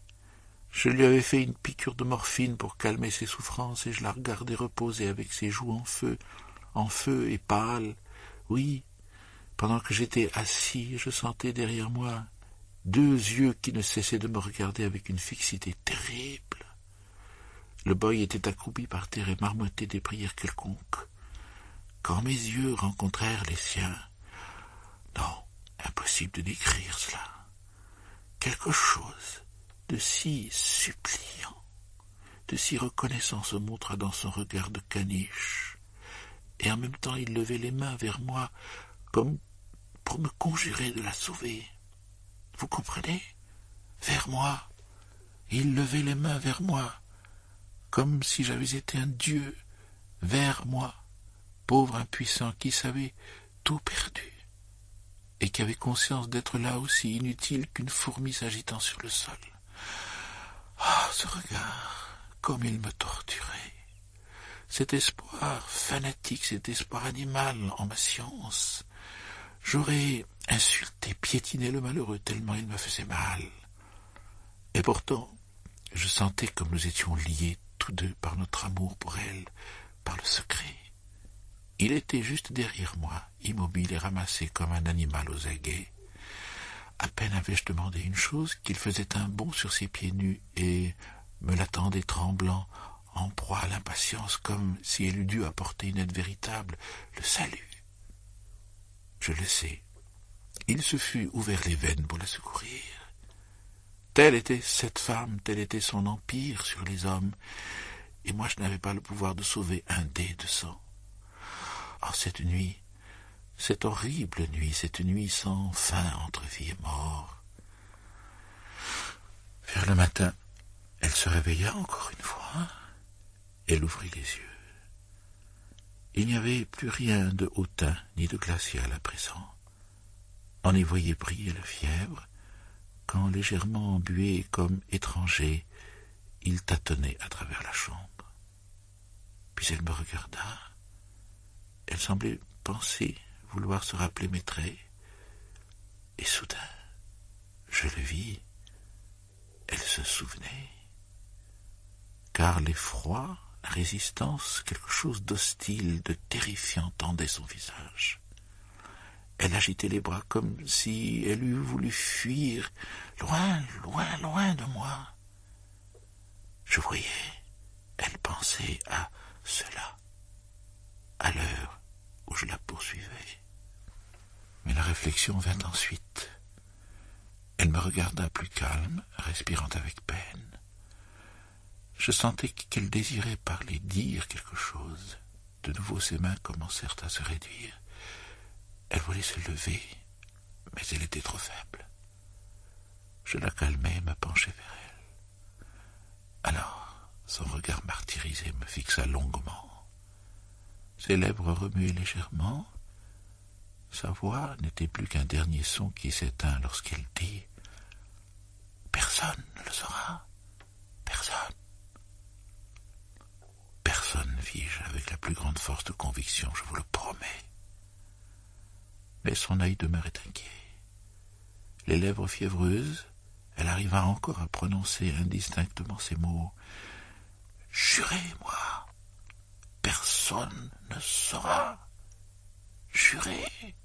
je lui avais fait une piqûre de morphine pour calmer ses souffrances, et je la regardais reposer avec ses joues en feu, en feu et pâle. Oui, pendant que j'étais assis, je sentais derrière moi deux yeux qui ne cessaient de me regarder avec une fixité terrible. Le boy était accroupi par terre et marmottait des prières quelconques. Quand mes yeux rencontrèrent les siens, non, impossible de décrire cela. Quelque chose de si suppliant, de si reconnaissant se montra dans son regard de caniche, et en même temps il levait les mains vers moi comme pour me conjurer de la sauver. Vous comprenez Vers moi. il levait les mains vers moi, comme si j'avais été un dieu. Vers moi, pauvre impuissant qui savait tout perdu, et qui avait conscience d'être là aussi inutile qu'une fourmi s'agitant sur le sol. Ah, ce regard, comme il me torturait cet espoir fanatique, cet espoir animal en ma science. J'aurais insulter, piétiner le malheureux, tellement il me faisait mal. Et pourtant, je sentais comme nous étions liés tous deux par notre amour pour elle, par le secret. Il était juste derrière moi, immobile et ramassé comme un animal aux aguets. À peine avais-je demandé une chose qu'il faisait un bond sur ses pieds nus et me l'attendait tremblant, en proie à l'impatience, comme si elle eût dû apporter une aide véritable, le salut. Je le sais, il se fût ouvert les veines pour la secourir. Telle était cette femme, tel était son empire sur les hommes, et moi je n'avais pas le pouvoir de sauver un dé de sang. Oh, cette nuit, cette horrible nuit, cette nuit sans fin entre vie et mort. Vers le matin, elle se réveilla encore une fois. Elle ouvrit les yeux. Il n'y avait plus rien de hautain ni de glacial à présent on y voyait briller la fièvre, quand légèrement embué comme étranger, il tâtonnait à travers la chambre. Puis elle me regarda. Elle semblait penser vouloir se rappeler mes traits. Et soudain, je le vis, elle se souvenait. Car l'effroi, la résistance, quelque chose d'hostile, de terrifiant tendait son visage. Elle agitait les bras comme si elle eût voulu fuir, loin, loin, loin de moi. Je voyais, elle pensait à cela, à l'heure où je la poursuivais. Mais la réflexion vint ensuite. Elle me regarda plus calme, respirant avec peine. Je sentais qu'elle désirait parler, dire quelque chose. De nouveau ses mains commencèrent à se réduire. Elle voulait se lever, mais elle était trop faible. Je la calmai et me penchai vers elle. Alors, son regard martyrisé me fixa longuement. Ses lèvres remuaient légèrement. Sa voix n'était plus qu'un dernier son qui s'éteint lorsqu'elle dit Personne ne le saura. Personne. Personne, fis je avec la plus grande force de conviction, je vous le promets mais son œil demeurait inquiet. Les lèvres fiévreuses, elle arriva encore à prononcer indistinctement ces mots. Jurez-moi, personne ne saura. Jurez.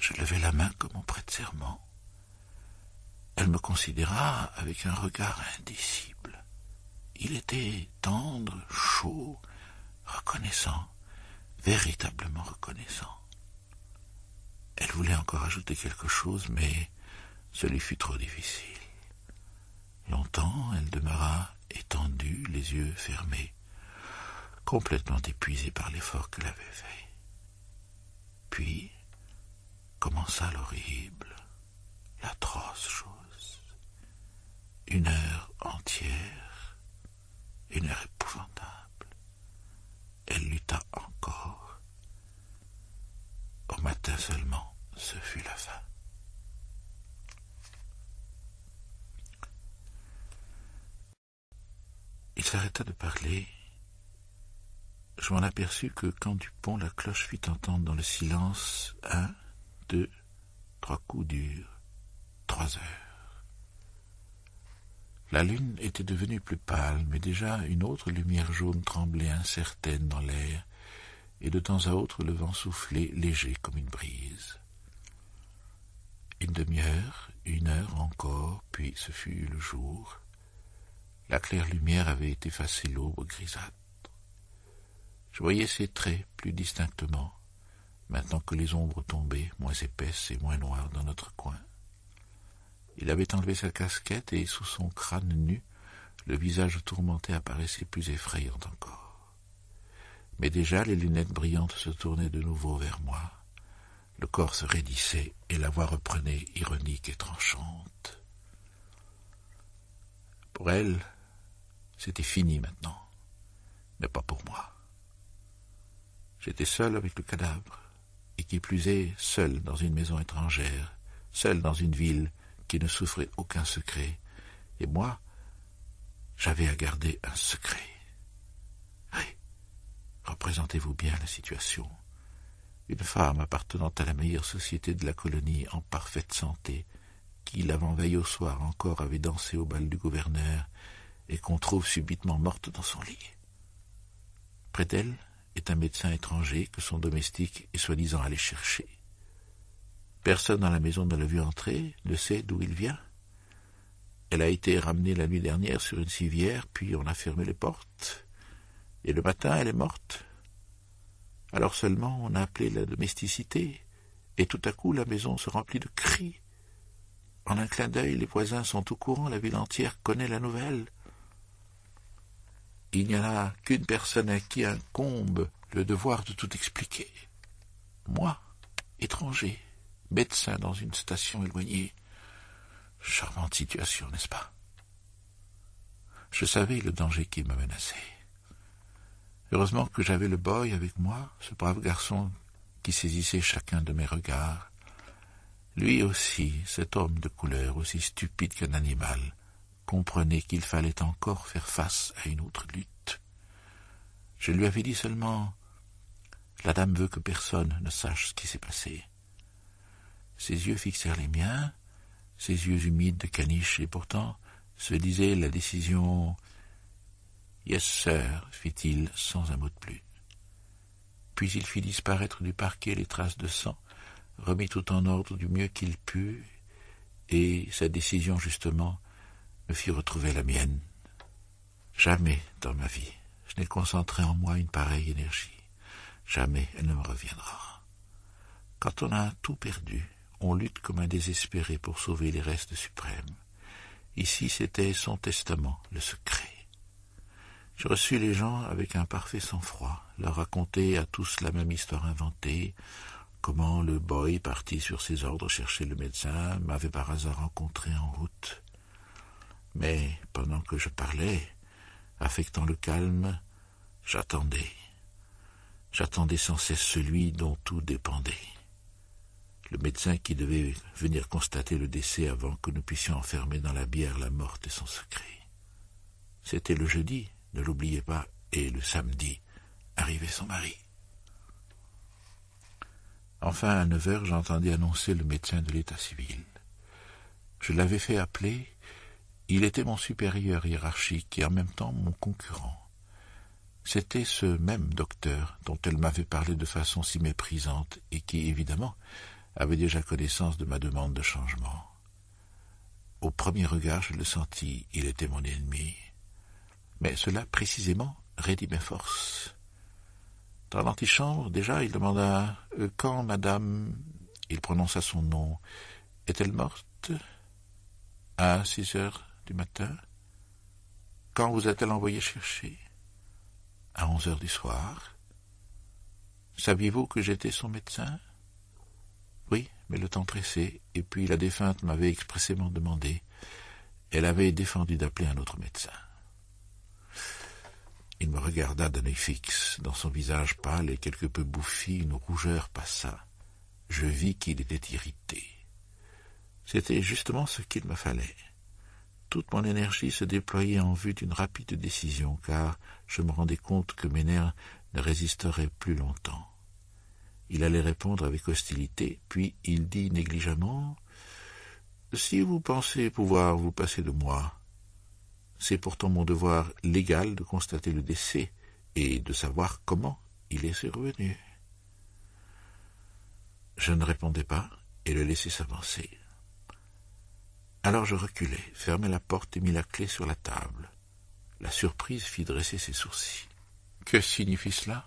Je levai la main comme prêt de serment. Elle me considéra avec un regard indicible. Il était tendre, chaud, reconnaissant, véritablement reconnaissant. Elle voulait encore ajouter quelque chose, mais ce lui fut trop difficile. Longtemps, elle demeura étendue, les yeux fermés, complètement épuisée par l'effort qu'elle avait fait. Puis commença l'horrible, l'atroce chose. Une heure entière, une heure épouvantable. Elle lutta encore. Au matin seulement, ce fut la fin. Il s'arrêta de parler. Je m'en aperçus que quand du pont la cloche fit entendre dans le silence un, deux, trois coups durs, trois heures. La lune était devenue plus pâle, mais déjà une autre lumière jaune tremblait incertaine dans l'air, et de temps à autre le vent soufflait léger comme une brise. Une demi-heure, une heure encore, puis ce fut le jour. La claire lumière avait effacé l'aube grisâtre. Je voyais ses traits plus distinctement, maintenant que les ombres tombaient, moins épaisses et moins noires dans notre coin. Il avait enlevé sa casquette et sous son crâne nu, le visage tourmenté apparaissait plus effrayant encore. Mais déjà les lunettes brillantes se tournaient de nouveau vers moi. Le corps se raidissait et la voix reprenait, ironique et tranchante. Pour elle, c'était fini maintenant, mais pas pour moi. J'étais seul avec le cadavre, et qui plus est, seul dans une maison étrangère, seul dans une ville qui ne souffrait aucun secret, et moi, j'avais à garder un secret. représentez-vous bien la situation une femme appartenant à la meilleure société de la colonie, en parfaite santé, qui, l'avant-veille au soir encore, avait dansé au bal du gouverneur, et qu'on trouve subitement morte dans son lit. Près d'elle est un médecin étranger que son domestique est soi-disant allé chercher. Personne dans la maison ne l'a vu entrer, ne sait d'où il vient. Elle a été ramenée la nuit dernière sur une civière, puis on a fermé les portes, et le matin elle est morte. Alors seulement on a appelé la domesticité, et tout à coup la maison se remplit de cris. En un clin d'œil, les voisins sont au courant, la ville entière connaît la nouvelle. Il n'y a qu'une personne à qui incombe le devoir de tout expliquer. Moi, étranger, médecin dans une station éloignée. Charmante situation, n'est-ce pas Je savais le danger qui me menaçait. Heureusement que j'avais le boy avec moi, ce brave garçon qui saisissait chacun de mes regards. Lui aussi, cet homme de couleur, aussi stupide qu'un animal, comprenait qu'il fallait encore faire face à une autre lutte. Je lui avais dit seulement La dame veut que personne ne sache ce qui s'est passé. Ses yeux fixèrent les miens, ses yeux humides de caniche, et pourtant se disait la décision Yes, sir, fit-il sans un mot de plus. Puis il fit disparaître du parquet les traces de sang, remit tout en ordre du mieux qu'il put, et sa décision, justement, me fit retrouver la mienne. Jamais dans ma vie je n'ai concentré en moi une pareille énergie. Jamais elle ne me reviendra. Quand on a tout perdu, on lutte comme un désespéré pour sauver les restes suprêmes. Ici, c'était son testament, le secret. Je reçus les gens avec un parfait sang-froid, leur racontai à tous la même histoire inventée, comment le boy, parti sur ses ordres chercher le médecin, m'avait par hasard rencontré en route. Mais pendant que je parlais, affectant le calme, j'attendais. J'attendais sans cesse celui dont tout dépendait. Le médecin qui devait venir constater le décès avant que nous puissions enfermer dans la bière la morte et son secret. C'était le jeudi, ne l'oubliez pas, et le samedi, arrivait son mari. Enfin, à neuf heures, j'entendis annoncer le médecin de l'état civil. Je l'avais fait appeler. Il était mon supérieur hiérarchique et en même temps mon concurrent. C'était ce même docteur dont elle m'avait parlé de façon si méprisante et qui, évidemment, avait déjà connaissance de ma demande de changement. Au premier regard, je le sentis, il était mon ennemi mais cela précisément rédit mes forces. Dans l'antichambre, déjà, il demanda euh, Quand madame, il prononça son nom, est-elle morte À six heures du matin Quand vous a-t-elle envoyé chercher À onze heures du soir. Saviez-vous que j'étais son médecin Oui, mais le temps pressait, et puis la défunte m'avait expressément demandé. Elle avait défendu d'appeler un autre médecin. Il me regarda d'un œil fixe. Dans son visage pâle et quelque peu bouffi, une rougeur passa. Je vis qu'il était irrité. C'était justement ce qu'il me fallait. Toute mon énergie se déployait en vue d'une rapide décision, car je me rendais compte que mes nerfs ne résisteraient plus longtemps. Il allait répondre avec hostilité, puis il dit négligemment Si vous pensez pouvoir vous passer de moi, c'est pourtant mon devoir légal de constater le décès et de savoir comment il est survenu. Je ne répondais pas et le laissais s'avancer. Alors je reculai, fermai la porte et mis la clé sur la table. La surprise fit dresser ses sourcils. Que signifie cela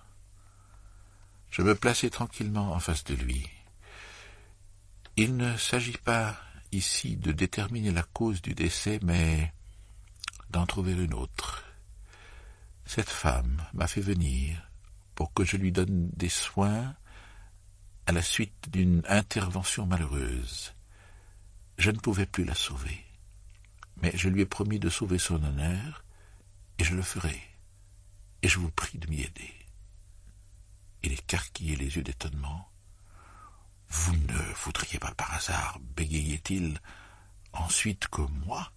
Je me plaçai tranquillement en face de lui. Il ne s'agit pas ici de déterminer la cause du décès, mais d'en trouver une autre. Cette femme m'a fait venir pour que je lui donne des soins à la suite d'une intervention malheureuse. Je ne pouvais plus la sauver, mais je lui ai promis de sauver son honneur, et je le ferai, et je vous prie de m'y aider. Il écarquillait les yeux d'étonnement. Vous ne voudriez pas par hasard, bégayait-il, ensuite que moi,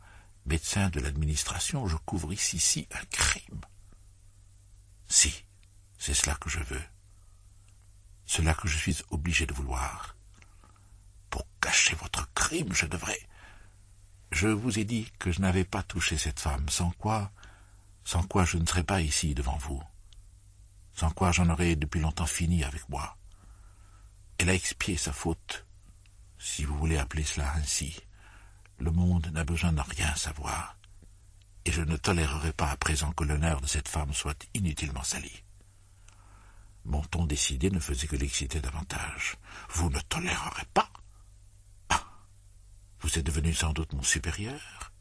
médecin de l'administration, je couvris ici un crime. Si, c'est cela que je veux. Cela que je suis obligé de vouloir. Pour cacher votre crime, je devrais. Je vous ai dit que je n'avais pas touché cette femme, sans quoi, sans quoi je ne serais pas ici devant vous, sans quoi j'en aurais depuis longtemps fini avec moi. Elle a expié sa faute, si vous voulez appeler cela ainsi. Le monde n'a besoin de rien savoir, et je ne tolérerai pas à présent que l'honneur de cette femme soit inutilement sali. Mon ton décidé ne faisait que l'exciter davantage. Vous ne tolérerez pas ah, Vous êtes devenu sans doute mon supérieur,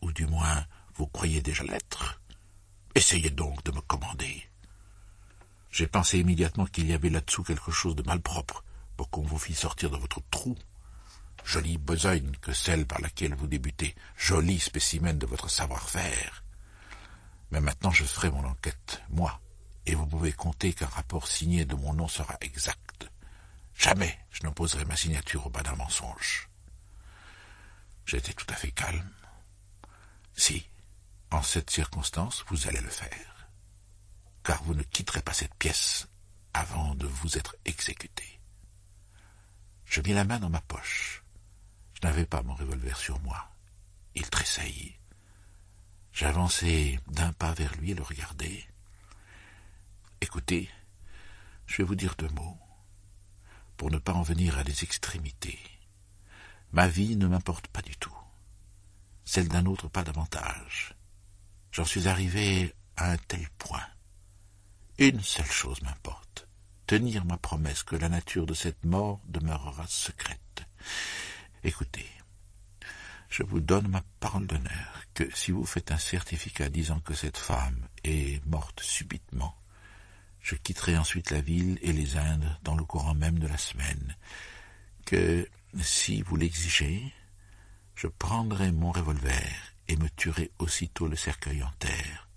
ou du moins vous croyez déjà l'être. Essayez donc de me commander. J'ai pensé immédiatement qu'il y avait là-dessous quelque chose de malpropre pour qu'on vous fît sortir de votre trou Jolie besogne que celle par laquelle vous débutez, joli spécimen de votre savoir-faire. Mais maintenant je ferai mon enquête, moi, et vous pouvez compter qu'un rapport signé de mon nom sera exact. Jamais je n'opposerai ma signature au bas d'un mensonge. J'étais tout à fait calme. Si, en cette circonstance, vous allez le faire, car vous ne quitterez pas cette pièce avant de vous être exécuté. Je mis la main dans ma poche. Je n'avais pas mon revolver sur moi. Il tressaillit. J'avançai d'un pas vers lui et le regardai. Écoutez, je vais vous dire deux mots, pour ne pas en venir à des extrémités. Ma vie ne m'importe pas du tout, celle d'un autre pas davantage. J'en suis arrivé à un tel point. Une seule chose m'importe, tenir ma promesse que la nature de cette mort demeurera secrète. Écoutez, je vous donne ma parole d'honneur que si vous faites un certificat disant que cette femme est morte subitement, je quitterai ensuite la ville et les Indes dans le courant même de la semaine, que si vous l'exigez, je prendrai mon revolver et me tuerai aussitôt le cercueil en terre,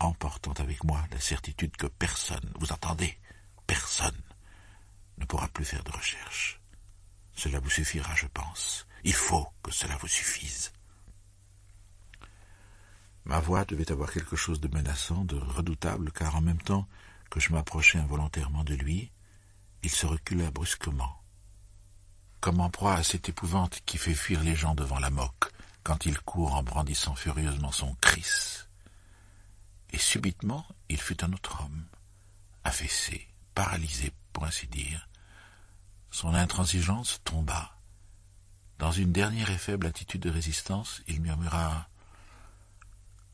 emportant avec moi la certitude que personne, vous entendez, personne ne pourra plus faire de recherche. Cela vous suffira, je pense. Il faut que cela vous suffise. Ma voix devait avoir quelque chose de menaçant, de redoutable, car en même temps que je m'approchais involontairement de lui, il se recula brusquement, comme en proie à cette épouvante qui fait fuir les gens devant la moque, quand il court en brandissant furieusement son cris. Et subitement, il fut un autre homme, affaissé, paralysé, pour ainsi dire, son intransigeance tomba. Dans une dernière et faible attitude de résistance, il murmura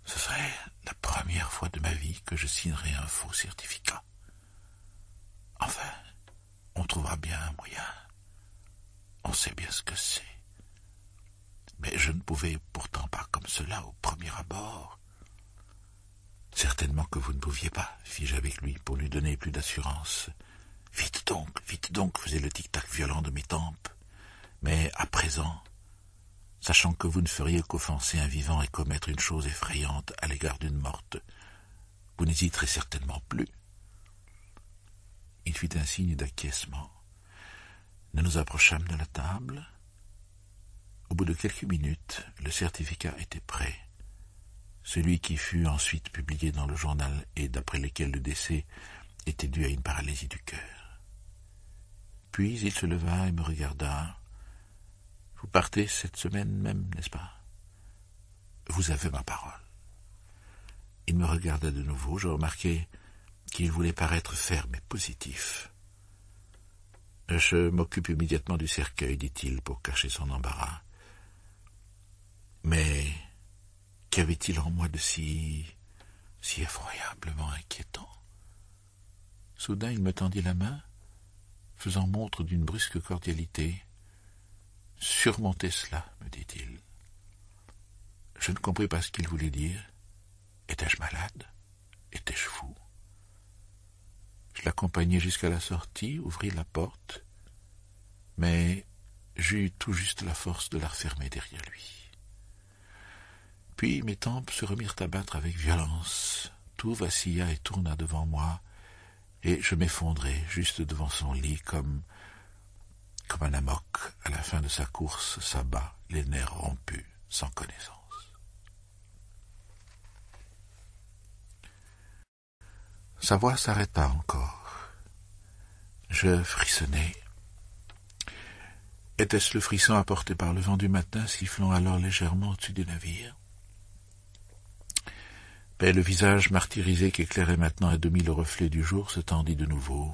Ce serait la première fois de ma vie que je signerai un faux certificat. Enfin, on trouvera bien un moyen. On sait bien ce que c'est. Mais je ne pouvais pourtant pas comme cela au premier abord. Certainement que vous ne pouviez pas, fis-je avec lui, pour lui donner plus d'assurance. Vite donc, vite donc, faisait le tic-tac violent de mes tempes. Mais à présent, sachant que vous ne feriez qu'offenser un vivant et commettre une chose effrayante à l'égard d'une morte, vous n'hésiterez certainement plus. Il fit un signe d'acquiescement. Nous nous approchâmes de la table. Au bout de quelques minutes, le certificat était prêt. Celui qui fut ensuite publié dans le journal et d'après lequel le décès était dû à une paralysie du cœur. Puis il se leva et me regarda. Vous partez cette semaine même, n'est-ce pas Vous avez ma parole. Il me regarda de nouveau. Je remarquai qu'il voulait paraître ferme et positif. Je m'occupe immédiatement du cercueil, dit-il, pour cacher son embarras. Mais qu'avait-il en moi de si. si effroyablement inquiétant Soudain, il me tendit la main faisant montre d'une brusque cordialité. Surmontez cela, me dit-il. Je ne compris pas ce qu'il voulait dire. Étais-je malade Étais-je fou Je l'accompagnai jusqu'à la sortie, ouvris la porte, mais j'eus tout juste la force de la refermer derrière lui. Puis mes tempes se remirent à battre avec violence. Tout vacilla et tourna devant moi, et je m'effondrais juste devant son lit comme comme un amok à la fin de sa course s'abat, les nerfs rompus, sans connaissance. Sa voix s'arrêta encore. Je frissonnais. Était-ce le frisson apporté par le vent du matin sifflant alors légèrement au-dessus du navire mais le visage martyrisé qu'éclairait maintenant à demi le reflet du jour se tendit de nouveau.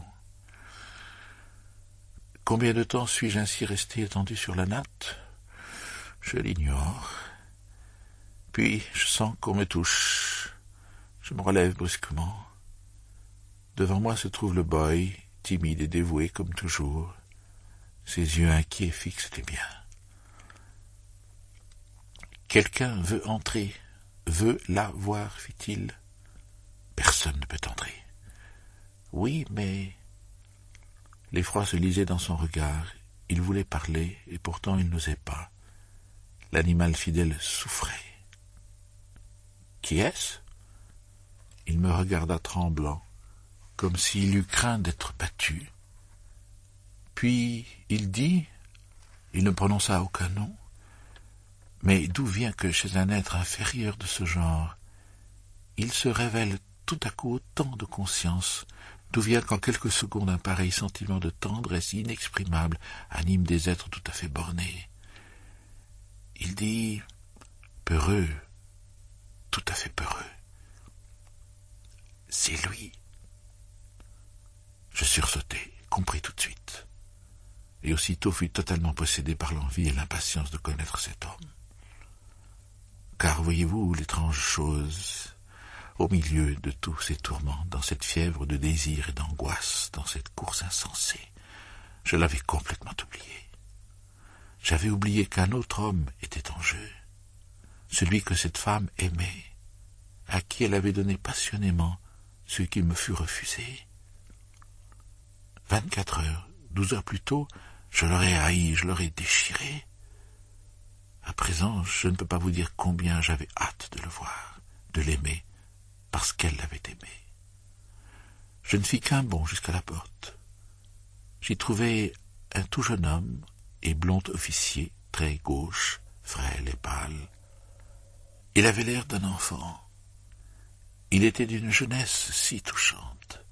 Combien de temps suis-je ainsi resté étendu sur la natte Je l'ignore. Puis je sens qu'on me touche. Je me relève brusquement. Devant moi se trouve le boy, timide et dévoué comme toujours. Ses yeux inquiets fixent les miens. Quelqu'un veut entrer veut la voir, fit-il. Personne ne peut entrer. Oui, mais. L'effroi se lisait dans son regard. Il voulait parler, et pourtant il n'osait pas. L'animal fidèle souffrait. Qui est-ce Il me regarda tremblant, comme s'il eût craint d'être battu. Puis il dit, il ne prononça aucun nom, mais d'où vient que chez un être inférieur de ce genre, il se révèle tout à coup autant de conscience, d'où vient qu'en quelques secondes un pareil sentiment de tendresse inexprimable anime des êtres tout à fait bornés. Il dit peureux, tout à fait peureux. C'est lui. Je sursautai, compris tout de suite, et aussitôt fus totalement possédé par l'envie et l'impatience de connaître cet homme. Car voyez-vous l'étrange chose au milieu de tous ces tourments, dans cette fièvre de désir et d'angoisse, dans cette course insensée, je l'avais complètement oublié. J'avais oublié qu'un autre homme était en jeu, celui que cette femme aimait, à qui elle avait donné passionnément ce qui me fut refusé. Vingt-quatre heures, douze heures plus tôt, je l'aurais haï, je l'aurais déchiré. À présent, je ne peux pas vous dire combien j'avais hâte de le voir, de l'aimer, parce qu'elle l'avait aimé. Je ne fis qu'un bond jusqu'à la porte. J'y trouvai un tout jeune homme et blond officier, très gauche, frêle et pâle. Il avait l'air d'un enfant. Il était d'une jeunesse si touchante.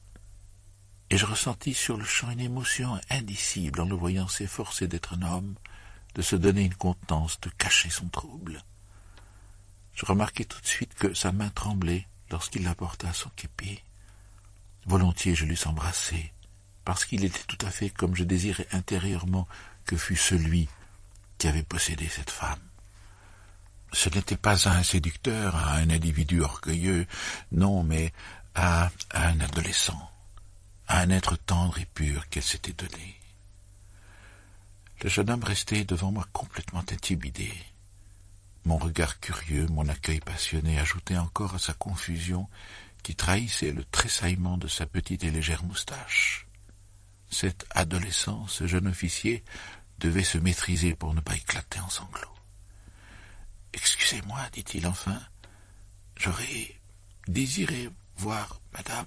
Et je ressentis sur le champ une émotion indicible en le voyant s'efforcer d'être un homme de se donner une contenance, de cacher son trouble. Je remarquai tout de suite que sa main tremblait lorsqu'il l'apporta à son képi. Volontiers je l'eusse embrassé, parce qu'il était tout à fait comme je désirais intérieurement que fût celui qui avait possédé cette femme. Ce n'était pas à un séducteur, à un individu orgueilleux, non, mais à, un adolescent, à un être tendre et pur qu'elle s'était donné le jeune homme restait devant moi complètement intimidé. Mon regard curieux, mon accueil passionné ajoutaient encore à sa confusion qui trahissait le tressaillement de sa petite et légère moustache. Cet adolescent, ce jeune officier, devait se maîtriser pour ne pas éclater en sanglots. Excusez-moi, dit-il enfin, j'aurais désiré voir madame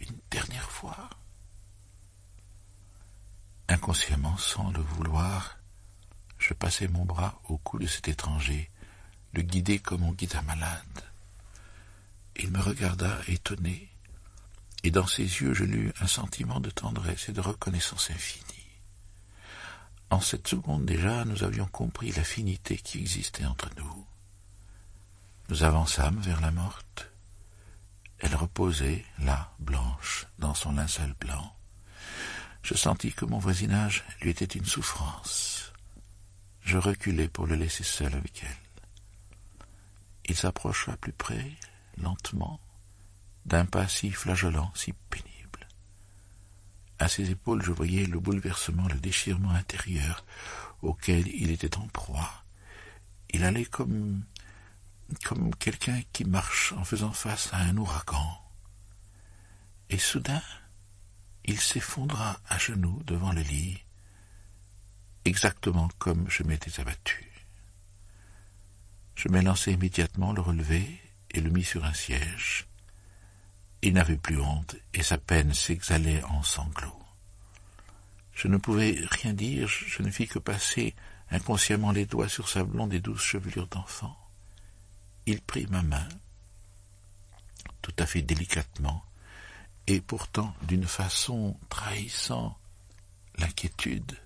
une dernière fois. Inconsciemment, sans le vouloir, je passais mon bras au cou de cet étranger, le guider comme on guide un malade. Il me regarda étonné, et dans ses yeux je lus un sentiment de tendresse et de reconnaissance infinie. En cette seconde déjà, nous avions compris l'affinité qui existait entre nous. Nous avançâmes vers la morte. Elle reposait, là, blanche, dans son linceul blanc je sentis que mon voisinage lui était une souffrance. Je reculai pour le laisser seul avec elle. Il s'approcha plus près, lentement, d'un pas si flagellant, si pénible. À ses épaules, je voyais le bouleversement, le déchirement intérieur auquel il était en proie. Il allait comme comme quelqu'un qui marche en faisant face à un ouragan. Et soudain, il s'effondra à genoux devant le lit, exactement comme je m'étais abattu. Je m'élançai immédiatement, le relever et le mis sur un siège. Il n'avait plus honte et sa peine s'exhalait en sanglots. Je ne pouvais rien dire, je ne fis que passer inconsciemment les doigts sur sa blonde et douce chevelure d'enfant. Il prit ma main, tout à fait délicatement, et pourtant d'une façon trahissant l'inquiétude.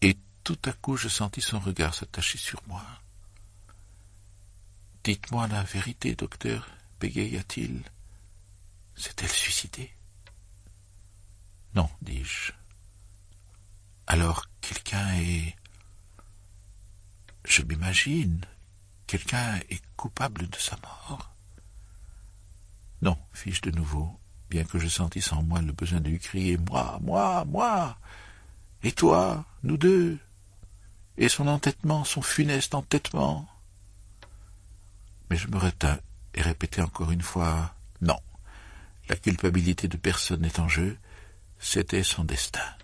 Et tout à coup je sentis son regard s'attacher sur moi. Dites-moi la vérité, docteur, bégaya-t-il. S'est-elle suicidée Non, dis-je. Alors quelqu'un est. Je m'imagine, quelqu'un est coupable de sa mort. Non, fis-je de nouveau, bien que je sentisse en moi le besoin de lui crier Moi, moi, moi Et toi, nous deux Et son entêtement, son funeste entêtement Mais je me retins et répétai encore une fois Non, la culpabilité de personne n'est en jeu, c'était son destin.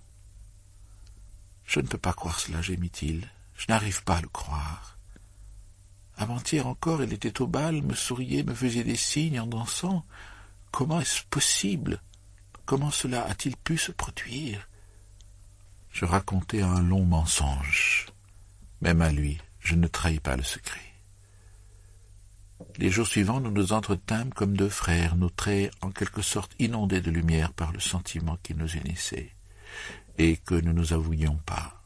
Je ne peux pas croire cela, gémit-il. Je n'arrive pas à le croire. Avant-hier encore, il était au bal, me souriait, me faisait des signes en dansant. Comment est-ce possible Comment cela a-t-il pu se produire Je racontai un long mensonge. Même à lui, je ne trahis pas le secret. Les jours suivants, nous nous entretîmes comme deux frères, nos traits en quelque sorte inondés de lumière par le sentiment qui nous unissait, et que nous ne nous avouions pas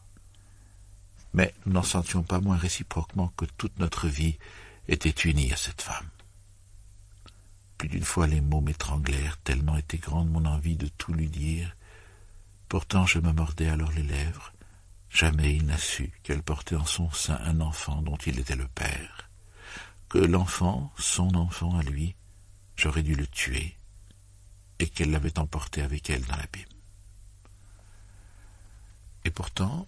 mais nous n'en sentions pas moins réciproquement que toute notre vie était unie à cette femme. Plus d'une fois les mots m'étranglèrent, tellement était grande mon envie de tout lui dire. Pourtant je me mordais alors les lèvres. Jamais il n'a su qu'elle portait en son sein un enfant dont il était le père. Que l'enfant, son enfant à lui, j'aurais dû le tuer, et qu'elle l'avait emporté avec elle dans l'abîme. Et pourtant,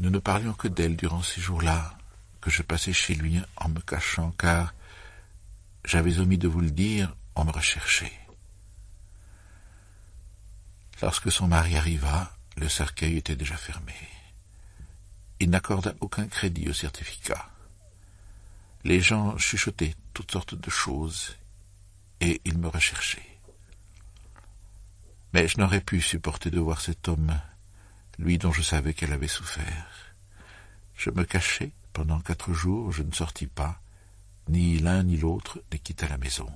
nous ne parlions que d'elle durant ces jours-là, que je passais chez lui en me cachant, car j'avais omis de vous le dire, on me recherchait. Lorsque son mari arriva, le cercueil était déjà fermé. Il n'accorda aucun crédit au certificat. Les gens chuchotaient toutes sortes de choses, et il me recherchait. Mais je n'aurais pu supporter de voir cet homme lui dont je savais qu'elle avait souffert. Je me cachai pendant quatre jours, je ne sortis pas, ni l'un ni l'autre ne quitta la maison.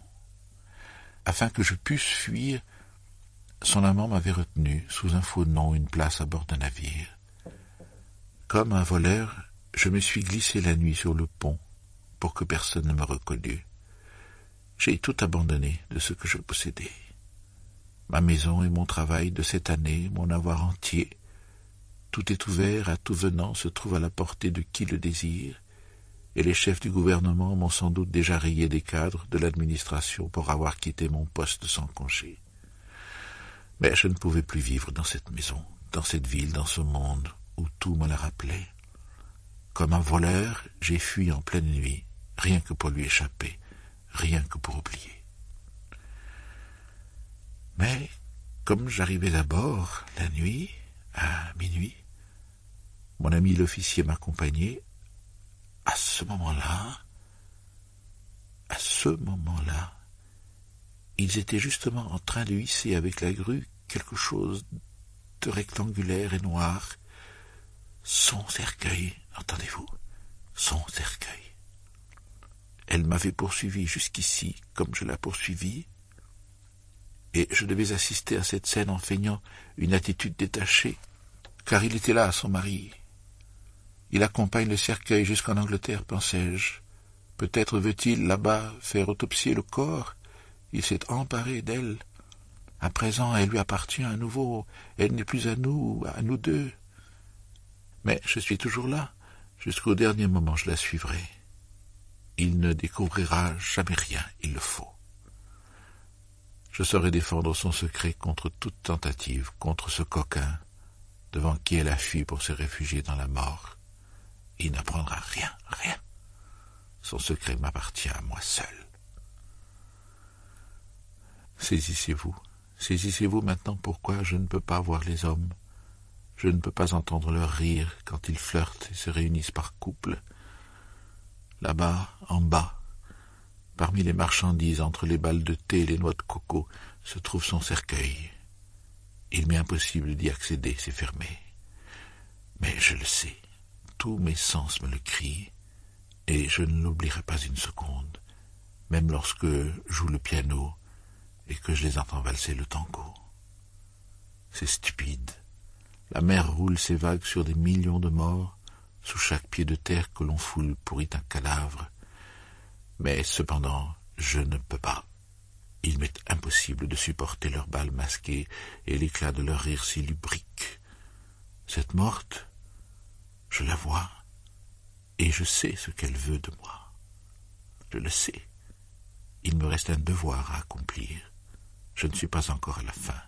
Afin que je puisse fuir, son amant m'avait retenu, sous un faux nom, une place à bord d'un navire. Comme un voleur, je me suis glissé la nuit sur le pont, pour que personne ne me reconnût. J'ai tout abandonné de ce que je possédais. Ma maison et mon travail de cette année, mon avoir entier, tout est ouvert, à tout venant se trouve à la portée de qui le désire, et les chefs du gouvernement m'ont sans doute déjà rayé des cadres de l'administration pour avoir quitté mon poste sans congé. Mais je ne pouvais plus vivre dans cette maison, dans cette ville, dans ce monde, où tout me la rappelait. Comme un voleur, j'ai fui en pleine nuit, rien que pour lui échapper, rien que pour oublier. Mais, comme j'arrivais d'abord, la nuit, à minuit, mon ami l'officier m'accompagnait. À ce moment-là, à ce moment-là, ils étaient justement en train de hisser avec la grue quelque chose de rectangulaire et noir. Son cercueil, entendez-vous, son cercueil. Elle m'avait poursuivi jusqu'ici, comme je la poursuivis, et je devais assister à cette scène en feignant une attitude détachée, car il était là, son mari, il accompagne le cercueil jusqu'en Angleterre, pensais-je. Peut-être veut-il, là-bas, faire autopsier le corps. Il s'est emparé d'elle. À présent, elle lui appartient à nouveau. Elle n'est plus à nous, à nous deux. Mais je suis toujours là. Jusqu'au dernier moment, je la suivrai. Il ne découvrira jamais rien, il le faut. Je saurai défendre son secret contre toute tentative, contre ce coquin, devant qui elle a fui pour se réfugier dans la mort. Il n'apprendra rien, rien. Son secret m'appartient à moi seul. Saisissez-vous, saisissez-vous maintenant pourquoi je ne peux pas voir les hommes. Je ne peux pas entendre leur rire quand ils flirtent et se réunissent par couple. Là-bas, en bas, parmi les marchandises, entre les balles de thé et les noix de coco, se trouve son cercueil. Il m'est impossible d'y accéder, c'est fermé. Mais je le sais tous mes sens me le crient, et je ne l'oublierai pas une seconde, même lorsque joue le piano et que je les entends valser le tango. C'est stupide. La mer roule ses vagues sur des millions de morts, sous chaque pied de terre que l'on foule pourrit un cadavre. Mais cependant, je ne peux pas. Il m'est impossible de supporter leurs balles masquées et l'éclat de leur rire si lubrique. Cette morte, je la vois et je sais ce qu'elle veut de moi. Je le sais. Il me reste un devoir à accomplir. Je ne suis pas encore à la fin.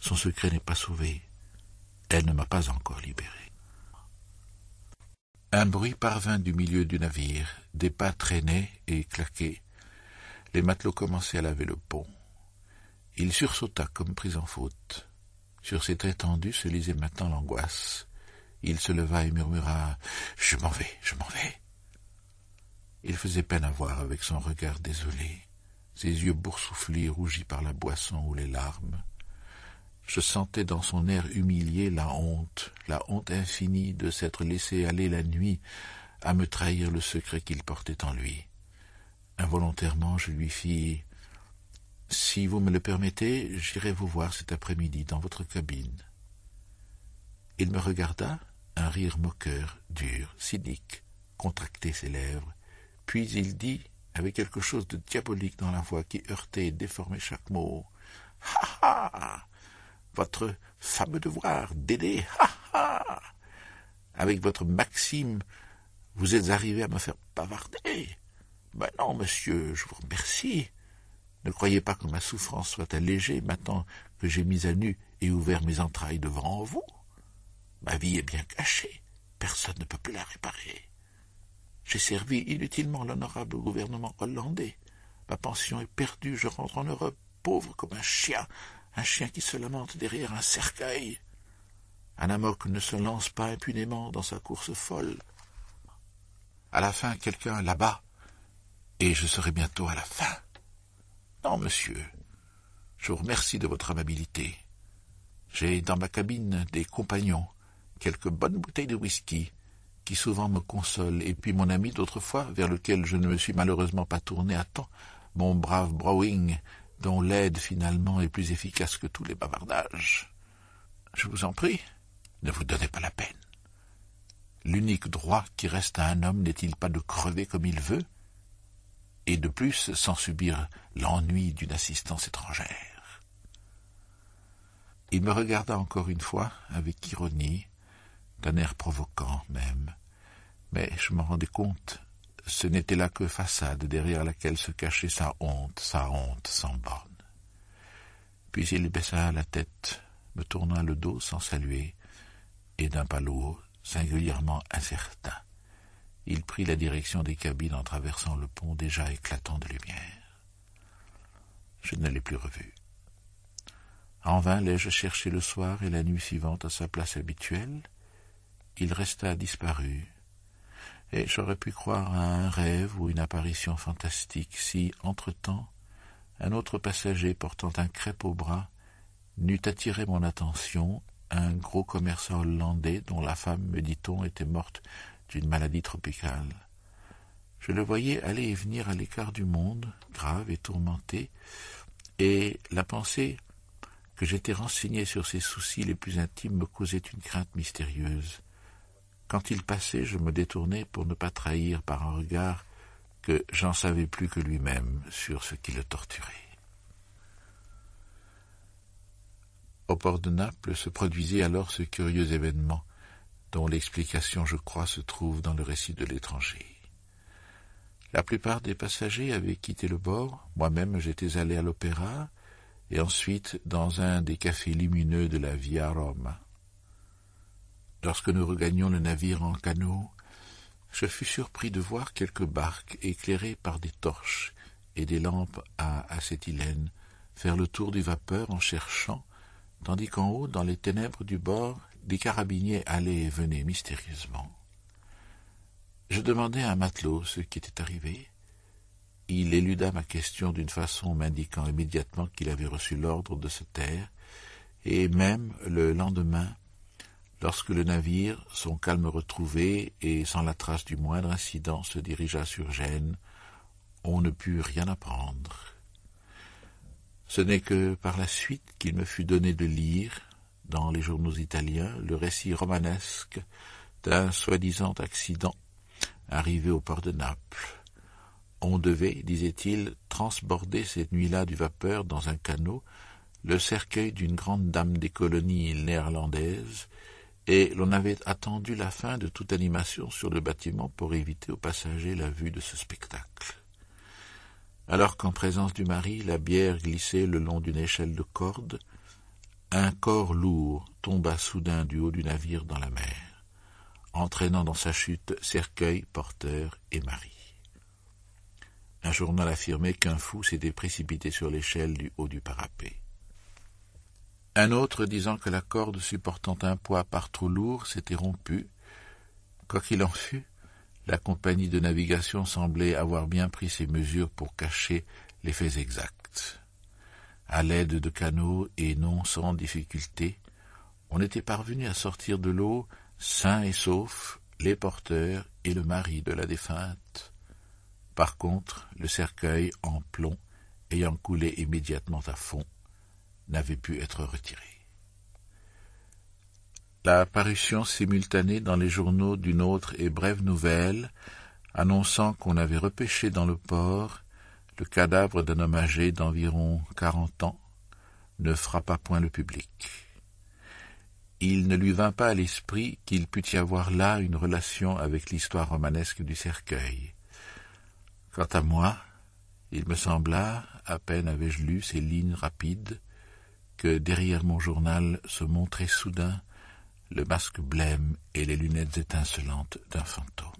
Son secret n'est pas sauvé. Elle ne m'a pas encore libéré. Un bruit parvint du milieu du navire. Des pas traînaient et claquaient. Les matelots commençaient à laver le pont. Il sursauta comme pris en faute. Sur ses traits tendus se lisait maintenant l'angoisse. Il se leva et murmura Je m'en vais, je m'en vais. Il faisait peine à voir avec son regard désolé, ses yeux boursouflés, rougis par la boisson ou les larmes. Je sentais dans son air humilié la honte, la honte infinie de s'être laissé aller la nuit à me trahir le secret qu'il portait en lui. Involontairement, je lui fis Si vous me le permettez, j'irai vous voir cet après-midi dans votre cabine. Il me regarda, un rire moqueur, dur, cynique, contracter ses lèvres, puis il dit, avec quelque chose de diabolique dans la voix qui heurtait et déformait chaque mot. Ha ha Votre fameux devoir d'aider, ha ha Avec votre maxime, vous êtes arrivé à me faire bavarder. Ben non, monsieur, je vous remercie. Ne croyez pas que ma souffrance soit allégée maintenant que j'ai mis à nu et ouvert mes entrailles devant vous. Ma vie est bien cachée. Personne ne peut plus la réparer. J'ai servi inutilement l'honorable gouvernement hollandais. Ma pension est perdue. Je rentre en Europe pauvre comme un chien, un chien qui se lamente derrière un cercueil. Un amok ne se lance pas impunément dans sa course folle. À la fin, quelqu'un là-bas, et je serai bientôt à la fin. Non, monsieur, je vous remercie de votre amabilité. J'ai dans ma cabine des compagnons quelques bonnes bouteilles de whisky, qui souvent me consolent, et puis mon ami d'autrefois, vers lequel je ne me suis malheureusement pas tourné à temps, mon brave Browing, dont l'aide finalement est plus efficace que tous les bavardages. Je vous en prie, ne vous donnez pas la peine. L'unique droit qui reste à un homme n'est-il pas de crever comme il veut, et de plus sans subir l'ennui d'une assistance étrangère Il me regarda encore une fois avec ironie, d'un air provoquant même. Mais je m'en rendais compte, ce n'était là que façade derrière laquelle se cachait sa honte, sa honte sans borne. Puis il baissa la tête, me tourna le dos sans saluer, et d'un pas lourd, singulièrement incertain, il prit la direction des cabines en traversant le pont déjà éclatant de lumière. Je ne l'ai plus revu. En vain l'ai-je cherché le soir et la nuit suivante à sa place habituelle, il resta disparu, et j'aurais pu croire à un rêve ou une apparition fantastique si, entre-temps, un autre passager portant un crêpe au bras n'eût attiré mon attention un gros commerçant hollandais dont la femme, me dit-on, était morte d'une maladie tropicale. Je le voyais aller et venir à l'écart du monde, grave et tourmenté, et la pensée que j'étais renseigné sur ses soucis les plus intimes me causait une crainte mystérieuse. Quand il passait, je me détournais pour ne pas trahir par un regard que j'en savais plus que lui-même sur ce qui le torturait. Au port de Naples se produisit alors ce curieux événement dont l'explication, je crois, se trouve dans le récit de l'étranger. La plupart des passagers avaient quitté le bord, moi-même j'étais allé à l'opéra, et ensuite dans un des cafés lumineux de la Via Roma. Lorsque nous regagnions le navire en canot, je fus surpris de voir quelques barques éclairées par des torches et des lampes à acétylène faire le tour du vapeur en cherchant, tandis qu'en haut, dans les ténèbres du bord, des carabiniers allaient et venaient mystérieusement. Je demandai à un matelot ce qui était arrivé. Il éluda ma question d'une façon m'indiquant immédiatement qu'il avait reçu l'ordre de se taire, et même le lendemain, lorsque le navire, son calme retrouvé et sans la trace du moindre incident, se dirigea sur Gênes, on ne put rien apprendre. Ce n'est que par la suite qu'il me fut donné de lire, dans les journaux italiens, le récit romanesque d'un soi-disant accident arrivé au port de Naples. On devait, disait-il, transborder cette nuit-là du vapeur dans un canot le cercueil d'une grande dame des colonies néerlandaises et l'on avait attendu la fin de toute animation sur le bâtiment pour éviter aux passagers la vue de ce spectacle. Alors qu'en présence du mari, la bière glissait le long d'une échelle de corde, un corps lourd tomba soudain du haut du navire dans la mer, entraînant dans sa chute cercueil, porteur et mari. Un journal affirmait qu'un fou s'était précipité sur l'échelle du haut du parapet un autre disant que la corde supportant un poids par trop lourd s'était rompue. Quoi qu'il en fût, la compagnie de navigation semblait avoir bien pris ses mesures pour cacher les faits exacts. À l'aide de canots et non sans difficulté, on était parvenu à sortir de l'eau, sains et saufs, les porteurs et le mari de la défunte. Par contre, le cercueil en plomb, ayant coulé immédiatement à fond, n'avait pu être retiré. La parution simultanée dans les journaux d'une autre et brève nouvelle, annonçant qu'on avait repêché dans le port le cadavre d'un homme âgé d'environ quarante ans, ne frappa point le public. Il ne lui vint pas à l'esprit qu'il pût y avoir là une relation avec l'histoire romanesque du cercueil. Quant à moi, il me sembla, à peine avais-je lu ces lignes rapides, que derrière mon journal se montrait soudain le masque blême et les lunettes étincelantes d'un fantôme.